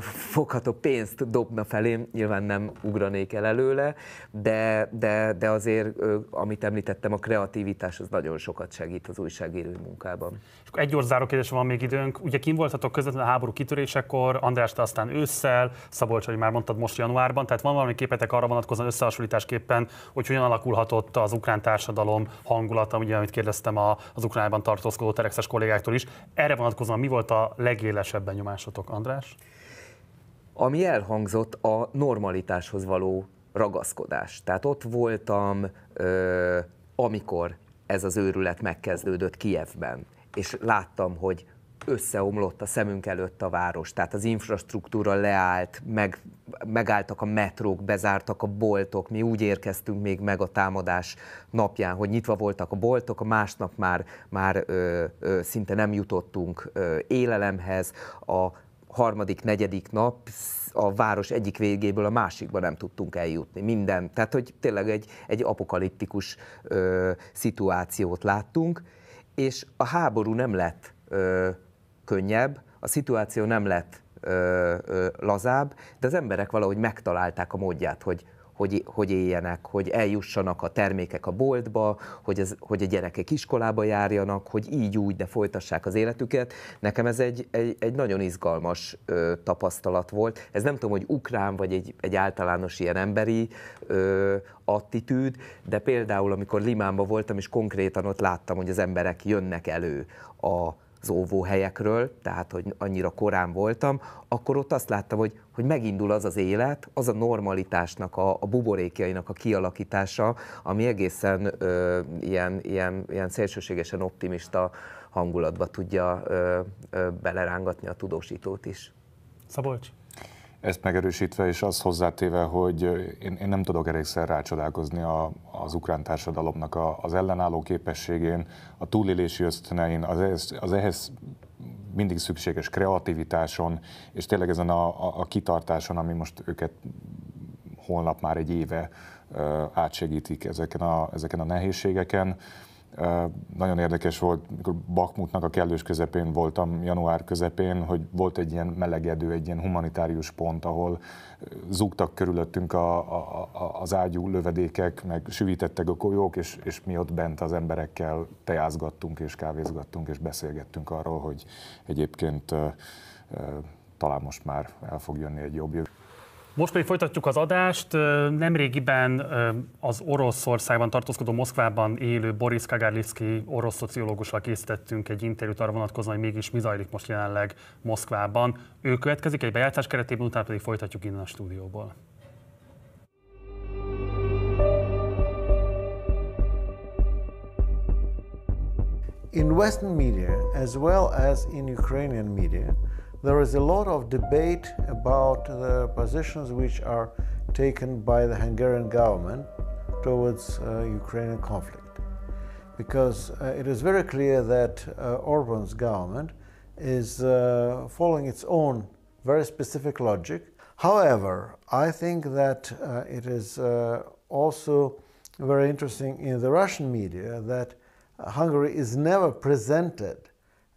fogható pénzt dobna felém, nyilván nem ugranék el előle, de, de, de azért, amit említettem, a kreativitás az nagyon sokat segít az újságíró munkában. És akkor egy gyors kérdés, van még időnk. Ugye kim voltatok közvetlenül a háború kitörésekor, András, te aztán ősszel, Szabolcs, hogy már mondtad, most januárban, tehát van valami képetek arra vonatkozóan összehasonlításképpen, hogy hogyan alakulhatott az ukrán társadalom hangulata, ugye, amit kérdeztem az Ukránban tartózkodó terexes kollégáktól is. Erre vonatkozóan mi volt a legélesebben nyomásotok, András? ami elhangzott a normalitáshoz való ragaszkodás. Tehát ott voltam, ö, amikor ez az őrület megkezdődött Kijevben, és láttam, hogy összeomlott a szemünk előtt a város, tehát az infrastruktúra leállt, meg, megálltak a metrók, bezártak a boltok, mi úgy érkeztünk még meg a támadás napján, hogy nyitva voltak a boltok, a másnap már, már ö, ö, szinte nem jutottunk ö, élelemhez, a harmadik, negyedik nap a város egyik végéből a másikba nem tudtunk eljutni. Minden. Tehát, hogy tényleg egy, egy apokaliptikus ö, szituációt láttunk, és a háború nem lett ö, könnyebb, a szituáció nem lett ö, ö, lazább, de az emberek valahogy megtalálták a módját, hogy hogy, hogy éljenek, hogy eljussanak a termékek a boltba, hogy, ez, hogy a gyerekek iskolába járjanak, hogy így úgy, de folytassák az életüket. Nekem ez egy, egy, egy nagyon izgalmas ö, tapasztalat volt. Ez nem tudom, hogy ukrán vagy egy, egy általános ilyen emberi ö, attitűd, de például amikor Limánban voltam, és konkrétan ott láttam, hogy az emberek jönnek elő a az óvóhelyekről, tehát hogy annyira korán voltam, akkor ott azt láttam, hogy, hogy megindul az az élet, az a normalitásnak, a, a buborékjainak a kialakítása, ami egészen ö, ilyen, ilyen, ilyen szélsőségesen optimista hangulatba tudja ö, ö, belerángatni a tudósítót is. Szabolcs? ezt megerősítve, és azt hozzátéve, hogy én, én nem tudok elégszer rácsodálkozni a, az ukrán társadalomnak a, az ellenálló képességén, a túlélési ösztönein, az ehhez, az ehhez mindig szükséges kreativitáson, és tényleg ezen a, a, a kitartáson, ami most őket holnap már egy éve átsegítik ezeken a, ezeken a nehézségeken. Nagyon érdekes volt, mikor Bakmutnak a kellős közepén voltam, január közepén, hogy volt egy ilyen melegedő, egy ilyen humanitárius pont, ahol zúgtak körülöttünk a, a, a, az ágyú lövedékek, meg süvítettek a kolyók, és, és mi ott bent az emberekkel teázgattunk és kávézgattunk, és beszélgettünk arról, hogy egyébként talán most már el fog jönni egy jobb jövő. Most pedig folytatjuk az adást. Nemrégiben az Oroszországban tartózkodó Moszkvában élő Boris Kagarlivski orosz szociológussal készítettünk egy interjút arra vonatkozóan, hogy mégis mi zajlik most jelenleg Moszkvában. Ő következik egy bejátszás keretében, utána pedig folytatjuk innen a stúdióból. In Western media, as well as in Ukrainian media, there is a lot of debate about the positions which are taken by the Hungarian government towards uh, Ukrainian conflict, because uh, it is very clear that uh, Orban's government is uh, following its own very specific logic. However, I think that uh, it is uh, also very interesting in the Russian media that Hungary is never presented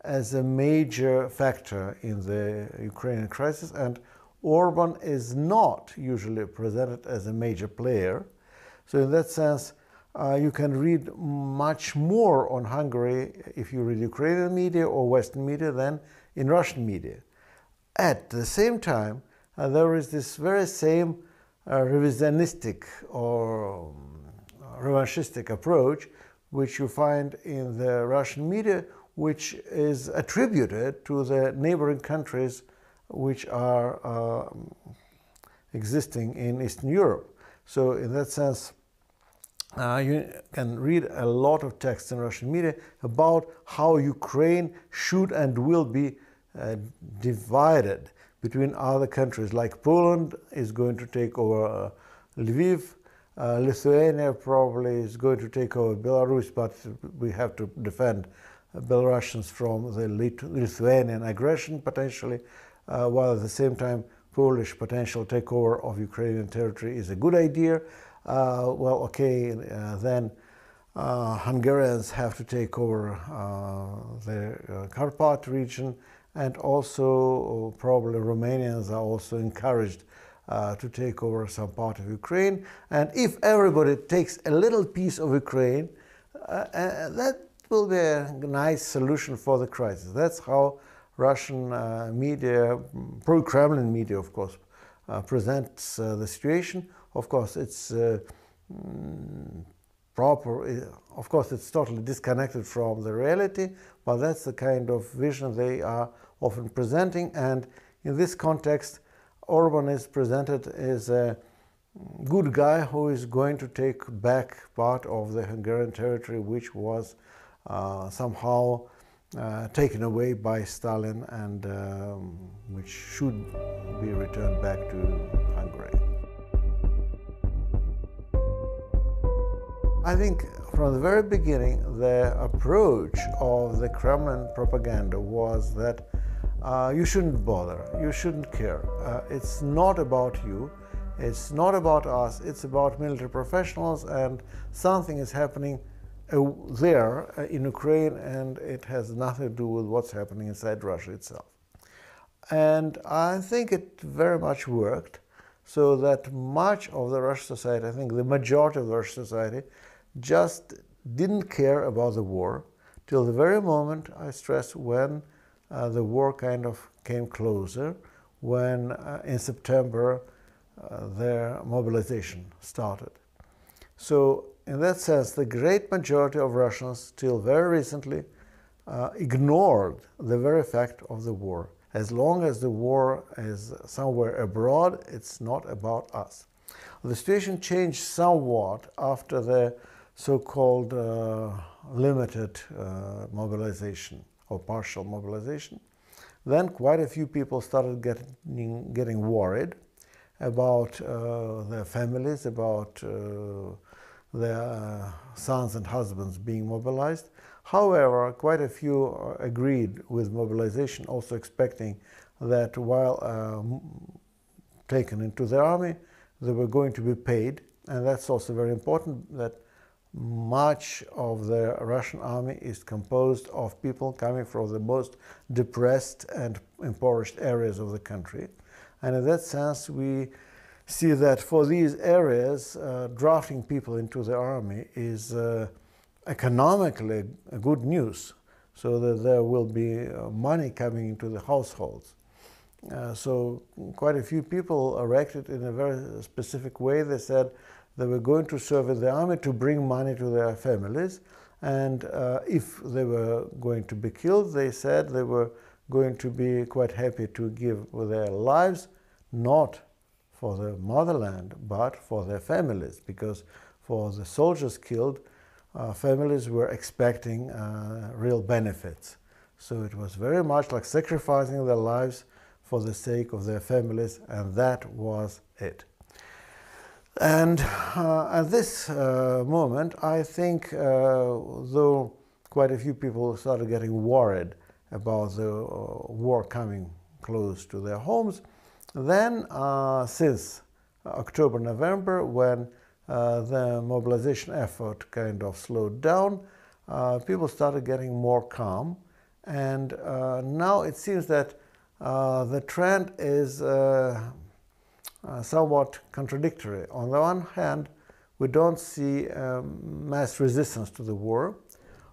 as a major factor in the Ukrainian crisis, and Orban is not usually presented as a major player. So, in that sense, uh, you can read much more on Hungary if you read Ukrainian media or Western media than in Russian media. At the same time, uh, there is this very same uh, revisionistic or um, revanchistic approach which you find in the Russian media, which is attributed to the neighboring countries which are uh, existing in Eastern Europe. So in that sense, uh, you can read a lot of texts in Russian media about how Ukraine should and will be uh, divided between other countries, like Poland is going to take over uh, Lviv, uh, Lithuania probably is going to take over Belarus, but we have to defend Belarusians from the Lithuanian aggression potentially, uh, while at the same time Polish potential takeover of Ukrainian territory is a good idea. Uh, well, okay, uh, then Hungarians have to take over the Karpat region and also probably Romanians are also encouraged uh, to take over some part of Ukraine. And if everybody takes a little piece of Ukraine, uh, uh, that will be a nice solution for the crisis. That's how Russian uh, media, pro-Kremlin media, of course, uh, presents uh, the situation. Of course, it's uh, mm, proper. Uh, of course, it's totally disconnected from the reality, but that's the kind of vision they are often presenting. And in this context, Orban is presented as a good guy who is going to take back part of the Hungarian territory, which was uh, somehow uh, taken away by Stalin and um, which should be returned back to Hungary. I think from the very beginning, the approach of the Kremlin propaganda was that uh, you shouldn't bother, you shouldn't care. Uh, it's not about you, it's not about us, it's about military professionals, and something is happening uh, there uh, in Ukraine, and it has nothing to do with what's happening inside Russia itself. And I think it very much worked, so that much of the Russian society, I think the majority of the Russian society, just didn't care about the war till the very moment, I stress, when uh, the war kind of came closer, when uh, in September uh, their mobilization started. So in that sense, the great majority of Russians, till very recently, uh, ignored the very fact of the war. As long as the war is somewhere abroad, it's not about us. The situation changed somewhat after the so-called uh, limited uh, mobilization or partial mobilization. Then quite a few people started getting, getting worried about uh, their families, about uh, their uh, sons and husbands being mobilized. However, quite a few uh, agreed with mobilization, also expecting that while uh, taken into the army, they were going to be paid. And that's also very important that much of the Russian army is composed of people coming from the most depressed and impoverished areas of the country. And in that sense, we see that for these areas, uh, drafting people into the army is uh, economically good news, so that there will be uh, money coming into the households. Uh, so quite a few people erected in a very specific way. They said they were going to serve in the army to bring money to their families, and uh, if they were going to be killed, they said they were going to be quite happy to give their lives, not for the motherland, but for their families, because for the soldiers killed, uh, families were expecting uh, real benefits. So it was very much like sacrificing their lives for the sake of their families, and that was it. And uh, at this uh, moment, I think, uh, though quite a few people started getting worried about the uh, war coming close to their homes, then uh, since October, November, when uh, the mobilization effort kind of slowed down, uh, people started getting more calm. And now it seems that the trend is somewhat contradictory. On the one hand, we don't see um, mass resistance to the war.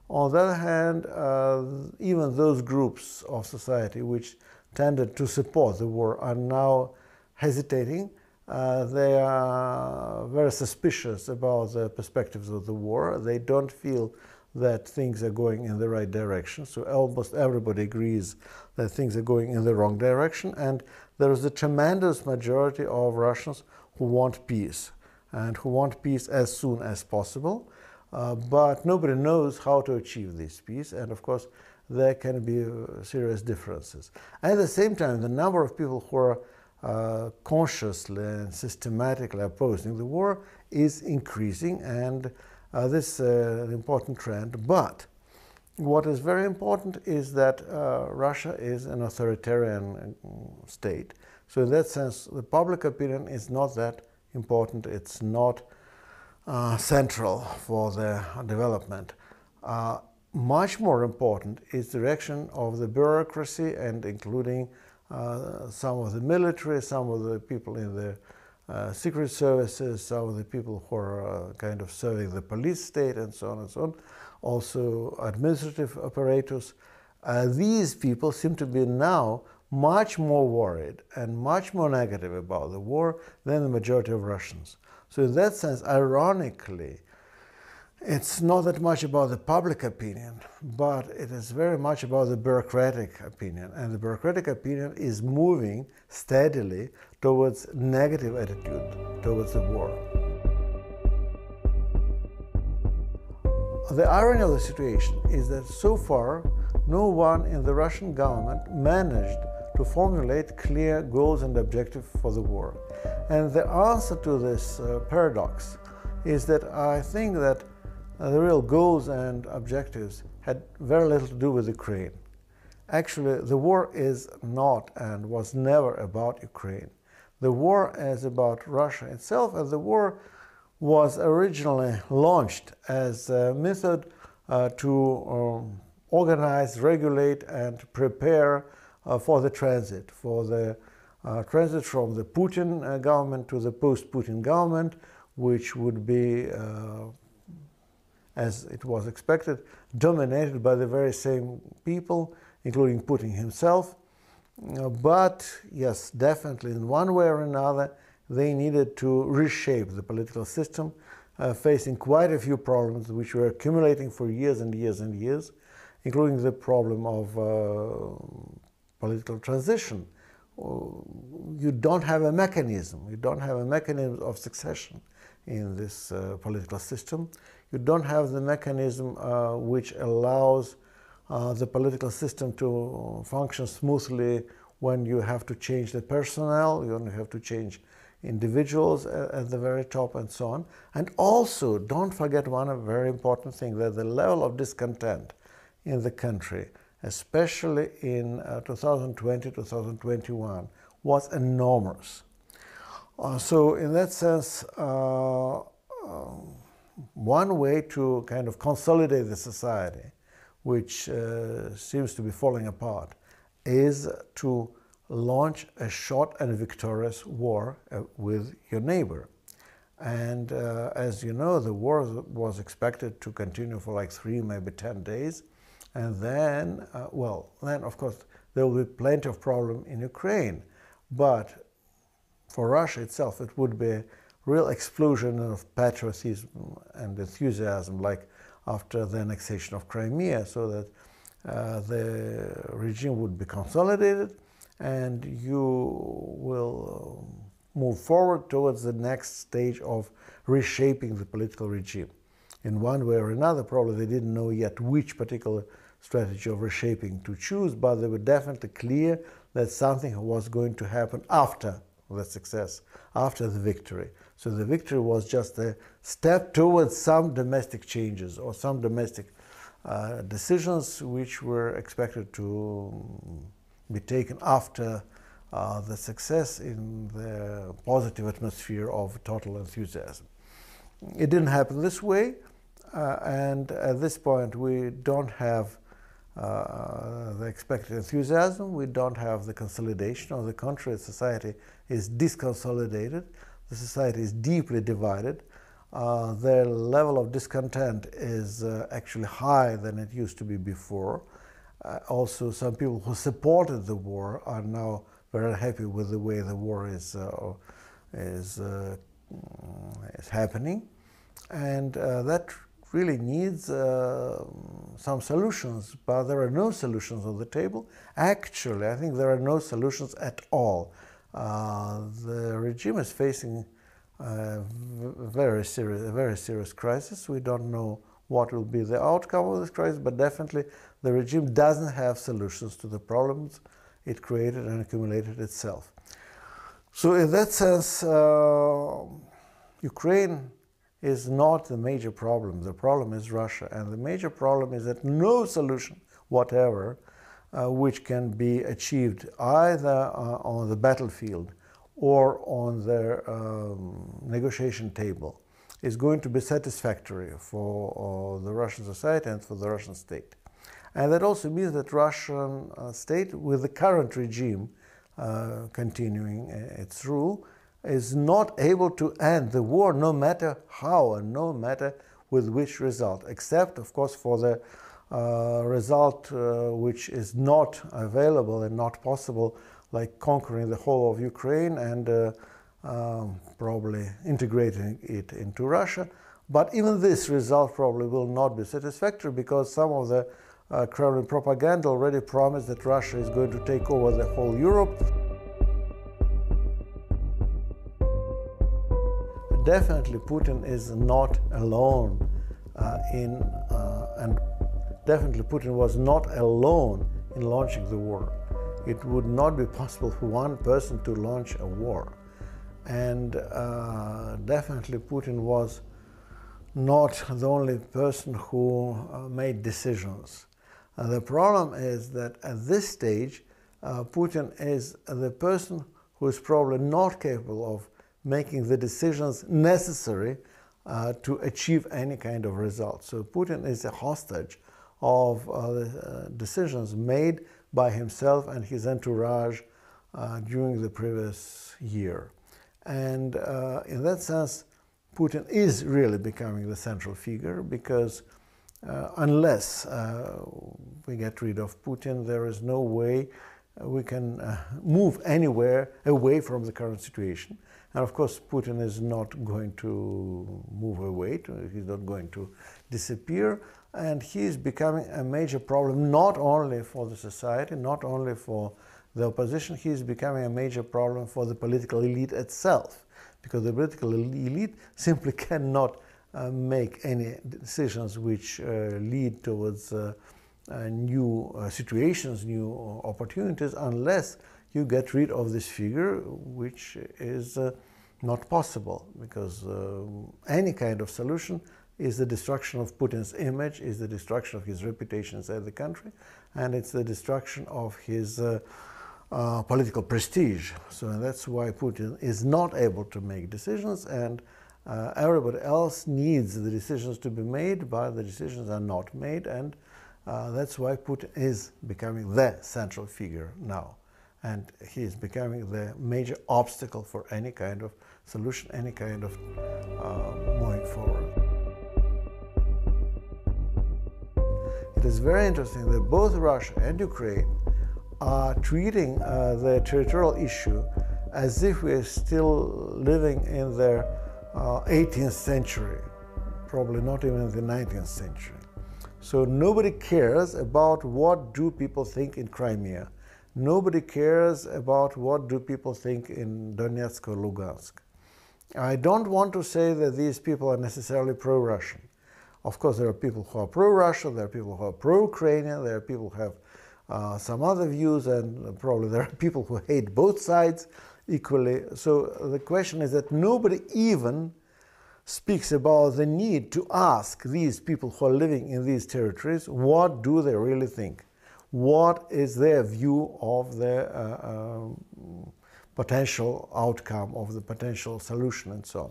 On the other hand, uh, even those groups of society which tended to support the war are now hesitating. Uh, they are very suspicious about the perspectives of the war. They don't feel that things are going in the right direction. So almost everybody agrees that things are going in the wrong direction. And there is a tremendous majority of Russians who want peace and who want peace as soon as possible. Uh, but nobody knows how to achieve this peace. And of course, there can be uh, serious differences. At the same time, the number of people who are uh, consciously and systematically opposing the war is increasing, and uh, this is uh, an important trend. But what is very important is that uh, Russia is an authoritarian uh, state. So, in that sense, the public opinion is not that important, it's not central for the development much more important is the direction of the bureaucracy and including uh, some of the military, some of the people in the uh, secret services, some of the people who are uh, kind of serving the police state and so on and so on, also administrative operators. Uh, these people seem to be now much more worried and much more negative about the war than the majority of Russians. So in that sense, ironically, it's not that much about the public opinion, but it is very much about the bureaucratic opinion. And the bureaucratic opinion is moving steadily towards negative attitude towards the war. The irony of the situation is that so far, no one in the Russian government managed to formulate clear goals and objectives for the war. And the answer to this uh, paradox is that I think that uh, the real goals and objectives had very little to do with Ukraine. Actually, the war is not and was never about Ukraine. The war is about Russia itself, and the war was originally launched as a method uh, to um, organize, regulate, and prepare uh, for the transit, for the uh, transit from the Putin uh, government to the post Putin government, which would be as it was expected, dominated by the very same people, including Putin himself. Uh, but yes, definitely, in one way or another, they needed to reshape the political system, uh, facing quite a few problems which were accumulating for years and years and years, including the problem of uh, political transition. Uh, you don't have a mechanism, you don't have a mechanism of succession in this uh, political system you don't have the mechanism uh, which allows uh, the political system to function smoothly when you have to change the personnel, you have to change individuals at, at the very top and so on. And also, don't forget one very important thing, that the level of discontent in the country, especially in 2020, uh, 2021, was enormous. Uh, so in that sense, uh, um, one way to kind of consolidate the society, which uh, seems to be falling apart, is to launch a short and victorious war uh, with your neighbor. And uh, as you know, the war was expected to continue for like three, maybe 10 days. And then, uh, well, then of course, there will be plenty of problem in Ukraine. But for Russia itself, it would be real explosion of patriotism and enthusiasm like after the annexation of Crimea so that uh, the regime would be consolidated and you will um, move forward towards the next stage of reshaping the political regime. In one way or another, probably they didn't know yet which particular strategy of reshaping to choose, but they were definitely clear that something was going to happen after the success, after the victory. So the victory was just a step towards some domestic changes or some domestic uh, decisions which were expected to be taken after uh, the success in the positive atmosphere of total enthusiasm. It didn't happen this way, uh, and at this point we don't have uh, the expected enthusiasm, we don't have the consolidation of the country, society is disconsolidated the society is deeply divided. Uh, their level of discontent is uh, actually higher than it used to be before. Uh, also, some people who supported the war are now very happy with the way the war is, uh, is, uh, mm, is happening. And uh, that really needs some solutions, but there are no solutions on the table. Actually, I think there are no solutions at all. Uh, the regime is facing a very serious, a very serious crisis. We don't know what will be the outcome of this crisis, but definitely the regime doesn't have solutions to the problems it created and accumulated itself. So, in that sense, uh, Ukraine is not the major problem. The problem is Russia, and the major problem is that no solution whatever uh, which can be achieved either uh, on the battlefield or on the um, negotiation table is going to be satisfactory for uh, the Russian society and for the Russian state. And that also means that Russian uh, state, with the current regime uh, continuing its rule, is not able to end the war no matter how and no matter with which result, except, of course, for the uh, result uh, which is not available and not possible, like conquering the whole of Ukraine and uh, um, probably integrating it into Russia. But even this result probably will not be satisfactory because some of the uh, Kremlin propaganda already promised that Russia is going to take over the whole Europe. Definitely, Putin is not alone uh, in uh, and definitely Putin was not alone in launching the war. It would not be possible for one person to launch a war. And uh, definitely Putin was not the only person who uh, made decisions. Uh, the problem is that at this stage, uh, Putin is the person who is probably not capable of making the decisions necessary uh, to achieve any kind of result. So Putin is a hostage of uh, uh, decisions made by himself and his entourage uh, during the previous year. And uh, in that sense, Putin is really becoming the central figure because uh, unless uh, we get rid of Putin, there is no way we can move anywhere away from the current situation. And of course, Putin is not going to move away, he's not going to disappear and he is becoming a major problem not only for the society, not only for the opposition, he is becoming a major problem for the political elite itself, because the political elite simply cannot uh, make any decisions which uh, lead towards uh, uh new uh, situations, new opportunities, unless you get rid of this figure, which is uh, not possible, because any kind of solution is the destruction of Putin's image, is the destruction of his reputation inside the country, and it's the destruction of his uh, uh, political prestige. So that's why Putin is not able to make decisions, and uh, everybody else needs the decisions to be made, but the decisions are not made, and uh, that's why Putin is becoming the central figure now. And he is becoming the major obstacle for any kind of solution, any kind of uh, moving forward. it is very interesting that both Russia and Ukraine are treating uh, the territorial issue as if we are still living in the uh, 18th century, probably not even the 19th century. So nobody cares about what do people think in Crimea. Nobody cares about what do people think in Donetsk or Lugansk. I don't want to say that these people are necessarily pro-Russian. Of course, there are people who are pro-Russia, there are people who are pro-Ukrainian, there are people who have uh, some other views, and probably there are people who hate both sides equally. So uh, the question is that nobody even speaks about the need to ask these people who are living in these territories what do they really think? What is their view of the uh, uh, potential outcome, of the potential solution, and so on.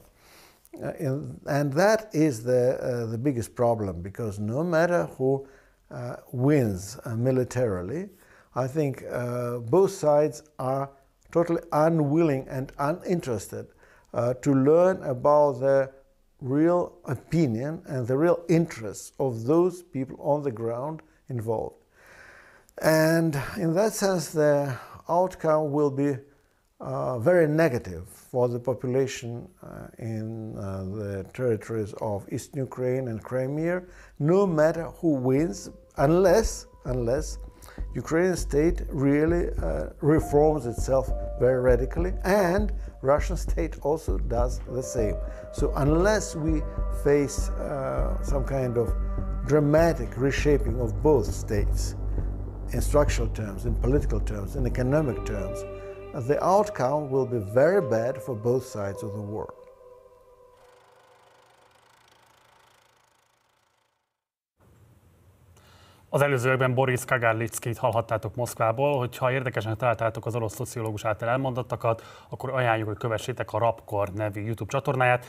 Uh, and that is the, uh, the biggest problem because no matter who uh, wins militarily, I think both sides are totally unwilling and uninterested to learn about the real opinion and the real interests of those people on the ground involved. And in that sense, the outcome will be uh, very negative for the population uh, in uh, the territories of East Ukraine and Crimea, no matter who wins, unless unless Ukrainian state really uh, reforms itself very radically, and Russian state also does the same. So unless we face uh, some kind of dramatic reshaping of both states in structural terms, in political terms, in economic terms, the outcome will be very bad for both sides of the war. Az előzőekben Boris Kagarlickit hallhattátok Moszkvából, hogy ha érdekesen találtátok az orosz szociológus által elmondottakat, akkor ajánljuk, hogy kövessétek a Rapkor nevű YouTube csatornáját.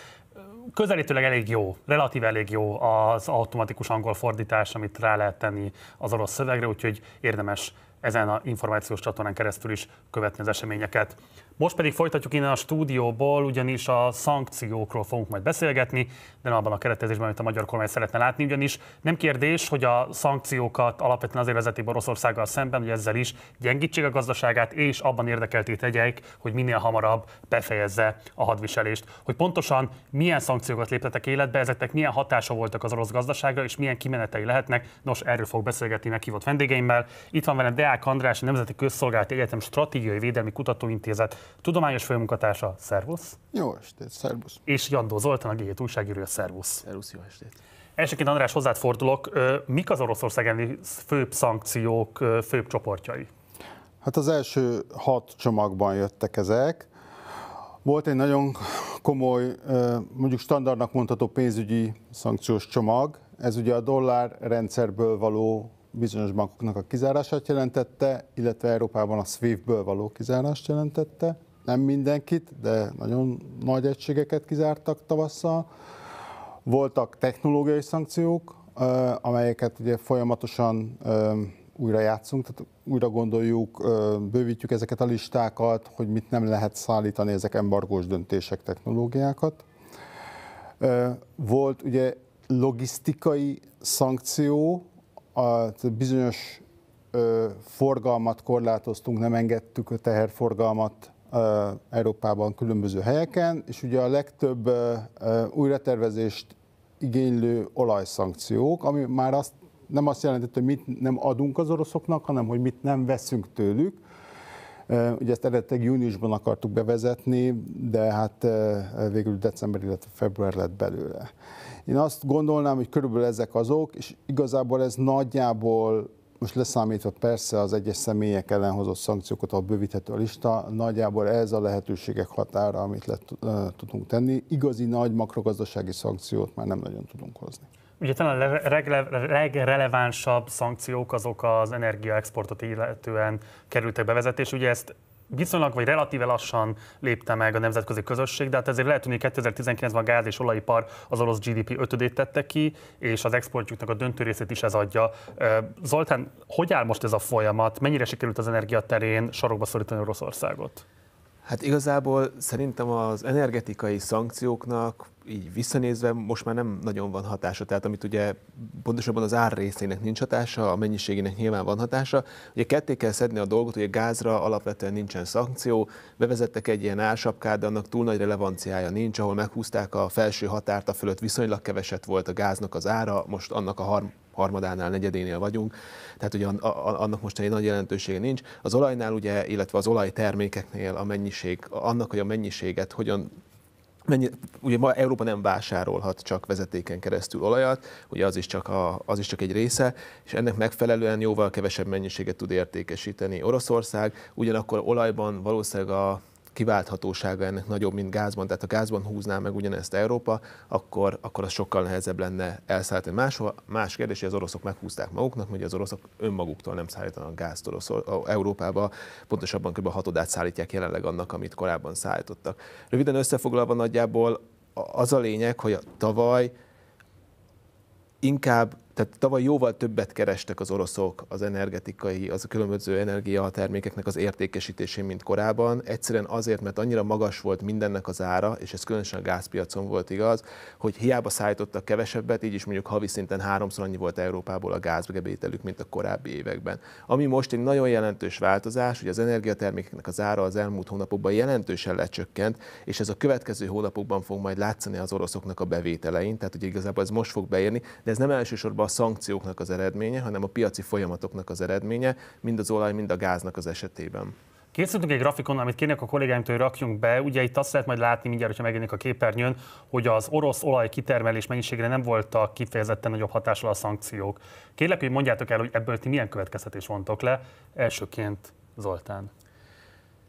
Közelítőleg elég jó, relatív elég jó az automatikus angol fordítás, amit rá lehet tenni az orosz szövegre, úgyhogy érdemes ezen a információs csatornán keresztül is követni az eseményeket. Most pedig folytatjuk innen a stúdióból, ugyanis a szankciókról fogunk majd beszélgetni, de abban a keretezésben, amit a magyar kormány szeretne látni, ugyanis nem kérdés, hogy a szankciókat alapvetően azért vezetik Oroszországgal szemben, hogy ezzel is gyengítsék a gazdaságát, és abban érdekeltét tegyek, hogy minél hamarabb befejezze a hadviselést. Hogy pontosan milyen szankciókat léptetek életbe, ezeknek milyen hatása voltak az orosz gazdaságra, és milyen kimenetei lehetnek, nos, erről fog beszélgetni meghívott vendégeimmel. Itt van velem Deák András, a Nemzeti Közszolgálati Egyetem Stratégiai Védelmi Kutatóintézet Tudományos főmunkatársa, szervusz. Jó estét, szervusz. És Jandó Zoltán, a G7 újságírója, szervusz. Szervusz, jó estét. Elsőként András, hozzád fordulok. Mik az Oroszország elleni főbb szankciók, főbb csoportjai? Hát az első hat csomagban jöttek ezek. Volt egy nagyon komoly, mondjuk standardnak mondható pénzügyi szankciós csomag. Ez ugye a dollár rendszerből való bizonyos bankoknak a kizárását jelentette, illetve Európában a SWIFT-ből való kizárást jelentette. Nem mindenkit, de nagyon nagy egységeket kizártak tavasszal. Voltak technológiai szankciók, amelyeket ugye folyamatosan újra játszunk, tehát újra gondoljuk, bővítjük ezeket a listákat, hogy mit nem lehet szállítani ezek embargós döntések, technológiákat. Volt ugye logisztikai szankció, a bizonyos ö, forgalmat korlátoztunk, nem engedtük a teherforgalmat ö, Európában különböző helyeken, és ugye a legtöbb ö, ö, újratervezést igénylő olajszankciók, ami már azt nem azt jelenti, hogy mit nem adunk az oroszoknak, hanem hogy mit nem veszünk tőlük. Ugye ezt eredetileg júniusban akartuk bevezetni, de hát végül december, illetve február lett belőle. Én azt gondolnám, hogy körülbelül ezek azok, és igazából ez nagyjából most leszámítva persze az egyes személyek ellen hozott szankciókat, a bővíthető a lista, nagyjából ez a lehetőségek határa, amit le tudunk tenni. Igazi nagy makrogazdasági szankciót már nem nagyon tudunk hozni. Ugye talán a legrelevánsabb szankciók azok az energiaexportot illetően kerültek bevezetés. Ugye ezt viszonylag vagy relatíve lassan lépte meg a nemzetközi közösség, de hát ezért lehet hogy 2019-ben a gáz és olajipar az orosz GDP ötödét tette ki, és az exportjuknak a döntő részét is ez adja. Zoltán, hogy áll most ez a folyamat? Mennyire sikerült az energiaterén sarokba szorítani Oroszországot? Hát igazából szerintem az energetikai szankcióknak így visszanézve most már nem nagyon van hatása, tehát amit ugye pontosabban az ár részének nincs hatása, a mennyiségének nyilván van hatása. Ugye ketté kell szedni a dolgot, hogy a gázra alapvetően nincsen szankció, bevezettek egy ilyen ársapkát, de annak túl nagy relevanciája nincs, ahol meghúzták a felső határt, a fölött viszonylag keveset volt a gáznak az ára, most annak a harm harmadánál, negyedénél vagyunk, tehát ugye annak most egy nagy jelentősége nincs. Az olajnál ugye, illetve az olajtermékeknél a mennyiség, annak, hogy a mennyiséget hogyan Mennyi, ugye ma Európa nem vásárolhat csak vezetéken keresztül olajat, ugye az is, csak a, az is csak egy része, és ennek megfelelően jóval kevesebb mennyiséget tud értékesíteni Oroszország, ugyanakkor olajban valószínűleg a kiválthatósága ennek nagyobb, mint gázban, tehát a gázban húzná meg ugyanezt Európa, akkor, akkor az sokkal nehezebb lenne elszállítani máshova. Más kérdés, hogy az oroszok meghúzták maguknak, mert az oroszok önmaguktól nem szállítanak gázt orosz, Európába, pontosabban kb. a hatodát szállítják jelenleg annak, amit korábban szállítottak. Röviden összefoglalva nagyjából az a lényeg, hogy a tavaly inkább tehát tavaly jóval többet kerestek az oroszok az energetikai, az a különböző energiatermékeknek az értékesítésén, mint korábban. Egyszerűen azért, mert annyira magas volt mindennek az ára, és ez különösen a gázpiacon volt igaz, hogy hiába szállítottak kevesebbet, így is mondjuk havi szinten háromszor annyi volt Európából a gázbevételük, mint a korábbi években. Ami most egy nagyon jelentős változás, hogy az energiatermékeknek az ára az elmúlt hónapokban jelentősen lecsökkent, és ez a következő hónapokban fog majd látszani az oroszoknak a bevételein, tehát hogy igazából ez most fog beérni, de ez nem elsősorban a szankcióknak az eredménye, hanem a piaci folyamatoknak az eredménye, mind az olaj, mind a gáznak az esetében. Készültünk egy grafikon, amit kérnék a kollégáimtól, hogy rakjunk be. Ugye itt azt lehet majd látni mindjárt, hogyha megjelenik a képernyőn, hogy az orosz olaj kitermelés mennyiségre nem voltak kifejezetten nagyobb hatással a szankciók. Kérlek, hogy mondjátok el, hogy ebből ti milyen következtetés vontok le. Elsőként Zoltán.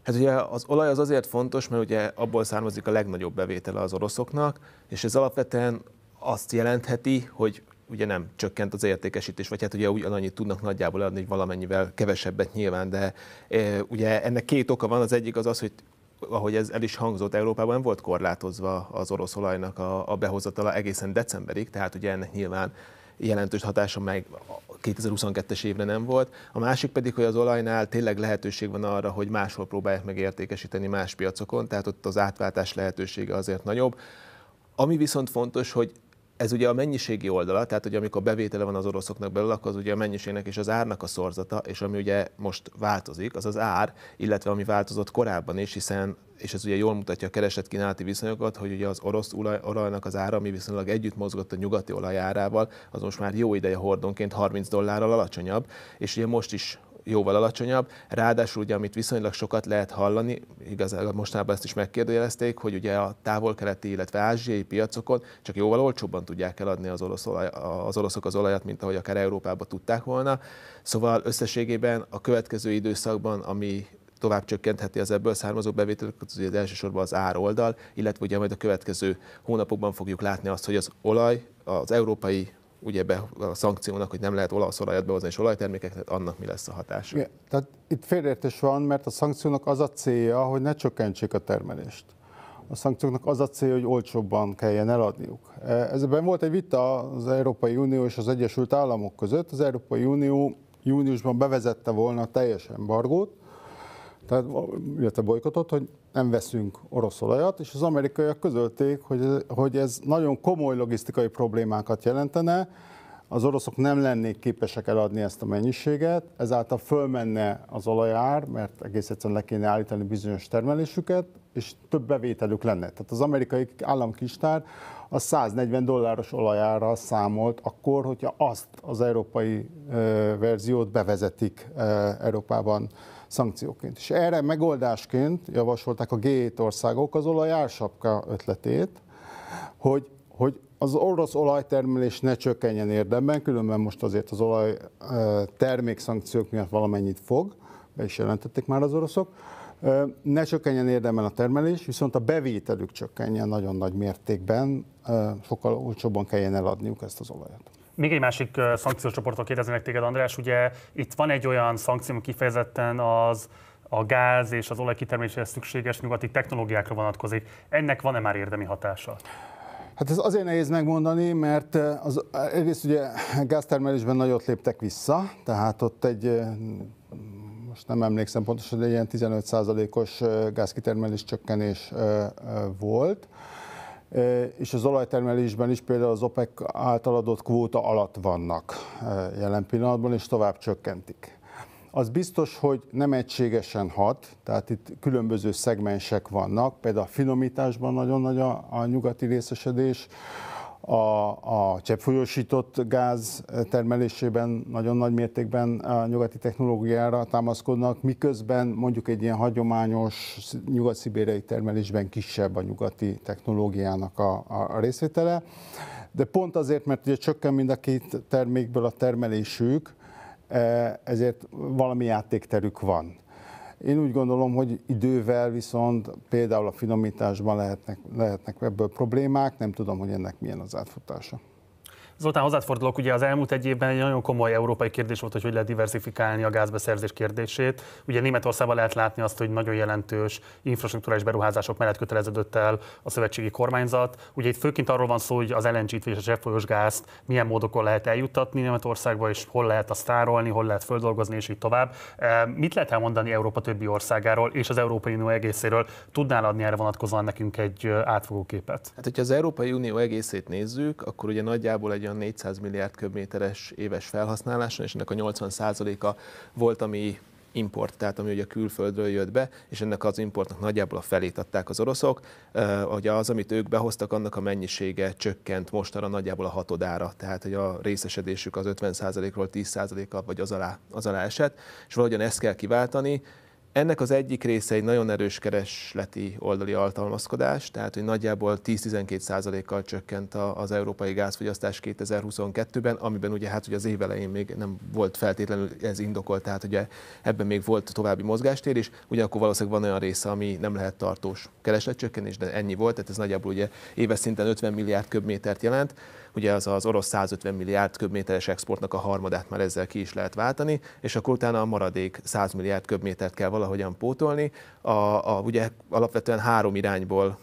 Hát ugye az olaj az azért fontos, mert ugye abból származik a legnagyobb bevétele az oroszoknak, és ez alapvetően azt jelentheti, hogy ugye nem csökkent az értékesítés, vagy hát ugye ugyanannyit tudnak nagyjából adni, hogy valamennyivel kevesebbet nyilván, de e, ugye ennek két oka van, az egyik az az, hogy ahogy ez el is hangzott, Európában nem volt korlátozva az orosz olajnak a, a behozatala egészen decemberig, tehát ugye ennek nyilván jelentős hatása meg 2022-es évre nem volt. A másik pedig, hogy az olajnál tényleg lehetőség van arra, hogy máshol próbálják meg értékesíteni más piacokon, tehát ott az átváltás lehetősége azért nagyobb. Ami viszont fontos, hogy ez ugye a mennyiségi oldala, tehát hogy amikor bevétele van az oroszoknak belül, akkor az ugye a mennyiségnek és az árnak a szorzata, és ami ugye most változik, az az ár, illetve ami változott korábban is, hiszen és ez ugye jól mutatja a kereset-kínálati viszonyokat, hogy ugye az orosz olaj, olajnak az ára, ami viszonylag együtt mozgott a nyugati olajárával, az most már jó ideje hordonként 30 dollárral alacsonyabb, és ugye most is jóval alacsonyabb. Ráadásul ugye, amit viszonylag sokat lehet hallani, igazából mostanában ezt is megkérdőjelezték, hogy ugye a távol-keleti, illetve ázsiai piacokon csak jóval olcsóbban tudják eladni az, orosz olaj, az oroszok az olajat, mint ahogy akár Európában tudták volna. Szóval összességében a következő időszakban, ami tovább csökkentheti az ebből származó bevételeket, az elsősorban az oldal, illetve ugye majd a következő hónapokban fogjuk látni azt, hogy az olaj, az európai ugye be a szankciónak, hogy nem lehet olasz olajat behozni és olajtermékeket, annak mi lesz a hatása? Igen, tehát itt félértés van, mert a szankciónak az a célja, hogy ne csökkentsék a termelést. A szankcióknak az a célja, hogy olcsóbban kelljen eladniuk. Ezben volt egy vita az Európai Unió és az Egyesült Államok között. Az Európai Unió júniusban bevezette volna teljesen teljes embargót, tehát, illetve bolykotott, hogy nem veszünk orosz olajat, és az amerikaiak közölték, hogy, hogy ez nagyon komoly logisztikai problémákat jelentene, az oroszok nem lennék képesek eladni ezt a mennyiséget, ezáltal fölmenne az olajár, mert egész egyszerűen le kéne állítani bizonyos termelésüket, és több bevételük lenne. Tehát az amerikai államkistár a 140 dolláros olajára számolt akkor, hogyha azt az európai verziót bevezetik ö, Európában szankcióként. És erre megoldásként javasolták a G7 országok az olajársapka ötletét, hogy, hogy az orosz olajtermelés ne csökkenjen érdemben, különben most azért az olaj termék szankciók miatt valamennyit fog, be is jelentették már az oroszok, ne csökkenjen érdemben a termelés, viszont a bevételük csökkenjen nagyon nagy mértékben, sokkal olcsóbban kelljen eladniuk ezt az olajat. Még egy másik szankciós csoportról kérdeznek téged, András. Ugye itt van egy olyan szankció, kifejezetten az a gáz és az olaj kitermeléshez szükséges nyugati technológiákra vonatkozik. Ennek van-e már érdemi hatása? Hát ez azért nehéz megmondani, mert az, egyrészt ugye gáztermelésben nagyot léptek vissza, tehát ott egy most nem emlékszem pontosan, de ilyen 15%-os gázkitermelés csökkenés volt és az olajtermelésben is például az OPEC által adott kvóta alatt vannak jelen pillanatban, és tovább csökkentik. Az biztos, hogy nem egységesen hat, tehát itt különböző szegmensek vannak, például a finomításban nagyon nagy a, a nyugati részesedés, a, a cseppfolyósított gáz termelésében nagyon nagy mértékben a nyugati technológiára támaszkodnak, miközben mondjuk egy ilyen hagyományos nyugat-szibériai termelésben kisebb a nyugati technológiának a, a részvétele. De pont azért, mert ugye csökken mind a két termékből a termelésük, eh, ezért valami játékterük van. Én úgy gondolom, hogy idővel viszont például a finomításban lehetnek, lehetnek ebből problémák, nem tudom, hogy ennek milyen az átfutása. Zoltán, hozzád fordulok, ugye az elmúlt egy évben egy nagyon komoly európai kérdés volt, hogy hogy lehet diversifikálni a gázbeszerzés kérdését. Ugye Németországban lehet látni azt, hogy nagyon jelentős infrastruktúrális beruházások mellett köteleződött el a szövetségi kormányzat. Ugye itt főként arról van szó, hogy az lng és a zsebfolyós gázt milyen módokon lehet eljuttatni Németországba, és hol lehet azt tárolni, hol lehet földolgozni, és így tovább. E, mit lehet elmondani Európa többi országáról és az Európai Unió egészéről? Tudnál adni erre vonatkozóan nekünk egy átfogó képet? Hát, hogyha az Európai Unió egészét nézzük, akkor ugye nagyjából egy olyan 400 milliárd köbméteres éves felhasználáson, és ennek a 80%-a volt, ami import, tehát ami ugye külföldről jött be, és ennek az importnak nagyjából a felét adták az oroszok. Hogy az, amit ők behoztak, annak a mennyisége csökkent mostanra nagyjából a hatodára, tehát hogy a részesedésük az 50%-ról 10%-a vagy az alá, az alá esett, és valahogyan ezt kell kiváltani, ennek az egyik része egy nagyon erős keresleti oldali alkalmazkodás, tehát hogy nagyjából 10-12%-kal csökkent az európai gázfogyasztás 2022-ben, amiben ugye hát ugye az év elején még nem volt feltétlenül ez indokolt, tehát ugye ebben még volt további mozgástér is, ugyanakkor valószínűleg van olyan része, ami nem lehet tartós keresletcsökkenés, de ennyi volt, tehát ez nagyjából ugye éves szinten 50 milliárd köbmétert jelent ugye az az orosz 150 milliárd köbméteres exportnak a harmadát már ezzel ki is lehet váltani, és akkor utána a maradék 100 milliárd köbmétert kell valahogyan pótolni. A, a, ugye alapvetően három irányból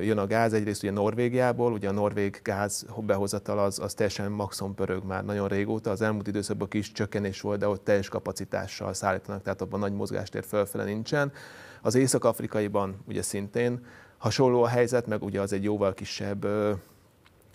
jön a gáz, egyrészt ugye Norvégiából, ugye a norvég gáz behozatal az, az teljesen maximum pörög már nagyon régóta, az elmúlt időszakban kis csökkenés volt, de ott teljes kapacitással szállítanak, tehát abban nagy mozgástér fölfele nincsen. Az észak-afrikaiban ugye szintén hasonló a helyzet, meg ugye az egy jóval kisebb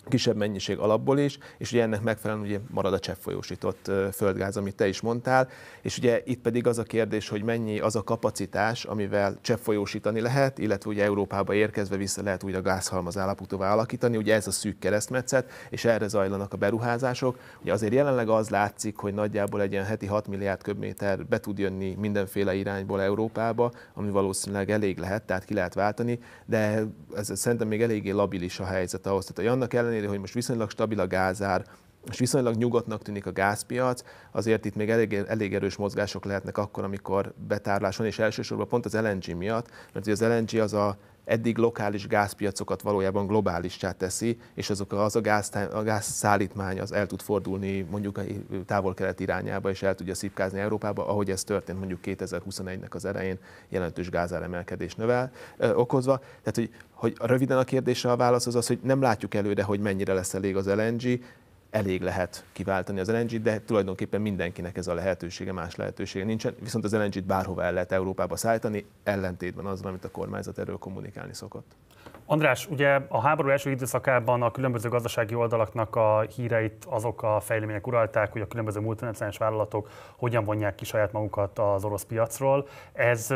kisebb mennyiség alapból is, és ugye ennek megfelelően ugye marad a cseppfolyósított földgáz, amit te is mondtál, és ugye itt pedig az a kérdés, hogy mennyi az a kapacitás, amivel cseppfolyósítani lehet, illetve ugye Európába érkezve vissza lehet újra gázhalmaz állapotúvá alakítani, ugye ez a szűk keresztmetszet, és erre zajlanak a beruházások. Ugye azért jelenleg az látszik, hogy nagyjából egy ilyen heti 6 milliárd köbméter be tud jönni mindenféle irányból Európába, ami valószínűleg elég lehet, tehát ki lehet váltani, de ez szerintem még eléggé labilis a helyzet ahhoz. Tehát annak ellen ellenére, hogy most viszonylag stabil a gázár, és viszonylag nyugodtnak tűnik a gázpiac, azért itt még elég, elég erős mozgások lehetnek akkor, amikor betárlás van, és elsősorban pont az LNG miatt, mert az LNG az a eddig lokális gázpiacokat valójában globálissá teszi, és azok az a, gáz, a gázszállítmány az el tud fordulni mondjuk a távol-kelet irányába, és el tudja szipkázni Európába, ahogy ez történt mondjuk 2021-nek az elején jelentős gázáremelkedés növel, ö, okozva. Tehát, hogy, hogy röviden a kérdésre a válasz az az, hogy nem látjuk előre, hogy mennyire lesz elég az LNG, elég lehet kiváltani az lng de tulajdonképpen mindenkinek ez a lehetősége, más lehetősége nincsen, viszont az LNG-t bárhova el lehet Európába szállítani, ellentétben azzal, amit a kormányzat erről kommunikálni szokott. András, ugye a háború első időszakában a különböző gazdasági oldalaknak a híreit azok a fejlemények uralták, hogy a különböző multinacionális vállalatok hogyan vonják ki saját magukat az orosz piacról. Ez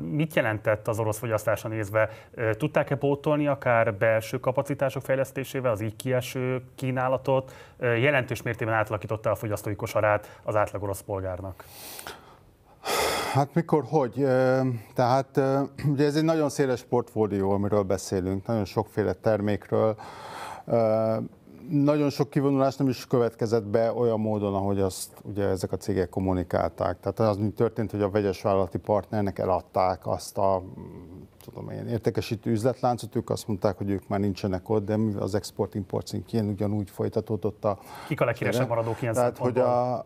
mit jelentett az orosz fogyasztásra nézve? Tudták-e pótolni akár belső kapacitások fejlesztésével az így kieső kínálatot? Jelentős mértében átalakította a fogyasztói kosarát az átlag orosz polgárnak. Hát mikor, hogy? Tehát ugye ez egy nagyon széles portfólió, amiről beszélünk, nagyon sokféle termékről. Nagyon sok kivonulás nem is következett be olyan módon, ahogy azt ugye ezek a cégek kommunikálták. Tehát az mi történt, hogy a vegyes vállalati partnernek eladták azt a tudom ilyen értékesítő üzletláncot, ők azt mondták, hogy ők már nincsenek ott, de az export-import szintjén ugyanúgy folytatódott a... Kik a legkíresebb maradók ilyen tehát, hogy a, a,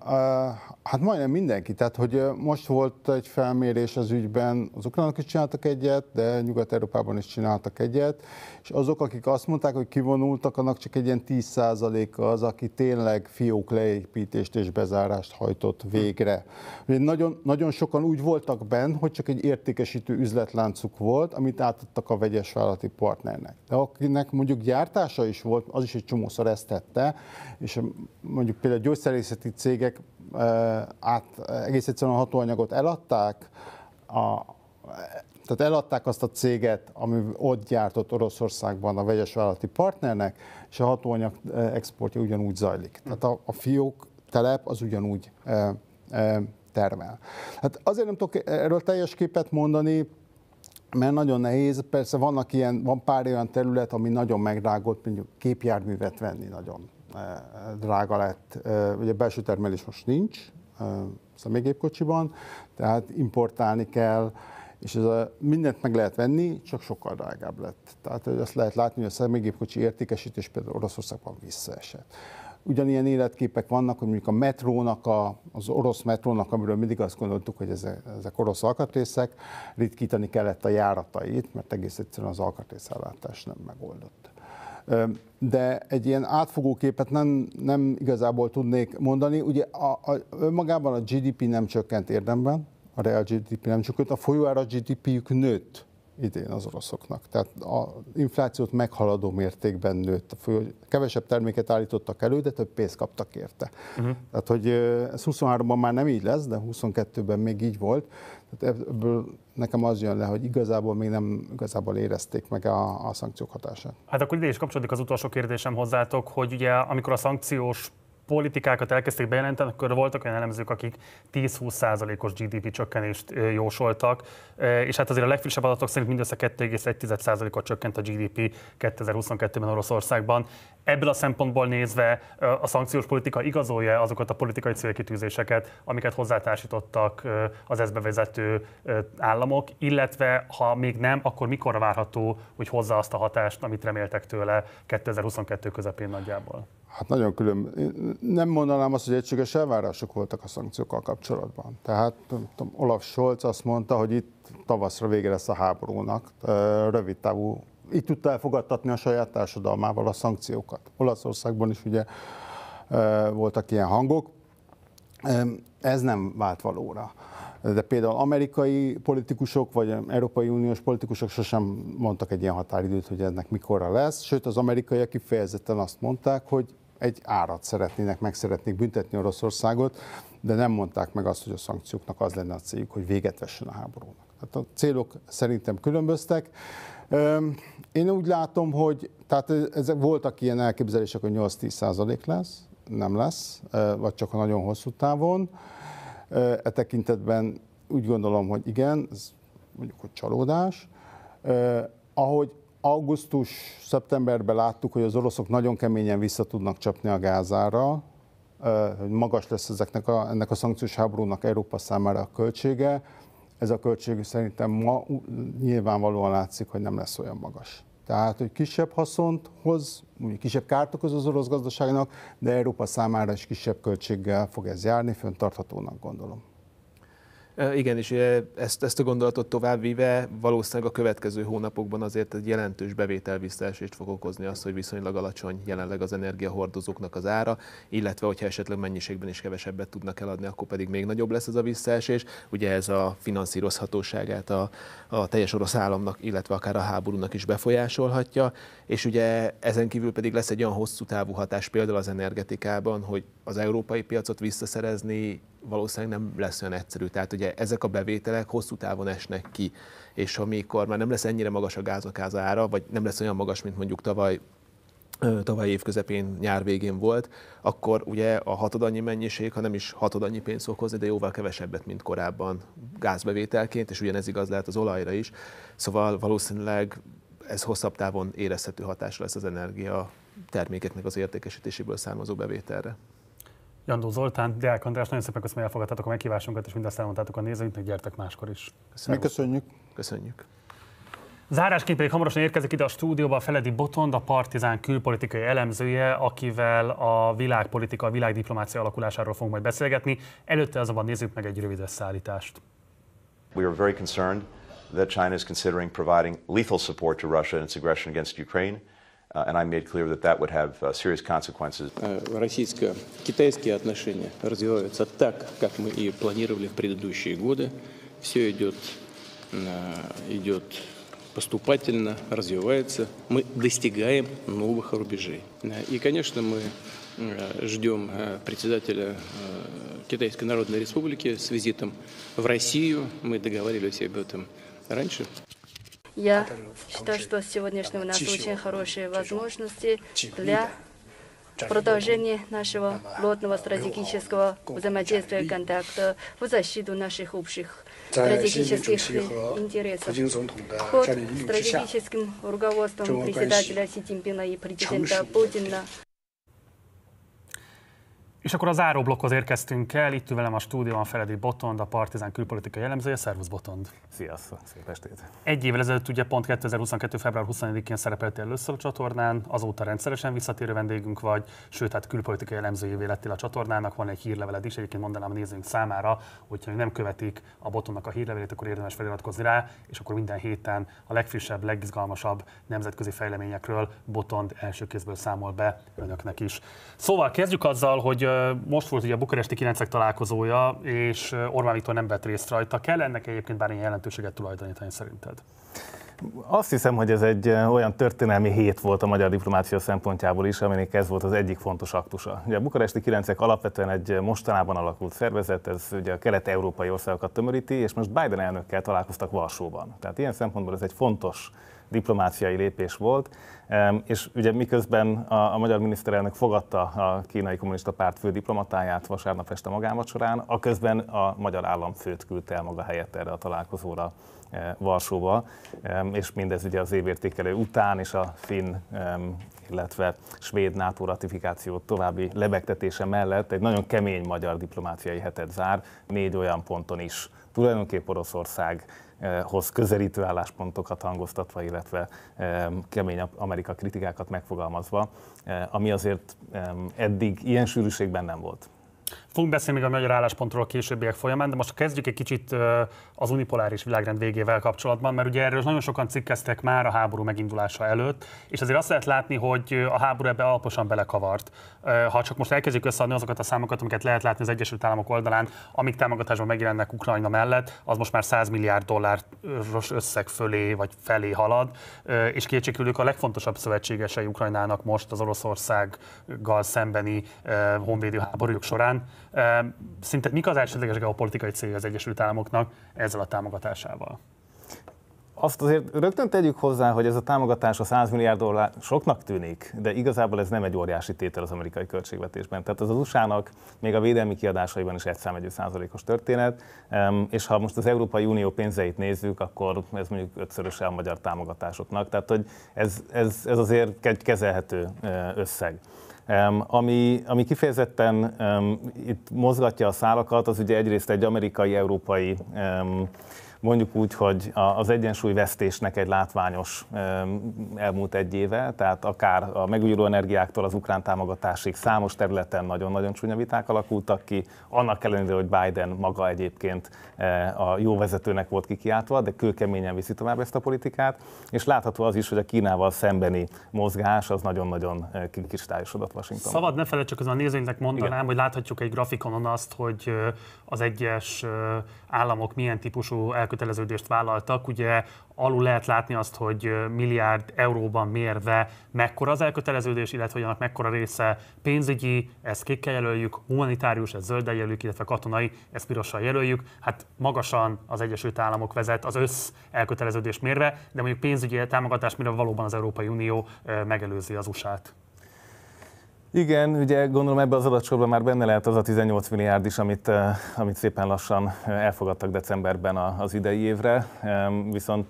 Hát majdnem mindenki, tehát hogy most volt egy felmérés az ügyben, az ukránok is csináltak egyet, de Nyugat-Európában is csináltak egyet, és azok, akik azt mondták, hogy kivonultak, annak csak egy ilyen 10%-a az, aki tényleg fiók leépítést és bezárást hajtott végre. Nagyon, nagyon sokan úgy voltak benne, hogy csak egy értékesítő üzletláncuk volt, volt, amit átadtak a vegyes vállalati partnernek. De akinek mondjuk gyártása is volt, az is egy csomószor ezt tette, és mondjuk például gyógyszerészeti cégek át egész egyszerűen a hatóanyagot eladták, a, tehát eladták azt a céget, ami ott gyártott Oroszországban a vegyes vállalati partnernek, és a hatóanyag exportja ugyanúgy zajlik. Tehát a, a fiók telep az ugyanúgy termel. Hát azért nem tudok erről teljes képet mondani, mert nagyon nehéz, persze vannak ilyen, van pár olyan terület, ami nagyon megdrágult, mondjuk képjárművet venni nagyon eh, drága lett. Eh, ugye belső termelés most nincs eh, személygépkocsiban, tehát importálni kell, és ez a, mindent meg lehet venni, csak sokkal drágább lett. Tehát azt lehet látni, hogy a személygépkocsi értékesítés például Oroszországban visszaesett ugyanilyen életképek vannak, hogy mondjuk a metrónak, a, az orosz metrónak, amiről mindig azt gondoltuk, hogy ezek, ezek orosz alkatrészek, ritkítani kellett a járatait, mert egész egyszerűen az alkatrészellátás nem megoldott. De egy ilyen átfogó képet nem, nem igazából tudnék mondani. Ugye a, a, önmagában a GDP nem csökkent érdemben, a real GDP nem csökkent, a folyóára GDP-jük nőtt idén az oroszoknak. Tehát a inflációt meghaladó mértékben nőtt. Kevesebb terméket állítottak elő, de több pénzt kaptak érte. Uh-huh. Tehát, hogy ez 23-ban már nem így lesz, de 22-ben még így volt. Tehát ebből nekem az jön le, hogy igazából még nem igazából érezték meg a, a szankciók hatását. Hát akkor ide is kapcsolódik az utolsó kérdésem hozzátok, hogy ugye amikor a szankciós politikákat elkezdték bejelenteni, akkor voltak olyan elemzők, akik 10-20 százalékos GDP csökkenést jósoltak, és hát azért a legfrissebb adatok szerint mindössze 2,1 ot csökkent a GDP 2022-ben Oroszországban. Ebből a szempontból nézve a szankciós politika igazolja azokat a politikai célkitűzéseket, amiket hozzátársítottak az ezt bevezető államok, illetve ha még nem, akkor mikor várható, hogy hozza azt a hatást, amit reméltek tőle 2022 közepén nagyjából? Hát nagyon külön. Nem mondanám azt, hogy egységes elvárások voltak a szankciókkal kapcsolatban. Tehát tudom, Olaf Scholz azt mondta, hogy itt tavaszra vége lesz a háborúnak, rövid távú. Így tudta elfogadtatni a saját társadalmával a szankciókat. Olaszországban is ugye voltak ilyen hangok. Ez nem vált valóra de például amerikai politikusok vagy Európai Uniós politikusok sosem mondtak egy ilyen határidőt, hogy ennek mikorra lesz, sőt az amerikaiak kifejezetten azt mondták, hogy egy árat szeretnének, meg szeretnék büntetni Oroszországot, de nem mondták meg azt, hogy a szankcióknak az lenne a céljuk, hogy véget vessen a háborúnak. Tehát a célok szerintem különböztek. Én úgy látom, hogy tehát ezek voltak ilyen elképzelések, hogy 8-10 százalék lesz, nem lesz, vagy csak a nagyon hosszú távon. E tekintetben úgy gondolom, hogy igen, ez mondjuk, hogy csalódás. Ahogy augusztus-szeptemberben láttuk, hogy az oroszok nagyon keményen vissza tudnak csapni a gázára, hogy magas lesz ezeknek a, ennek a szankciós háborúnak Európa számára a költsége. Ez a költség szerintem ma nyilvánvalóan látszik, hogy nem lesz olyan magas. Tehát, hogy kisebb haszont hoz, mondjuk kisebb kárt okoz az orosz gazdaságnak, de Európa számára is kisebb költséggel fog ez járni, föntarthatónak gondolom. Igen, és ezt, ezt a gondolatot továbbvíve valószínűleg a következő hónapokban azért egy jelentős visszaesést fog okozni az, hogy viszonylag alacsony jelenleg az energiahordozóknak az ára, illetve hogyha esetleg mennyiségben is kevesebbet tudnak eladni, akkor pedig még nagyobb lesz ez a visszaesés. Ugye ez a finanszírozhatóságát a, a teljes orosz államnak, illetve akár a háborúnak is befolyásolhatja, és ugye ezen kívül pedig lesz egy olyan hosszú távú hatás például az energetikában, hogy az európai piacot visszaszerezni valószínűleg nem lesz olyan egyszerű. Tehát ugye ugye ezek a bevételek hosszú távon esnek ki, és amikor már nem lesz ennyire magas a gáznak az ára, vagy nem lesz olyan magas, mint mondjuk tavaly tavaly év közepén, nyár végén volt, akkor ugye a hatodannyi mennyiség, ha nem is hatodannyi annyi pénzt fog hozni, de jóval kevesebbet, mint korábban gázbevételként, és ugyanez igaz lehet az olajra is. Szóval valószínűleg ez hosszabb távon érezhető hatás lesz az energia termékeknek az értékesítéséből származó bevételre. Jandó Zoltán, Deák András, nagyon szépen köszönöm, hogy elfogadtátok a meghívásunkat, és mindezt elmondtátok a nézőinknek, gyertek máskor is. Köszönöm. Mi köszönjük. Köszönjük. Zárásként pedig hamarosan érkezik ide a stúdióba a Feledi Botond, a Partizán külpolitikai elemzője, akivel a világpolitika, a világdiplomácia alakulásáról fogunk majd beszélgetni. Előtte azonban nézzük meg egy rövid összeállítást. We are very concerned that China is considering providing lethal support to Russia in its aggression against Ukraine. Российско-китайские отношения развиваются так, как мы и планировали в предыдущие годы. Все идет, э, идет поступательно, развивается. Мы достигаем новых рубежей. Э, и, конечно, мы э, ждем председателя Китайской Народной Республики с визитом в Россию. Мы договаривались об этом раньше. Я считаю, что сегодняшнего у нас очень хорошие возможности для продолжения нашего плотного стратегического взаимодействия и контакта в защиту наших общих стратегических интересов. Под стратегическим руководством председателя Си Цзиньпина и президента Путина És akkor a záróblokhoz érkeztünk el, itt velem a stúdióban Feledi Botond, a Partizán külpolitikai jellemzője. Szervusz Botond! Sziasztok, szép estét! Egy évvel ezelőtt ugye pont 2022. február 20 én szerepeltél először a csatornán, azóta rendszeresen visszatérő vendégünk vagy, sőt, hát külpolitikai jellemzőjévé lettél a csatornának, van egy hírleveled is, egyébként mondanám a nézőink számára, hogyha nem követik a Botonnak a hírlevelét, akkor érdemes feliratkozni rá, és akkor minden héten a legfrissebb, legizgalmasabb nemzetközi fejleményekről Botond első kézből számol be önöknek is. Szóval kezdjük azzal, hogy most volt ugye a bukaresti kilencek találkozója, és Orbán Viktor nem vett részt rajta. Kell ennek egyébként bármilyen jelentőséget tulajdonítani szerinted? Azt hiszem, hogy ez egy olyan történelmi hét volt a magyar diplomácia szempontjából is, aminek ez volt az egyik fontos aktusa. Ugye a bukaresti kilencek alapvetően egy mostanában alakult szervezet, ez ugye a kelet-európai országokat tömöríti, és most Biden elnökkel találkoztak Varsóban. Tehát ilyen szempontból ez egy fontos diplomáciai lépés volt, és ugye miközben a, a magyar miniszterelnök fogadta a kínai kommunista párt diplomatáját vasárnap este magánvacsorán, a közben a magyar államfőt küldte el maga helyett erre a találkozóra eh, Varsóba, és mindez ugye az évértékelő után és a finn, illetve svéd NATO ratifikáció további lebegtetése mellett egy nagyon kemény magyar diplomáciai hetet zár, négy olyan ponton is. Tulajdonképp Oroszország hoz közelítő álláspontokat hangoztatva, illetve kemény Amerika kritikákat megfogalmazva, eh, ami azért eddig ilyen sűrűségben nem volt. Fogunk beszélni még a magyar álláspontról a későbbiek folyamán, de most kezdjük egy kicsit az unipoláris világrend végével kapcsolatban, mert ugye erről nagyon sokan cikkeztek már a háború megindulása előtt, és azért azt lehet látni, hogy a háború ebbe alaposan belekavart. Ha csak most elkezdjük összeadni azokat a számokat, amiket lehet látni az Egyesült Államok oldalán, amik támogatásban megjelennek Ukrajna mellett, az most már 100 milliárd dolláros összeg fölé vagy felé halad, és kétségkívül a legfontosabb szövetségesei Ukrajnának most az Oroszországgal szembeni honvédő háborújuk során. Szinte mik az elsődleges geopolitikai célja az Egyesült Államoknak ezzel a támogatásával? azt azért rögtön tegyük hozzá, hogy ez a támogatás a 100 milliárd dollár soknak tűnik, de igazából ez nem egy óriási tétel az amerikai költségvetésben. Tehát az az USA-nak még a védelmi kiadásaiban is egy számegyű százalékos történet, és ha most az Európai Unió pénzeit nézzük, akkor ez mondjuk ötszöröse a magyar támogatásoknak. Tehát hogy ez, ez, ez azért egy kezelhető összeg. Ami, ami kifejezetten itt mozgatja a szálakat, az ugye egyrészt egy amerikai-európai mondjuk úgy, hogy az egyensúly vesztésnek egy látványos elmúlt egy éve, tehát akár a megújuló energiáktól az ukrán támogatásig számos területen nagyon-nagyon csúnya viták alakultak ki, annak ellenére, hogy Biden maga egyébként e, a jó vezetőnek volt kikiáltva, de kőkeményen viszi tovább ezt a politikát, és látható az is, hogy a Kínával szembeni mozgás az nagyon-nagyon e, kikristályosodott Washington. Szabad ne felejtsük, hogy a nézőinknek mondanám, Igen. hogy láthatjuk egy grafikonon azt, hogy az egyes államok milyen típusú el elköteleződést vállaltak. Ugye alul lehet látni azt, hogy milliárd euróban mérve mekkora az elköteleződés, illetve hogy annak mekkora része pénzügyi, ezt kékkel jelöljük, humanitárius, ezt zöldel jelöljük, illetve katonai, ezt pirossal jelöljük. Hát magasan az Egyesült Államok vezet az össz elköteleződés mérve, de mondjuk pénzügyi támogatás mire valóban az Európai Unió megelőzi az USA-t. Igen, ugye gondolom ebbe az adatsorban már benne lehet az a 18 milliárd is, amit, eh, amit szépen lassan eh, elfogadtak decemberben az idei évre, viszont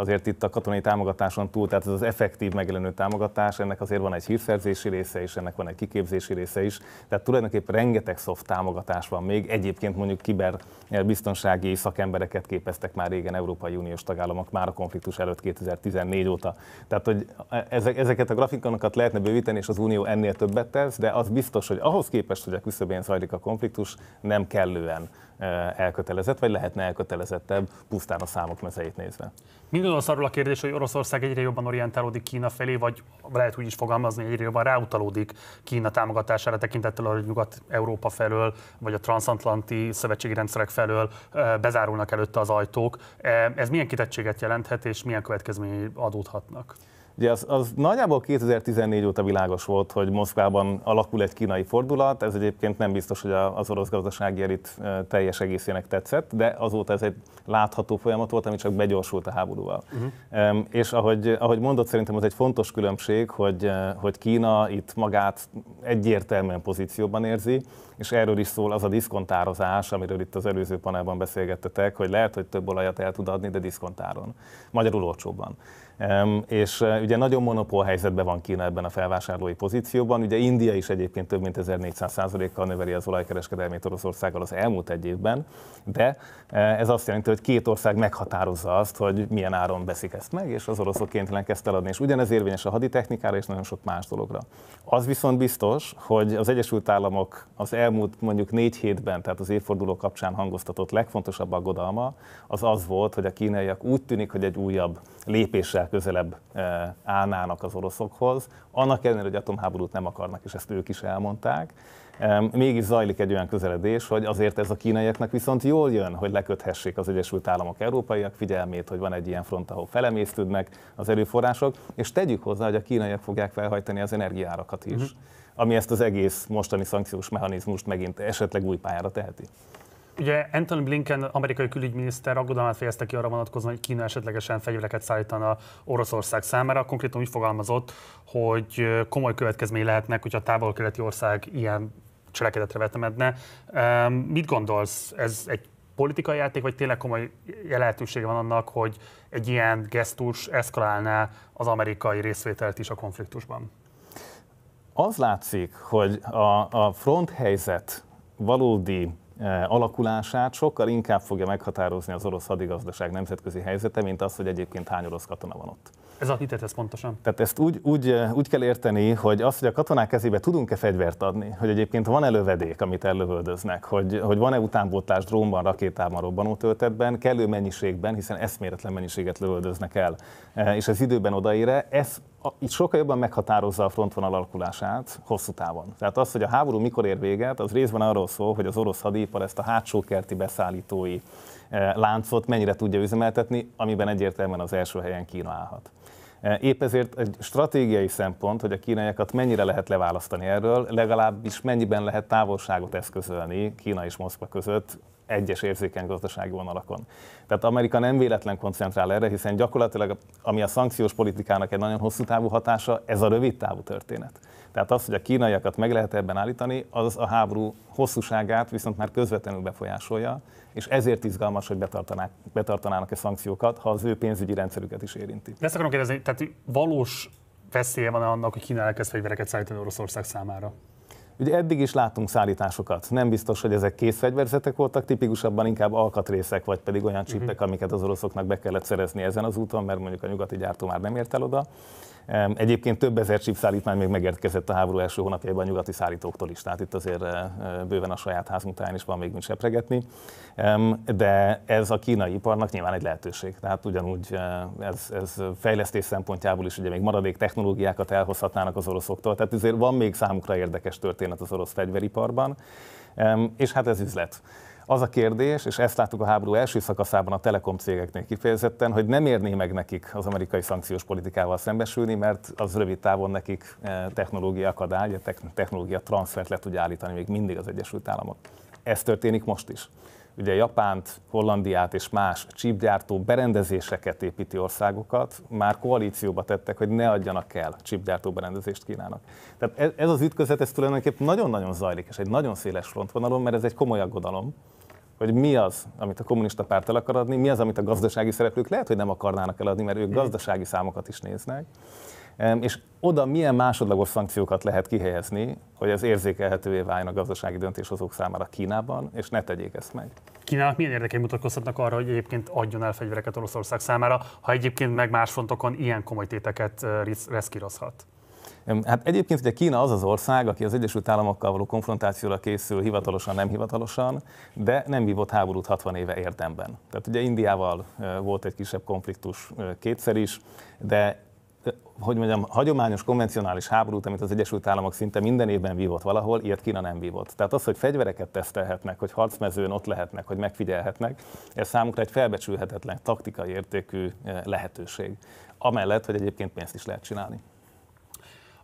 azért itt a katonai támogatáson túl, tehát ez az effektív megjelenő támogatás, ennek azért van egy hírszerzési része is, ennek van egy kiképzési része is, tehát tulajdonképpen rengeteg szoft támogatás van még. Egyébként mondjuk eh, biztonsági szakembereket képeztek már régen Európai Uniós tagállamok már a konfliktus előtt 2014 óta. Tehát, hogy ezeket a grafikonokat lehetne bővíteni, és az Unió ennél többet tesz, de az biztos, hogy ahhoz képest, hogy a küszöbén zajlik a konfliktus, nem kellően elkötelezett, vagy lehetne elkötelezettebb pusztán a számok mezeit nézve? Mit gondolsz arról a kérdés, hogy Oroszország egyre jobban orientálódik Kína felé, vagy lehet úgy is fogalmazni, egyre jobban ráutalódik Kína támogatására tekintettel hogy Nyugat-Európa felől, vagy a transatlanti szövetségi rendszerek felől bezárulnak előtte az ajtók. Ez milyen kitettséget jelenthet, és milyen következményei adódhatnak? Ugye az, az nagyjából 2014 óta világos volt, hogy Moszkvában alakul egy kínai fordulat, ez egyébként nem biztos, hogy az orosz gazdasági elit teljes egészének tetszett, de azóta ez egy látható folyamat volt, ami csak begyorsult a háborúval. Uh-huh. És ahogy, ahogy mondott, szerintem az egy fontos különbség, hogy, hogy Kína itt magát egyértelműen pozícióban érzi, és erről is szól az a diszkontározás, amiről itt az előző panelban beszélgettetek, hogy lehet, hogy több olajat el tud adni, de diszkontáron. Magyarul olcsóbban. És e, ugye nagyon monopól helyzetben van Kína ebben a felvásárlói pozícióban. Ugye India is egyébként több mint 1400%-kal növeli az olajkereskedelmét Oroszországgal az elmúlt egy évben, de e, ez azt jelenti, hogy két ország meghatározza azt, hogy milyen áron veszik ezt meg, és az oroszok kénytelenek ezt eladni. És ugyanez érvényes a haditechnikára és nagyon sok más dologra. Az viszont biztos, hogy az Egyesült Államok az elmúlt mondjuk négy hétben, tehát az évforduló kapcsán hangoztatott legfontosabb aggodalma, az az volt, hogy a kínaiak úgy tűnik, hogy egy újabb lépéssel közelebb eh, állnának az oroszokhoz, annak ellenére, hogy atomháborút nem akarnak, és ezt ők is elmondták. Mégis zajlik egy olyan közeledés, hogy azért ez a kínaiaknak viszont jól jön, hogy leköthessék az Egyesült Államok európaiak figyelmét, hogy van egy ilyen front, ahol felemésztődnek az erőforrások, és tegyük hozzá, hogy a kínaiak fogják felhajtani az energiárakat is, uh-huh. ami ezt az egész mostani szankciós mechanizmust megint esetleg új pályára teheti. Ugye Anthony Blinken, amerikai külügyminiszter aggodalmát fejezte ki arra vonatkozóan, hogy Kína esetlegesen fegyvereket szállítana Oroszország számára. Konkrétan úgy fogalmazott, hogy komoly következmény lehetnek, hogyha a távol-keleti ország ilyen cselekedetre vetemedne. Mit gondolsz, ez egy politikai játék, vagy tényleg komoly lehetősége van annak, hogy egy ilyen gesztus eszkalálná az amerikai részvételt is a konfliktusban? Az látszik, hogy a, a fronthelyzet valódi Eh, alakulását sokkal inkább fogja meghatározni az orosz hadigazdaság nemzetközi helyzete, mint az, hogy egyébként hány orosz katona van ott. Ez a hitet, ez pontosan. Tehát ezt úgy, úgy, eh, úgy kell érteni, hogy az, hogy a katonák kezébe tudunk-e fegyvert adni, hogy egyébként van-e lövedék, amit ellövöldöznek, hogy, hogy van-e utánpótlás drónban, rakétában, robbanó töltetben, kellő mennyiségben, hiszen eszméletlen mennyiséget lövöldöznek el, eh, és ez időben odaére, ez itt sokkal jobban meghatározza a frontvonal alakulását hosszú távon. Tehát az, hogy a háború mikor ér véget, az részben arról szól, hogy az orosz hadipar ezt a hátsó kerti beszállítói eh, láncot mennyire tudja üzemeltetni, amiben egyértelműen az első helyen Kína állhat. Eh, épp ezért egy stratégiai szempont, hogy a kínaiakat mennyire lehet leválasztani erről, legalábbis mennyiben lehet távolságot eszközölni Kína és Moszkva között egyes érzékeny gazdasági vonalakon. Tehát Amerika nem véletlen koncentrál erre, hiszen gyakorlatilag ami a szankciós politikának egy nagyon hosszú távú hatása, ez a rövid távú történet. Tehát az, hogy a kínaiakat meg lehet ebben állítani, az a háború hosszúságát viszont már közvetlenül befolyásolja, és ezért izgalmas, hogy betartanák, betartanának-e szankciókat, ha az ő pénzügyi rendszerüket is érinti. De ezt akarom kérdezni, tehát valós veszélye van annak, hogy Kína elkezd fegyvereket szállítani Oroszország számára? Ugye eddig is látunk szállításokat. Nem biztos, hogy ezek kész fegyverzetek voltak, tipikusabban inkább alkatrészek, vagy pedig olyan mhm. csipek, uh-huh. amiket az oroszoknak be kellett szerezni ezen az úton, mert mondjuk a nyugati gyártó már nem ért el oda. Egyébként több ezer csipszállítmány még megérkezett a háború első hónapjában a nyugati szállítóktól is, tehát itt azért eh, eh, bőven a saját házunk táján is van még mint sepregetni, de ez a kínai iparnak nyilván egy lehetőség. Tehát ugyanúgy eh, ez, ez fejlesztés szempontjából is ugye még maradék technológiákat elhozhatnának az oroszoktól, tehát azért van még számukra érdekes történet az orosz fegyveriparban, és hát ez üzlet. Az a kérdés, és ezt láttuk a háború első szakaszában a telekom cégeknél kifejezetten, hogy nem érné meg nekik az amerikai szankciós politikával szembesülni, mert az rövid távon nekik eh, technológia akadály, technológia transfert le tudja állítani még mindig az Egyesült Államok. Ez történik most is. Ugye Japánt, Hollandiát és más csípgyártó berendezéseket építi országokat már koalícióba tettek, hogy ne adjanak el csípgyártó berendezést Kínának. Tehát e-, ez az ütközet, ez tulajdonképpen nagyon-nagyon zajlik, és egy nagyon széles frontvonalon, mert ez egy komoly aggodalom, hogy mi az, amit a kommunista párt el akar adni, mi az, amit a gazdasági szereplők lehet, hogy nem akarnának eladni, mert ők hm. gazdasági számokat is néznek, és oda milyen másodlagos szankciókat lehet kihelyezni, hogy ez érzékelhetővé váljon a gazdasági döntéshozók számára Kínában, és ne tegyék ezt meg. Kínának milyen érdekei mutatkozhatnak arra, hogy egyébként adjon el fegyvereket Oroszország számára, ha egyébként meg más fontokon ilyen komoly téteket eh, reszkírozhat? Hát egyébként ugye Kína az az ország, aki az Egyesült Államokkal való konfrontációra készül hivatalosan, nem hivatalosan, de nem vívott háborút 60 éve érdemben. Tehát ugye Indiával volt egy kisebb konfliktus kétszer is, de hogy mondjam, hagyományos, konvencionális háborút, amit az Egyesült Államok szinte minden évben vívott valahol, ilyet Kína nem vívott. Tehát az, hogy fegyvereket tesztelhetnek, hogy harcmezőn ott lehetnek, hogy megfigyelhetnek, ez számukra egy felbecsülhetetlen taktikai értékű lehetőség. Amellett, hogy egyébként pénzt is lehet csinálni.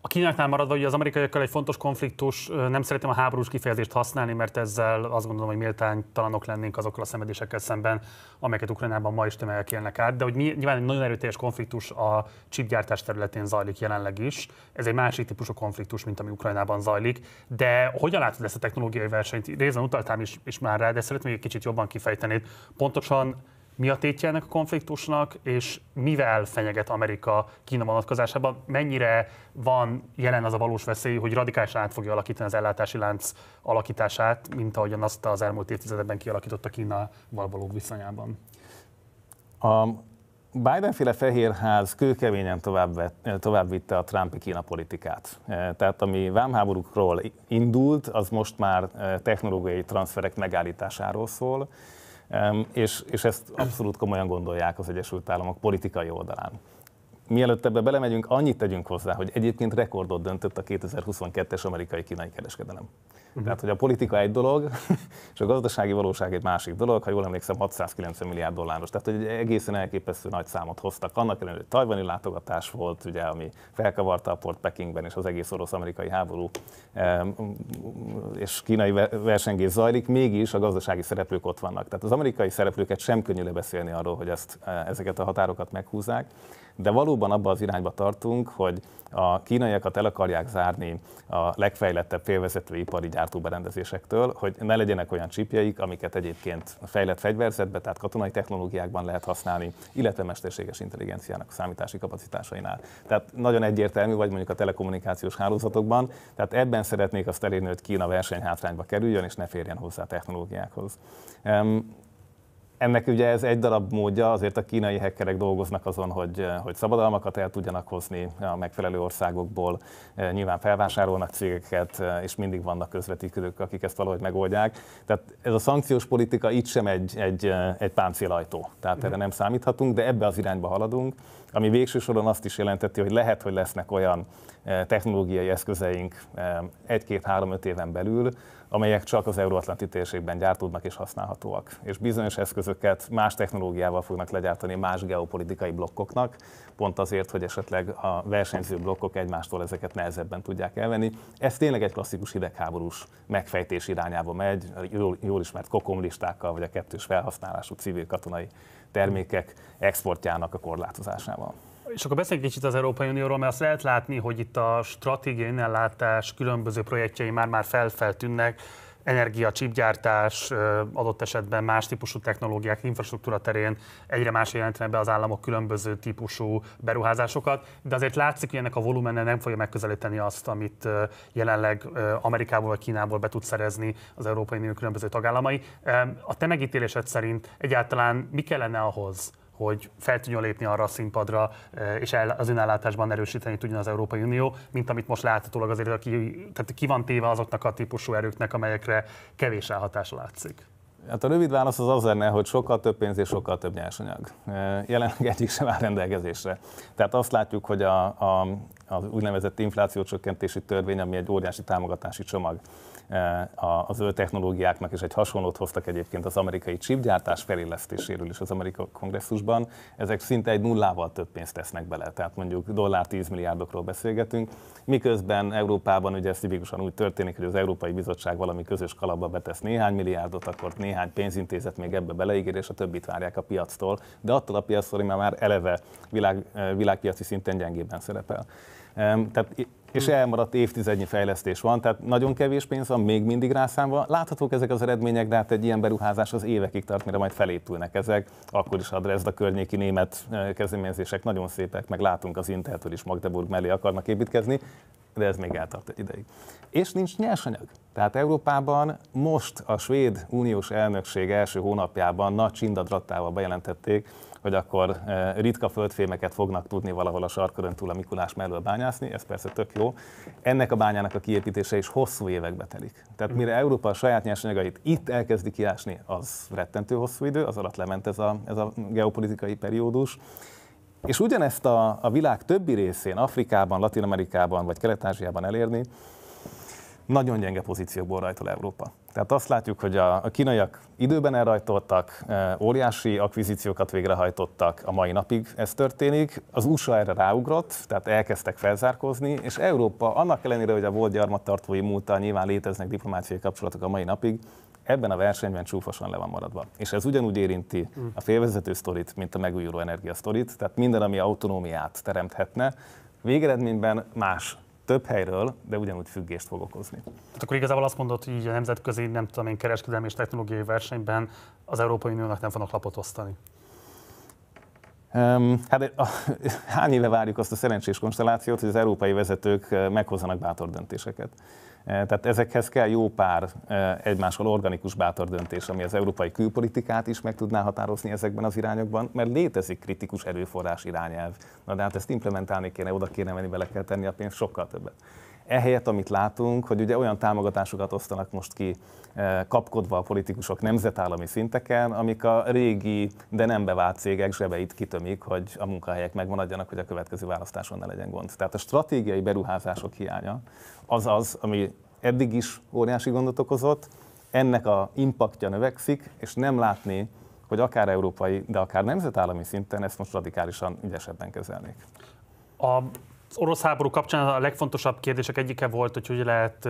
A kínaiaknál maradva, hogy az amerikaiakkal egy fontos konfliktus, nem szeretem a háborús kifejezést használni, mert ezzel azt gondolom, hogy méltánytalanok lennénk azokkal a szenvedésekkel szemben, amelyeket Ukrajnában ma is tömegek élnek át, de hogy mi nyilván egy nagyon erőteljes konfliktus a csipgyártás területén zajlik jelenleg is. Ez egy másik típusú konfliktus, mint ami Ukrajnában zajlik. De hogyan látod ezt a technológiai versenyt? Részben utaltam is, is már rá, de szeretném, egy kicsit jobban kifejteni. Pontosan mi a tétje ennek a konfliktusnak, és mivel fenyeget Amerika Kína vonatkozásában, mennyire van jelen az a valós veszély, hogy radikálisan át fogja alakítani az ellátási lánc alakítását, mint ahogyan azt az elmúlt évtizedekben kialakította Kína való viszonyában. A Biden-féle fehérház kőkeményen tovább, vett, tovább vitte a Trumpi Kína politikát. E, tehát ami vámháborúkról indult, az most már e, technológiai transferek megállításáról szól, és, és ezt abszolút komolyan gondolják az Egyesült Államok politikai oldalán mielőtt ebbe belemegyünk, annyit tegyünk hozzá, hogy egyébként rekordot döntött a 2022-es amerikai-kínai kereskedelem. Uh-huh. Mhm. Tehát, hogy a politika egy dolog, és a gazdasági valóság egy másik dolog, ha jól emlékszem, 690 milliárd dolláros. Tehát, hogy egy egészen elképesztő nagy számot hoztak. Annak ellenére, hogy tajvani látogatás volt, ugye, ami felkavarta a port Pekingben, és az egész orosz-amerikai háború és kínai versengés zajlik, mégis a gazdasági szereplők ott vannak. Tehát az amerikai szereplőket sem könnyű lebeszélni arról, hogy ezt, e, ezeket a határokat meghúzzák de valóban abba az irányba tartunk, hogy a kínaiakat el akarják zárni a legfejlettebb félvezetőipari gyártóberendezésektől, hogy ne legyenek olyan csipjeik, amiket egyébként fejlett fegyverzetbe, tehát katonai technológiákban lehet használni, illetve mesterséges intelligenciának számítási kapacitásainál. Tehát nagyon egyértelmű, vagy mondjuk a telekommunikációs hálózatokban, tehát ebben szeretnék azt elérni, hogy Kína versenyhátrányba kerüljön, és ne férjen hozzá technológiákhoz. Ennek ugye ez egy darab módja, azért a kínai hekkerek dolgoznak azon, hogy, eh, hogy szabadalmakat el tudjanak hozni a megfelelő országokból, eh, nyilván felvásárolnak cégeket, eh, és mindig vannak közvetítők, akik ezt valahogy megoldják. Tehát ez a szankciós politika itt sem egy, egy, egy páncélajtó, tehát erre nem számíthatunk, de ebbe az irányba haladunk, ami végső soron azt is jelenteti, hogy lehet, hogy lesznek olyan technológiai eszközeink egy-két-három-öt éven belül, amelyek csak az euróatlanti térségben gyártódnak és használhatóak. És bizonyos eszközöket más technológiával fognak legyártani más geopolitikai blokkoknak, pont azért, hogy esetleg a versenyző blokkok egymástól ezeket nehezebben tudják elvenni. Ez tényleg egy klasszikus hidegháborús megfejtés irányába megy, jól, jól ismert kokomlistákkal vagy a kettős felhasználású civil katonai termékek exportjának a korlátozásával. És akkor beszéljünk kicsit az Európai Unióról, mert azt lehet látni, hogy itt a stratégiai ellátás különböző projektjei már-már felfeltűnnek, energia, csipgyártás, adott esetben más típusú technológiák, infrastruktúra terén egyre más jelentene be az államok különböző típusú beruházásokat, de azért látszik, hogy ennek a volumene nem fogja megközelíteni azt, amit jelenleg Amerikából vagy Kínából be tud szerezni az Európai Unió különböző tagállamai. A te megítélésed szerint egyáltalán mi kellene ahhoz, hogy fel tudjon lépni arra a színpadra, eh, és el, az önállátásban erősíteni tudjon az Európai Unió, mint amit most láthatólag azért aki, tehát ki van téve azoknak a típusú erőknek, amelyekre kevés elhatás látszik. Hát a rövid válasz az az lenne, hogy sokkal több pénz és sokkal több nyersanyag. Eh, jelenleg egyik sem áll rendelkezésre. Tehát azt látjuk, hogy a, a, az úgynevezett inflációcsökkentési törvény, ami egy óriási támogatási csomag, a ő technológiáknak is egy hasonlót hoztak egyébként az amerikai csipgyártás felélesztéséről is az amerikai kongresszusban. Ezek szinte egy nullával több pénzt tesznek bele, tehát mondjuk dollár 10 milliárdokról beszélgetünk, miközben Európában ugye ez tipikusan úgy történik, hogy az Európai Bizottság valami közös kalapba betesz néhány milliárdot, akkor néhány pénzintézet még ebbe beleígér, és a többit várják a piactól, de attól a piactól, ami már eleve világ, világpiaci szinten gyengében szerepel. Tehát és mm. elmaradt évtizednyi fejlesztés van, tehát nagyon kevés pénz van még mindig rászámva. Láthatók ezek az eredmények, de hát egy ilyen beruházás az évekig tart, mire majd felépülnek ezek. Akkor is a Dresda környéki német kezdeményezések nagyon szépek, meg látunk az Inteltől is Magdeburg mellé akarnak építkezni, de ez még eltart egy ideig. És nincs nyersanyag. Tehát Európában most a svéd uniós elnökség első hónapjában nagy csindadrattával bejelentették, hogy akkor e, ritka földfémeket fognak tudni valahol a sarkörön túl a Mikulás mellől bányászni, ez persze tök jó. Ennek a bányának a kiépítése is hosszú évekbe telik. Tehát mire mhm. Európa a saját nyersanyagait itt elkezdi kiásni, az rettentő hosszú idő, az alatt lement ez a, ez a geopolitikai periódus. És ugyanezt a, a világ többi részén, Afrikában, Latin Amerikában vagy Kelet-Ázsiában elérni, nagyon gyenge pozíciókból rajtol Európa. Tehát azt látjuk, hogy a, kínaiak időben elrajtoltak, e, óriási akvizíciókat végrehajtottak, a mai napig ez történik. Az USA erre ráugrott, tehát elkezdtek felzárkózni, és Európa annak ellenére, hogy a volt gyarmattartói múlta, nyilván léteznek diplomáciai kapcsolatok a mai napig, ebben a versenyben csúfosan le van maradva. És ez ugyanúgy érinti a félvezető sztorit, mint a megújuló energia sztorit, tehát minden, ami autonómiát teremthetne, végeredményben más több helyről, de ugyanúgy függést fog okozni. Tehát akkor igazából azt mondod, hogy így a nemzetközi, nem tudom én, kereskedelmi és technológiai versenyben az Európai Uniónak nem fognak lapot osztani? Hát a, hány éve várjuk azt a szerencsés konstellációt, hogy az európai vezetők meghozzanak bátor döntéseket. Eh, tehát ezekhez kell jó pár eh, egymással organikus bátor döntés, ami az európai külpolitikát is meg tudná határozni ezekben az irányokban, mert létezik kritikus erőforrás irányelv. Na de hát ezt implementálni kéne, oda kéne menni, bele kell tenni a pénzt, sokkal többet. Ehelyett, amit látunk, hogy ugye olyan támogatásokat osztanak most ki eh, kapkodva a politikusok nemzetállami szinteken, amik a régi, de nem bevált cégek zsebeit kitömik, hogy a munkahelyek megmaradjanak, hogy a következő választáson ne legyen gond. Tehát a stratégiai beruházások hiánya, az az, ami eddig is óriási gondot okozott, ennek a impaktja növekszik, és nem látni, hogy akár európai, de akár nemzetállami szinten ezt most radikálisan ügyesebben kezelnék. A az orosz háború kapcsán a legfontosabb kérdések egyike volt, hogy hogy lehet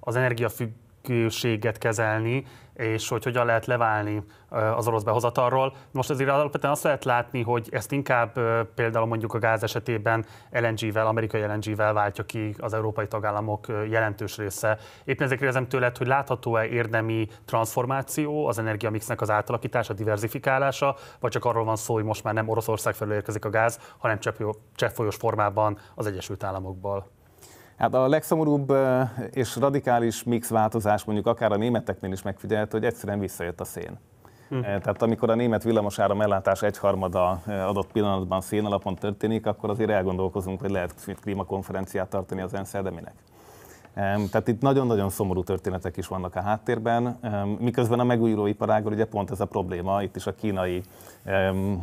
az energiafügg függőséget kezelni, és hogy hogyan lehet leválni az orosz behozatalról. Most azért alapvetően azt lehet látni, hogy ezt inkább például mondjuk a gáz esetében LNG-vel, amerikai LNG-vel váltja ki az európai tagállamok jelentős része. Éppen ezekre kérdezem tőled, hogy látható-e érdemi transformáció, az energiamixnek az átalakítása, diversifikálása, vagy csak arról van szó, hogy most már nem Oroszország felől érkezik a gáz, hanem cseppfolyós formában az Egyesült Államokból. Hát a legszomorúbb és radikális mix változás mondjuk akár a németeknél is megfigyelhető, hogy egyszerűen visszajött a szén. Hm. Tehát amikor a német villamosára ellátás egyharmada adott pillanatban szén alapon történik, akkor azért elgondolkozunk, hogy lehet klímakonferenciát tartani az ENSZ-el, de minek? Tehát itt nagyon-nagyon szomorú történetek is vannak a háttérben, miközben a megújuló iparágról ugye pont ez a probléma, itt is a kínai, mm,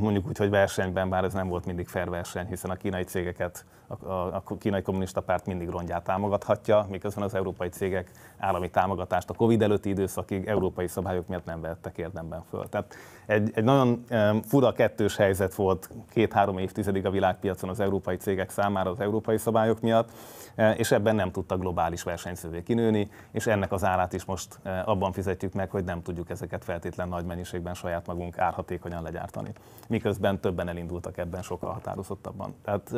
mondjuk úgy, hogy versenyben, bár ez nem volt mindig fair verseny, hiszen a kínai cégeket a, a kínai kommunista párt mindig rongyát támogathatja, miközben az európai cégek állami támogatást a Covid előtti időszakig európai szabályok miatt nem vettek érdemben föl. Tehát egy, egy nagyon fura kettős helyzet volt két-három évtizedig a világpiacon az európai cégek számára az európai szabályok miatt, E, és ebben nem tudta globális versenyszövé kinőni, és ennek az árát is most e, abban fizetjük meg, hogy nem tudjuk ezeket feltétlen nagy mennyiségben saját magunk árhatékonyan legyártani. Miközben többen elindultak ebben sokkal határozottabban. Tehát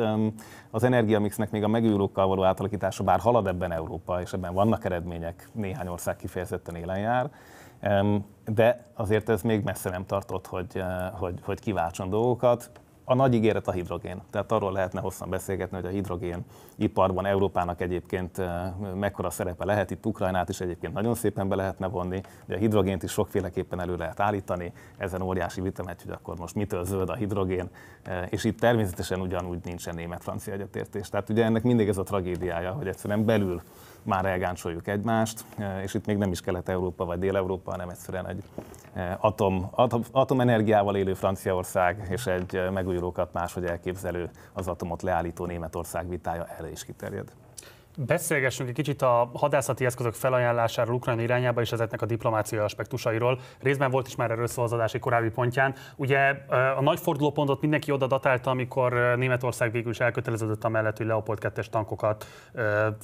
az energiamixnek még a megújulókkal való átalakítása, bár halad ebben Európa, és ebben vannak eredmények, néhány ország kifejezetten élen jár, de azért ez még messze nem tartott, hogy, e, hogy, hogy kiváltson dolgokat a nagy ígéret a hidrogén. Tehát arról lehetne hosszan beszélgetni, hogy a hidrogén iparban Európának egyébként mekkora szerepe lehet. Itt Ukrajnát is egyébként nagyon szépen be lehetne vonni. hogy a hidrogént is sokféleképpen elő lehet állítani. Ezen óriási vita megy, hogy akkor most mitől zöld a hidrogén. És itt természetesen ugyanúgy nincsen német-francia egyetértés. Tehát ugye ennek mindig ez a tragédiája, hogy egyszerűen belül már elgáncsoljuk egymást, eh, és itt még nem is Kelet-Európa vagy Dél-Európa, hanem egyszerűen egy eh, atom, atom, atomenergiával élő Franciaország és egy eh, megújulókat máshogy elképzelő az atomot leállító Németország vitája erre is kiterjed. Beszélgessünk egy kicsit a hadászati eszközök felajánlásáról Ukrajna irányába és ezeknek a diplomáciai aspektusairól. Részben volt is már erről szó az adási korábbi pontján. Ugye a nagy fordulópontot mindenki oda datálta, amikor Németország végül is elköteleződött amellett, hogy Leopold 2-es tankokat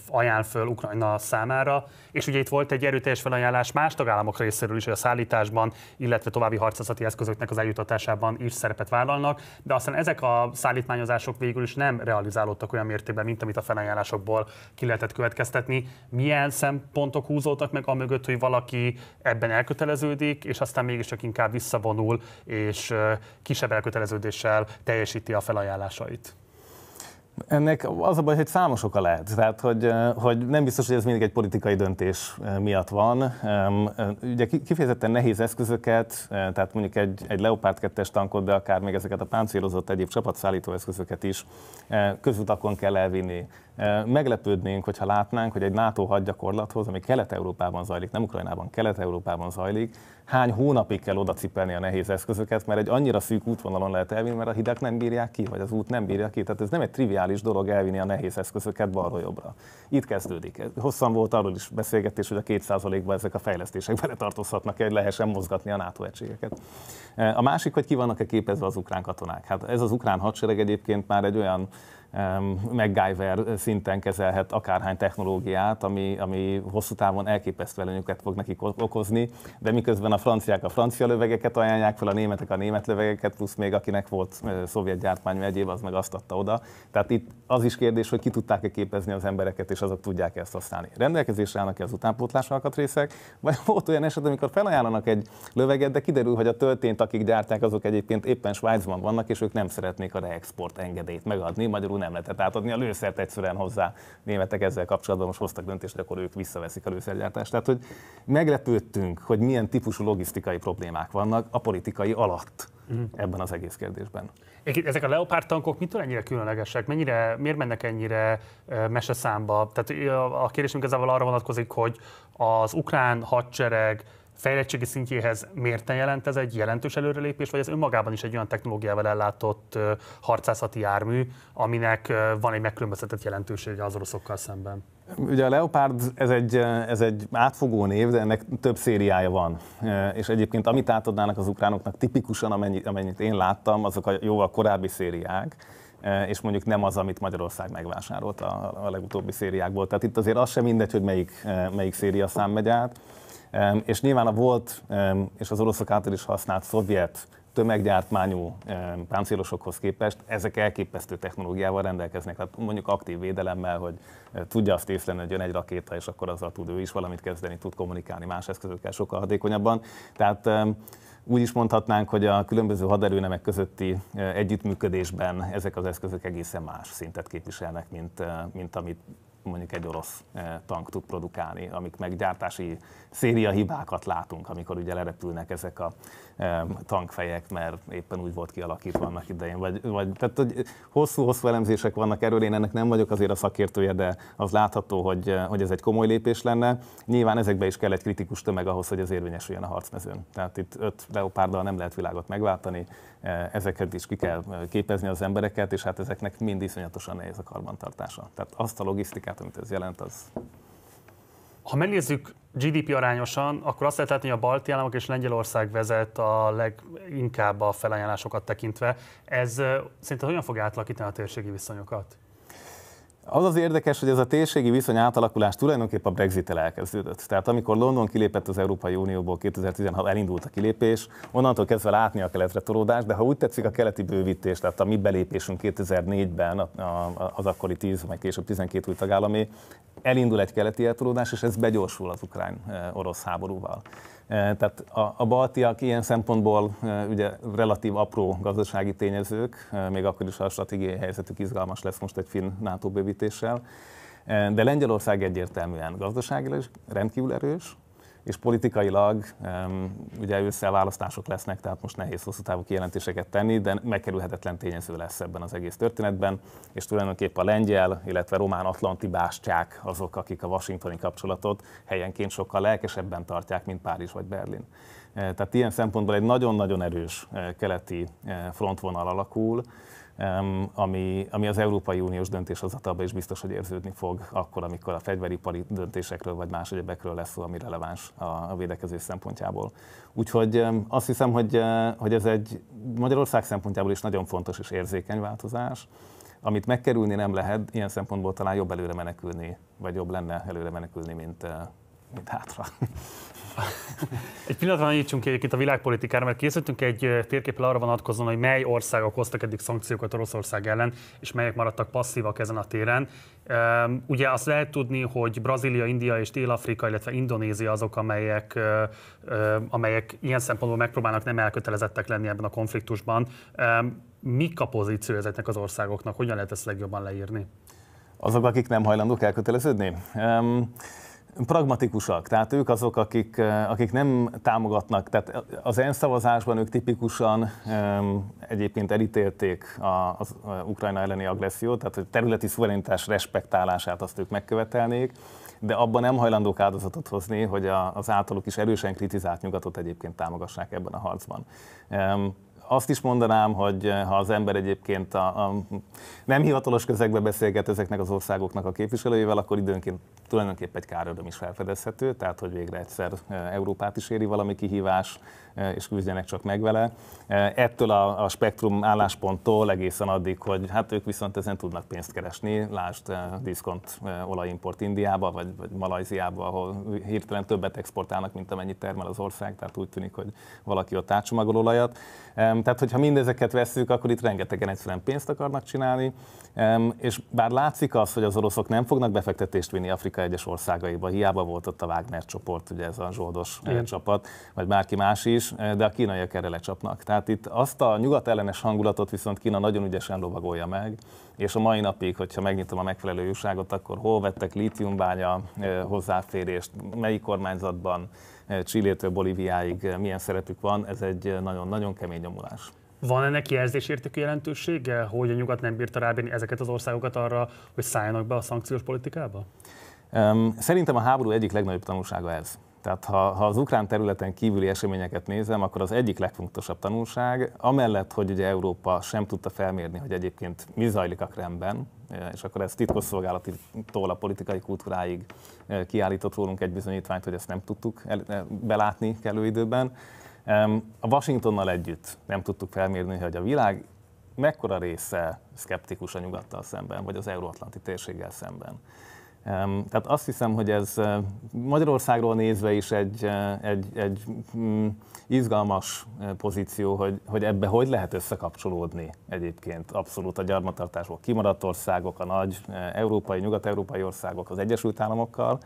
ajánl föl Ukrajna számára. És ugye itt volt egy erőteljes felajánlás más tagállamok részéről is, hogy a szállításban, illetve további harcászati eszközöknek az eljutatásában is szerepet vállalnak, de aztán ezek a szállítmányozások végül is nem realizálódtak olyan mértékben, mint amit a felajánlásokból ki lehetett következtetni, milyen szempontok húzódtak meg amögött, hogy valaki ebben elköteleződik, és aztán mégiscsak inkább visszavonul, és kisebb elköteleződéssel teljesíti a felajánlásait. Ennek az a baj, hogy számos oka lehet. Tehát, hogy, hogy nem biztos, hogy ez mindig egy politikai döntés miatt van. Ugye kifejezetten nehéz eszközöket, tehát mondjuk egy, egy Leopard 2-es tankot, de akár még ezeket a páncélozott egyéb csapatszállító eszközöket is közutakon kell elvinni Eh, meglepődnénk, hogyha látnánk, hogy egy NATO hadgyakorlathoz, ami Kelet-Európában zajlik, nem Ukrajnában, Kelet-Európában zajlik, hány hónapig kell oda cipelni a nehéz eszközöket, mert egy annyira szűk útvonalon lehet elvinni, mert a hidak nem bírják ki, vagy az út nem bírja ki. Tehát ez nem egy triviális dolog elvinni a nehéz eszközöket balról jobbra. Itt kezdődik. Hosszan volt arról is beszélgetés, hogy a 2%-ba ezek a fejlesztések beletartozhatnak, hogy lehessen mozgatni a NATO egységeket. Eh, a másik, hogy ki vannak-e képezve az ukrán katonák. Hát ez az ukrán hadsereg egyébként már egy olyan MacGyver szinten kezelhet akárhány technológiát, ami, ami hosszú távon elképesztő előnyöket fog nekik okozni, de miközben a franciák a francia lövegeket ajánlják fel, a németek a német lövegeket, plusz még akinek volt szovjet gyártmány egyéb, az meg azt adta oda. Tehát itt az is kérdés, hogy ki tudták-e képezni az embereket, és azok tudják ezt használni. Rendelkezésre állnak-e az utánpótlás alkatrészek, vagy volt olyan eset, amikor felajánlanak egy löveget, de kiderül, hogy a történt, akik gyártják, azok egyébként éppen Svájcban vannak, és ők nem szeretnék a reexport engedélyt megadni, magyarul nem lehetett átadni a lőszert egyszerűen hozzá. Németek ezzel kapcsolatban most hoztak döntést, hogy akkor ők visszaveszik a lőszergyártást. Tehát, hogy meglepődtünk, hogy milyen típusú logisztikai problémák vannak a politikai alatt mhm. ebben az egész kérdésben. Ezek a leopárd tankok mitől ennyire különlegesek? Mennyire, miért mennek ennyire meseszámba? Tehát a kérdésünk ezzel arra vonatkozik, hogy az ukrán hadsereg fejlettségi szintjéhez mérten jelent ez egy jelentős előrelépés, vagy ez önmagában is egy olyan technológiával ellátott harcászati jármű, aminek van egy megkülönböztetett jelentősége az oroszokkal szemben? Ugye a Leopard ez egy, ez egy átfogó név, de ennek több szériája van. És egyébként amit átadnának az ukránoknak tipikusan, amennyit, amennyit én láttam, azok a jóval korábbi szériák és mondjuk nem az, amit Magyarország megvásárolt a, a legutóbbi szériákból. Tehát itt azért az sem mindegy, hogy melyik, melyik széria szám megy át. És nyilván a volt és az oroszok által is használt szovjet tömeggyártmányú páncélosokhoz képest ezek elképesztő technológiával rendelkeznek. hát mondjuk aktív védelemmel, hogy eh, tudja azt észlelni, hogy jön egy rakéta, és akkor azzal tud ő is valamit kezdeni, tud kommunikálni más eszközökkel sokkal hatékonyabban. Tehát úgy is mondhatnánk, hogy a különböző haderőnemek közötti eh, együttműködésben ezek az eszközök egészen más szintet képviselnek, mint, eh, mint amit mondjuk egy orosz tank tud produkálni, amik meg gyártási széria hibákat látunk, amikor ugye lerepülnek ezek a tankfejek, mert éppen úgy volt kialakítva annak idején. Vagy, vagy, tehát hogy hosszú-hosszú elemzések vannak erről, én ennek nem vagyok azért a szakértője, de az látható, hogy, eh, hogy ez egy komoly lépés lenne. Nyilván ezekbe is kell egy kritikus tömeg ahhoz, hogy ez érvényesüljön a harcmezőn. Tehát itt öt leopárdal nem lehet világot megváltani, eh, ezeket is ki kell eh, képezni az embereket, és hát ezeknek mind iszonyatosan nehéz a karbantartása. Tehát azt a logisztikát, amit ez jelent, az... Ha megnézzük GDP arányosan, akkor azt lehet látni, hogy a balti államok és Lengyelország vezet a leginkább a felajánlásokat tekintve. Ez szerinted hogyan fog átlakítani a térségi viszonyokat? Az az érdekes, hogy ez a térségi viszony átalakulás tulajdonképpen a Brexit-tel elkezdődött. Tehát amikor London kilépett az Európai Unióból 2016 elindult a kilépés, onnantól kezdve látni a keletre tolódás, de ha úgy tetszik a keleti bővítés, tehát a mi belépésünk 2004-ben, az akkori 10, meg később 12 új tagállami, elindul egy keleti eltolódás, és ez begyorsul az ukrán-orosz eh, háborúval. E, tehát a, a baltiak ilyen szempontból e, ugye relatív apró gazdasági tényezők, e, még akkor is a stratégiai helyzetük izgalmas lesz most egy finn NATO bővítéssel, de Lengyelország egyértelműen gazdaságilag rendkívül erős, és politikailag ugye ősszel választások lesznek, tehát most nehéz hosszú távú kijelentéseket tenni, de megkerülhetetlen tényező lesz ebben az egész történetben, és tulajdonképpen a lengyel, illetve román atlanti bástyák azok, akik a washingtoni kapcsolatot helyenként sokkal lelkesebben tartják, mint Párizs vagy Berlin. E, tehát ilyen szempontból egy nagyon-nagyon erős e, keleti e, frontvonal alakul, ami, ami az Európai Uniós döntéshozatalban is biztos, hogy érződni fog akkor, amikor a fegyveripari döntésekről vagy más egyebekről lesz szó, ami releváns a, a védekezés szempontjából. Úgyhogy azt hiszem, hogy, eh, hogy ez egy Magyarország szempontjából is nagyon fontos és érzékeny változás, amit megkerülni nem lehet, ilyen szempontból talán jobb előre menekülni, vagy jobb lenne előre menekülni, mint, eh, mint hátra. Egy pillanatra nyitsunk ki egyébként a világpolitikára, mert készültünk egy térképpel arra vonatkozóan, hogy mely országok hoztak eddig szankciókat Oroszország ellen, és melyek maradtak passzívak ezen a téren. Ugye azt lehet tudni, hogy Brazília, India és Dél-Afrika, illetve Indonézia azok, amelyek, amelyek ilyen szempontból megpróbálnak nem elkötelezettek lenni ebben a konfliktusban. Mik a pozíció ezeknek az országoknak? Hogyan lehet ezt legjobban leírni? Azok, akik nem hajlandók elköteleződni? Um, pragmatikusak, tehát ők azok, akik, akik nem támogatnak, tehát az ENSZ szavazásban ők tipikusan um, egyébként elítélték a, az Ukrajna elleni agressziót, tehát a területi szuverenitás respektálását azt ők megkövetelnék, de abban nem hajlandók áldozatot hozni, hogy a, az általuk is erősen kritizált nyugatot egyébként támogassák ebben a harcban. Um, azt is mondanám, hogy eh, ha az ember egyébként a, a nem hivatalos közegbe beszélget ezeknek az országoknak a képviselőivel, akkor időnként tulajdonképp egy öröm is felfedezhető, tehát hogy végre egyszer eh, Európát is éri valami kihívás, E, és küzdjenek csak meg vele. E, ettől a, a spektrum állásponttól egészen addig, hogy hát ők viszont ezen tudnak pénzt keresni, lást e, diszkont olajimport Indiába, vagy, vagy Malajziába, ahol hirtelen többet exportálnak, mint amennyit termel az ország, tehát úgy tűnik, hogy valaki ott átcsomagol olajat. Tehát, hogyha mindezeket veszük, akkor itt rengetegen egyszerűen pénzt akarnak csinálni, és bár látszik az, hogy az oroszok nem fognak befektetést vinni Afrika egyes országaiba, hiába volt ott a Wagner csoport, ugye ez a zsoldos Igen. Eh, csapat, vagy bárki más is, eh, de a kínaiak erre lecsapnak. Tehát itt azt a nyugat ellenes hangulatot viszont Kína nagyon ügyesen lovagolja meg, és a mai napig, hogyha megnyitom a megfelelő újságot, akkor hol vettek lítiumbánya eh, hozzáférést, melyik kormányzatban, Csillétől Bolíviáig milyen szerepük van, ez egy nagyon-nagyon kemény nyomulás. Van ennek jelzésértékű jelentősége, hogy a nyugat nem bírta rábírni ezeket az országokat arra, hogy szálljanak be a szankciós politikába? Um, szerintem a háború egyik legnagyobb tanulsága ez. Tehát ha, ha az ukrán területen kívüli eseményeket nézem, akkor az egyik legfontosabb tanulság, amellett, hogy ugye Európa sem tudta felmérni, hogy egyébként mi zajlik a Kremben, e, és akkor ez tól a politikai kultúráig e, kiállított rólunk egy bizonyítványt, hogy ezt nem tudtuk el, e, belátni kellő időben. A Washingtonnal együtt nem tudtuk felmérni, hogy a világ mekkora része szkeptikus a nyugattal szemben, vagy az euróatlanti térséggel szemben. Tehát azt hiszem, hogy ez eh, Magyarországról nézve is egy, eh, egy, egy mm, izgalmas eh, pozíció, hogy, hogy ebbe hogy lehet összekapcsolódni egyébként abszolút a gyarmatartásból kimaradt országok, a nagy európai, nyugat-európai országok az Egyesült Államokkal,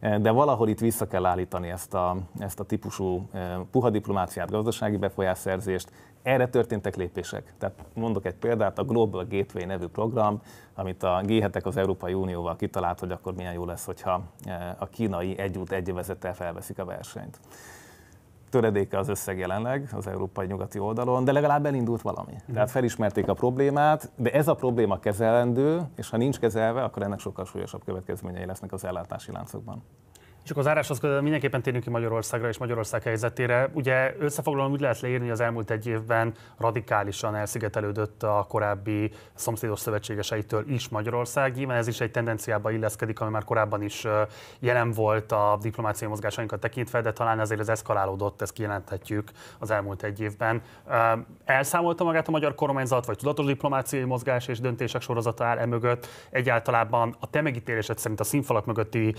Eh, de valahol itt vissza kell állítani ezt a, ezt a típusú eh, puha diplomáciát, gazdasági befolyásszerzést. Erre történtek lépések. Tehát mondok egy példát, a Global Gateway nevű program, amit a g az Európai Unióval kitalált, hogy akkor milyen jó lesz, hogyha eh, a kínai egyút egyövezettel felveszik a versenyt töredéke az összeg jelenleg az európai nyugati oldalon, de legalább elindult valami. Mm. Tehát felismerték a problémát, de ez a probléma kezelendő, és ha nincs kezelve, akkor ennek sokkal súlyosabb következményei lesznek az ellátási láncokban. Csak az áráshoz között mindenképpen térjünk ki Magyarországra és Magyarország helyzetére. Ugye összefoglalom úgy lehet leírni, az elmúlt egy évben radikálisan elszigetelődött a korábbi szomszédos szövetségeseitől is Magyarország. Nyilván ez is egy tendenciába illeszkedik, ami már korábban is jelen volt a diplomáciai mozgásainkat tekintve, de talán azért ez eszkalálódott, ezt kijelenthetjük az elmúlt egy évben. Elszámolta magát a magyar kormányzat, vagy tudatos diplomáciai mozgás és döntések sorozata áll emögött. Egyáltalában a te megítélésed szerint a színfalak mögötti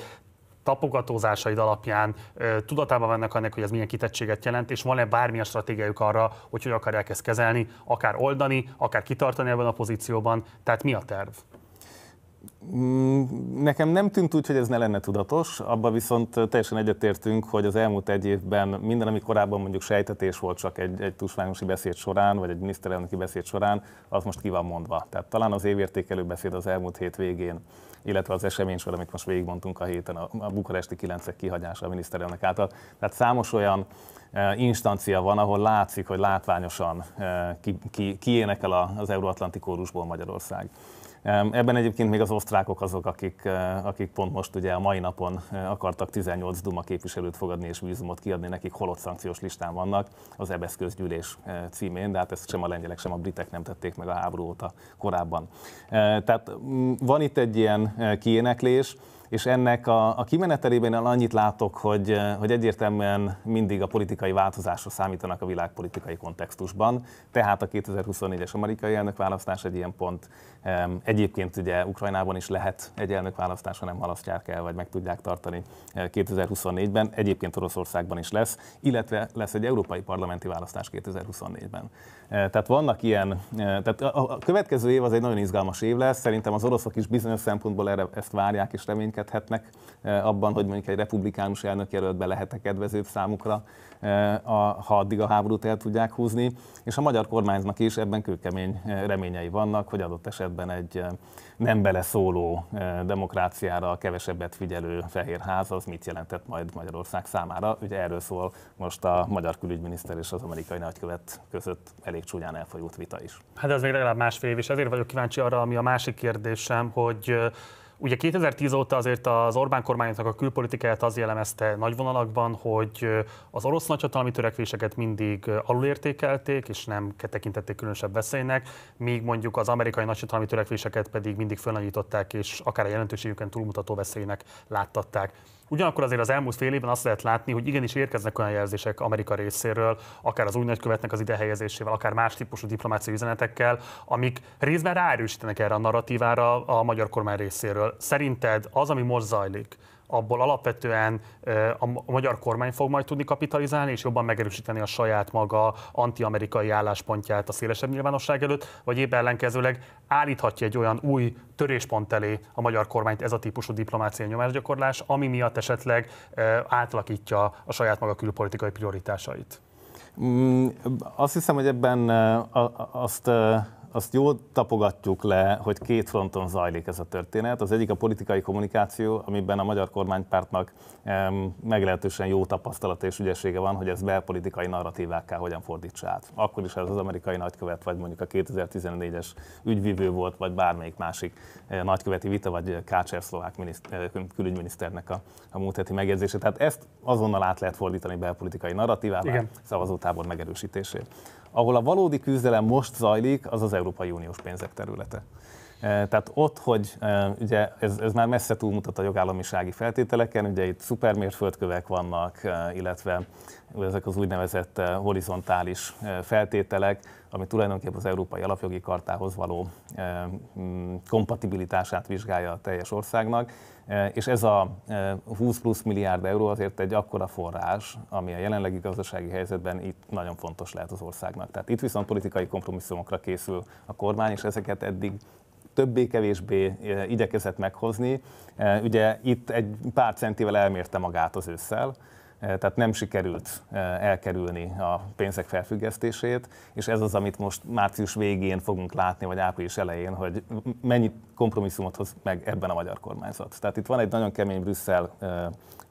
tapogatózásaid alapján tudatában vannak annak, hogy ez milyen kitettséget jelent, és van-e bármilyen stratégiájuk arra, hogy hogy akarják ezt kezelni, akár oldani, akár kitartani ebben a pozícióban, tehát mi a terv? Mm, nekem nem tűnt úgy, hogy ez ne lenne tudatos, abban viszont teljesen egyetértünk, hogy az elmúlt egy évben minden, ami korábban mondjuk sejtetés volt csak egy, egy tusványosi beszéd során, vagy egy miniszterelnöki beszéd során, az most ki van mondva. Tehát talán az évértékelő beszéd az elmúlt hét végén, illetve az eseménysor, amit most végigmondtunk a héten, a, a bukaresti kilencek kihagyása a miniszterelnök által. Tehát számos olyan instancia van, ahol látszik, hogy látványosan ki, ki, az euróatlanti kórusból Magyarország. Ebben egyébként még az osztrákok azok, akik, eh, akik pont most ugye a mai napon eh, akartak 18 Duma képviselőt fogadni és vízumot kiadni nekik, holott szankciós listán vannak az EBSZ közgyűlés eh, címén, de hát ezt sem a lengyelek, sem a britek nem tették meg a háború óta korábban. Tehát mm, van itt egy ilyen kiéneklés, és ennek a, a kimenetelében annyit látok, hogy, eh, hogy egyértelműen mindig a politikai változásra számítanak a világpolitikai kontextusban, tehát a 2024-es amerikai elnökválasztás egy ilyen pont. Egyébként ugye Ukrajnában is lehet egy elnökválasztás, ha nem halasztják el, vagy meg tudják tartani 2024-ben, eh, egyébként Oroszországban is lesz, illetve lesz egy európai parlamenti választás 2024-ben. Tehát vannak ilyen, tehát a következő év az egy nagyon izgalmas év lesz, szerintem az oroszok is bizonyos szempontból erre ezt várják és reménykedhetnek abban, hogy mondjuk egy republikánus elnök elnökjelöltbe lehet-e kedvezőbb számukra, ha addig a háborút el tudják húzni, és a magyar kormánynak is ebben kőkemény reményei vannak, hogy adott esetben egy nem beleszóló eh, demokráciára a kevesebbet figyelő Fehérház az mit jelentett majd Magyarország számára. Ugye erről szól most a magyar külügyminiszter és az amerikai nagykövet között elég csúnyán elfolyult vita is. Hát ez még legalább másfél év, és ezért vagyok kíváncsi arra, ami a másik kérdésem, hogy eh, Ugye 2010 óta azért az Orbán kormányoknak a külpolitikáját az jellemezte nagy vonalakban, hogy az orosz nagyhatalmi törekvéseket mindig alulértékelték, és nem tekintették különösebb veszélynek, míg mondjuk az amerikai nagyhatalmi törekvéseket pedig mindig fölnagyították, és akár a jelentőségüken túlmutató veszélynek láttatták. Ugyanakkor azért az elmúlt fél évben azt lehet látni, hogy igenis érkeznek olyan jelzések Amerika részéről, akár az új nagykövetnek az idehelyezésével, akár más típusú diplomáciai üzenetekkel, amik részben ráerősítenek erre a narratívára a magyar kormány részéről. Szerinted az, ami most zajlik, abból alapvetően a magyar kormány fog majd tudni kapitalizálni, és jobban megerősíteni a saját maga anti-amerikai álláspontját a szélesebb nyilvánosság előtt, vagy épp ellenkezőleg állíthatja egy olyan új töréspont elé a magyar kormányt ez a típusú diplomáciai nyomásgyakorlás, ami miatt esetleg átalakítja a saját maga külpolitikai prioritásait. Mm, azt hiszem, hogy ebben azt azt jól tapogatjuk le, hogy két fronton zajlik ez a történet. Az egyik a politikai kommunikáció, amiben a magyar kormánypártnak meglehetősen jó tapasztalata és ügyessége van, hogy ez belpolitikai narratívákká hogyan fordítsa át. Akkor is ez az amerikai nagykövet, vagy mondjuk a 2014-es ügyvívő volt, vagy bármelyik másik eh, nagyköveti vita, vagy eh, Kácser szlovák eh, külügyminiszternek a, a múlt heti megjegyzése. Tehát ezt azonnal át lehet fordítani belpolitikai narratívává, szavazótábor megerősítését. Ahol a valódi küzdelem most zajlik, az az Európai Uniós pénzek területe. E, tehát ott, hogy e, ugye ez, ez már messze túlmutat a jogállamisági feltételeken, ugye itt szupermérföldkövek vannak, e, illetve ezek az úgynevezett horizontális feltételek, ami tulajdonképpen az Európai Alapjogi Kartához való kompatibilitását vizsgálja a teljes országnak E, és ez a 20 e, plusz milliárd euró azért egy akkora forrás, ami a jelenlegi gazdasági helyzetben itt nagyon fontos lehet az országnak. Tehát itt viszont politikai kompromisszumokra készül a kormány, és ezeket eddig többé-kevésbé e, igyekezett meghozni. Ugye itt egy pár centivel elmérte magát az ősszel, Eh, tehát nem sikerült eh, elkerülni a pénzek felfüggesztését, és ez az, amit most március végén fogunk látni, vagy április elején, hogy mennyi kompromisszumot hoz meg ebben a magyar kormányzat. Tehát itt van egy nagyon kemény Brüsszel eh,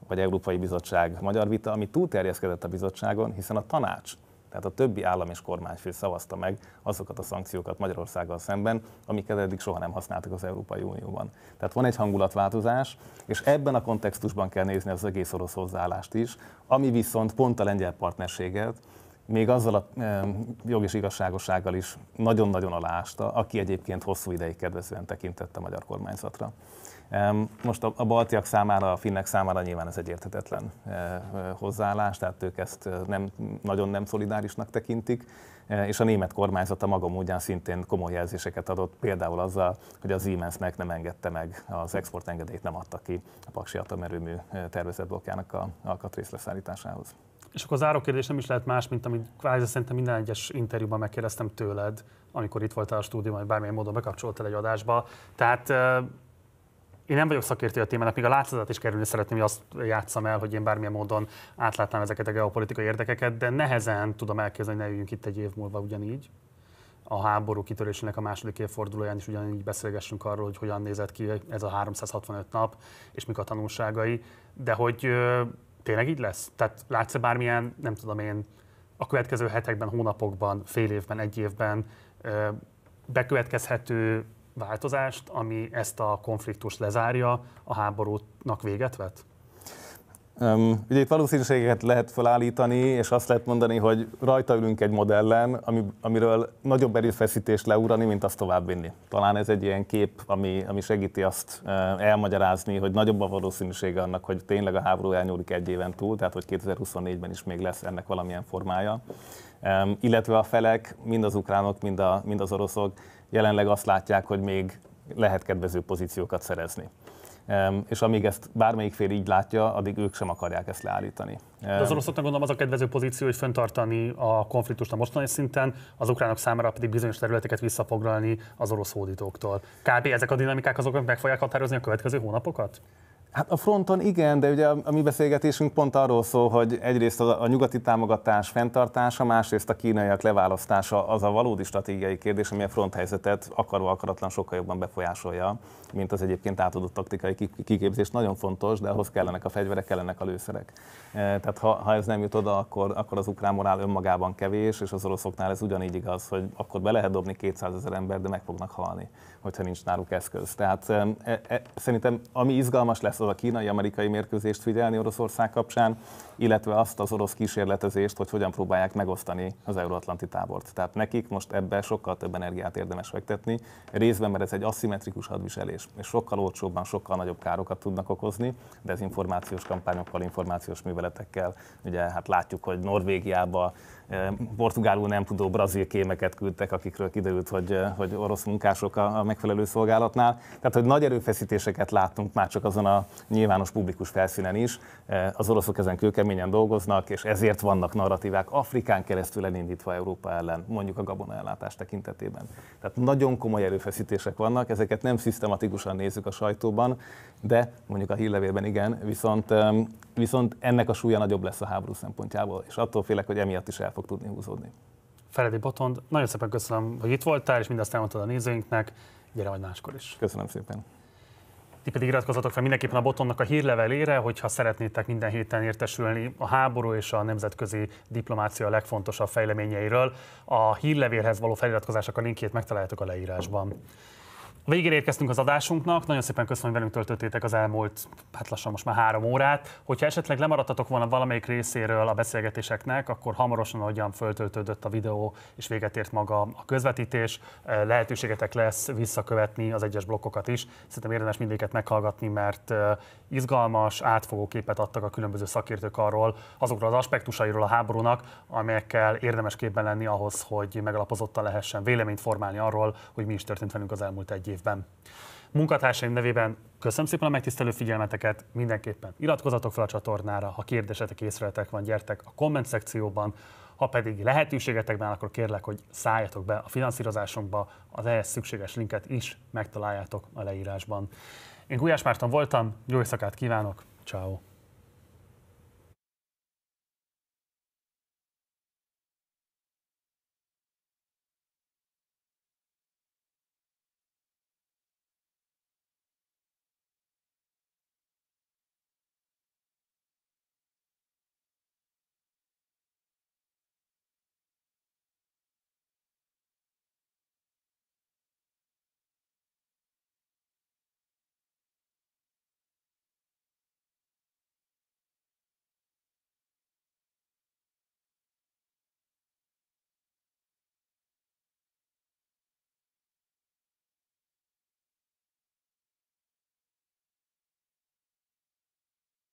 vagy Európai Bizottság magyar vita, ami túlterjeszkedett a bizottságon, hiszen a tanács tehát a többi állam és kormányfő szavazta meg azokat a szankciókat Magyarországgal szemben, amiket eddig soha nem használtak az Európai Unióban. Tehát van egy hangulatváltozás, és ebben a kontextusban kell nézni az egész orosz hozzáállást is, ami viszont pont a lengyel partnerséget, még azzal a e, jog és igazságossággal is nagyon-nagyon aláásta, aki egyébként hosszú ideig kedvezően tekintett a magyar kormányzatra. Most a baltiak számára, a finnek számára nyilván ez egy érthetetlen eh, eh, hozzáállás, tehát ők ezt eh, nem, nagyon nem szolidárisnak tekintik, és a német kormányzata maga módján szintén komoly jelzéseket adott, például azzal, hogy az Siemensnek nem engedte meg, az exportengedélyt nem adta ki a Paksi atomerőmű tervezetblokkjának a alkatrész leszállításához. És akkor az árokérdés nem is lehet más, mint amit kvázi szerintem minden egyes interjúban megkérdeztem tőled, amikor itt voltál a stúdióban, hogy bármilyen módon bekapcsoltál egy adásba. Tehát én nem vagyok szakértő a témának, még a látszatát is kerülni szeretném, hogy azt játszam el, hogy én bármilyen módon átlátnám ezeket a geopolitikai érdekeket, de nehezen tudom elképzelni, hogy ne üljünk itt egy év múlva ugyanígy a háború kitörésének a második évfordulóján is ugyanígy beszélgessünk arról, hogy hogyan nézett ki ez a 365 nap, és mik a tanulságai, de hogy ö, tényleg így lesz? Tehát látsz -e bármilyen, nem tudom én, a következő hetekben, hónapokban, fél évben, egy évben ö, bekövetkezhető változást, ami ezt a konfliktust lezárja, a háborúnak véget vet? Um, ugye itt valószínűségeket lehet felállítani, és azt lehet mondani, hogy rajta ülünk egy modellen, ami, amiről nagyobb erőfeszítést leúrani, mint azt továbbvinni. Talán ez egy ilyen kép, ami, ami segíti azt uh, elmagyarázni, hogy nagyobb a valószínűsége annak, hogy tényleg a háború elnyúlik egy éven túl, tehát hogy 2024-ben is még lesz ennek valamilyen formája. Um, illetve a felek, mind az ukránok, mind, a, mind az oroszok, jelenleg azt látják, hogy még lehet kedvező pozíciókat szerezni. És amíg ezt bármelyik fél így látja, addig ők sem akarják ezt leállítani. De az oroszoknak gondolom az a kedvező pozíció, hogy fenntartani a konfliktust a mostani szinten, az ukránok számára pedig bizonyos területeket visszafoglalni az orosz hódítóktól. Kb. ezek a dinamikák azok, amik meg fogják határozni a következő hónapokat? Hát a fronton igen, de ugye a, mi beszélgetésünk pont arról szól, hogy egyrészt a, a nyugati támogatás fenntartása, másrészt a kínaiak leválasztása az a valódi stratégiai kérdés, ami a fronthelyzetet akarva-akaratlan sokkal jobban befolyásolja mint az egyébként átadott taktikai kiképzés. Nagyon fontos, de ahhoz kellenek a fegyverek, kellenek a lőszerek. E, tehát ha, ha ez nem jut oda, akkor, akkor az ukrán morál önmagában kevés, és az oroszoknál ez ugyanígy igaz, hogy akkor be lehet dobni 200 ezer ember, de meg fognak halni, hogyha nincs náluk eszköz. Tehát e, e, e, szerintem ami izgalmas lesz, az a kínai-amerikai mérkőzést figyelni Oroszország kapcsán, illetve azt az orosz kísérletezést, hogy hogyan próbálják megosztani az euróatlanti tábort. Tehát nekik most ebben sokkal több energiát érdemes fektetni, részben, mert ez egy aszimmetrikus hadviselés és, és sokkal olcsóbban, sokkal nagyobb károkat tudnak okozni, de ez információs kampányokkal, információs műveletekkel, ugye hát látjuk, hogy Norvégiában portugálul nem tudó brazil kémeket küldtek, akikről kiderült, hogy, eh, hogy orosz munkások a, a megfelelő szolgálatnál. Tehát, hogy nagy erőfeszítéseket láttunk már csak azon a nyilvános publikus felszínen is. Eh, az oroszok ezen kőkeményen dolgoznak, és ezért vannak narratívák Afrikán keresztül elindítva Európa ellen, mondjuk a ellátás tekintetében. Tehát nagyon komoly erőfeszítések vannak, ezeket nem szisztematikusan nézzük a sajtóban, de mondjuk a hírlevélben igen, viszont, viszont ennek a súlya nagyobb lesz a háború szempontjából, és attól félek, hogy emiatt is el fog tudni húzódni. Feledi Botond, nagyon szépen köszönöm, hogy itt voltál, és mindazt elmondtad a nézőinknek. Gyere majd máskor is. Köszönöm szépen. Ti pedig iratkozzatok fel mindenképpen a Botonnak a hírlevelére, hogyha szeretnétek minden héten értesülni a háború és a nemzetközi diplomácia legfontosabb fejleményeiről. A hírlevélhez való feliratkozásnak a linkjét megtaláljátok a leírásban. Végére érkeztünk az adásunknak, nagyon szépen köszönöm, hogy velünk töltöttétek az elmúlt, hát lassan most már három órát. Hogyha esetleg lemaradtatok volna valamelyik részéről a beszélgetéseknek, akkor hamarosan, ahogyan föltöltődött a videó és véget ért maga a közvetítés, eh, lehetőségetek lesz visszakövetni az egyes blokkokat is. Szerintem érdemes mindéket meghallgatni, mert eh, izgalmas, átfogó képet adtak a különböző szakértők arról, azokról az aspektusairól a háborúnak, amelyekkel érdemes képben lenni ahhoz, hogy megalapozottan lehessen véleményt formálni arról, hogy mi is történt velünk az elmúlt egy évben. Munkatársaim nevében köszönöm szépen a megtisztelő figyelmeteket, mindenképpen iratkozatok fel a csatornára, ha kérdésetek, észreletek van, gyertek a komment szekcióban, ha pedig lehetőségetek van, akkor kérlek, hogy szálljatok be a finanszírozásunkba, az ehhez szükséges linket is megtaláljátok a leírásban. Én Gulyás Márton voltam, jó éjszakát kívánok, ciao.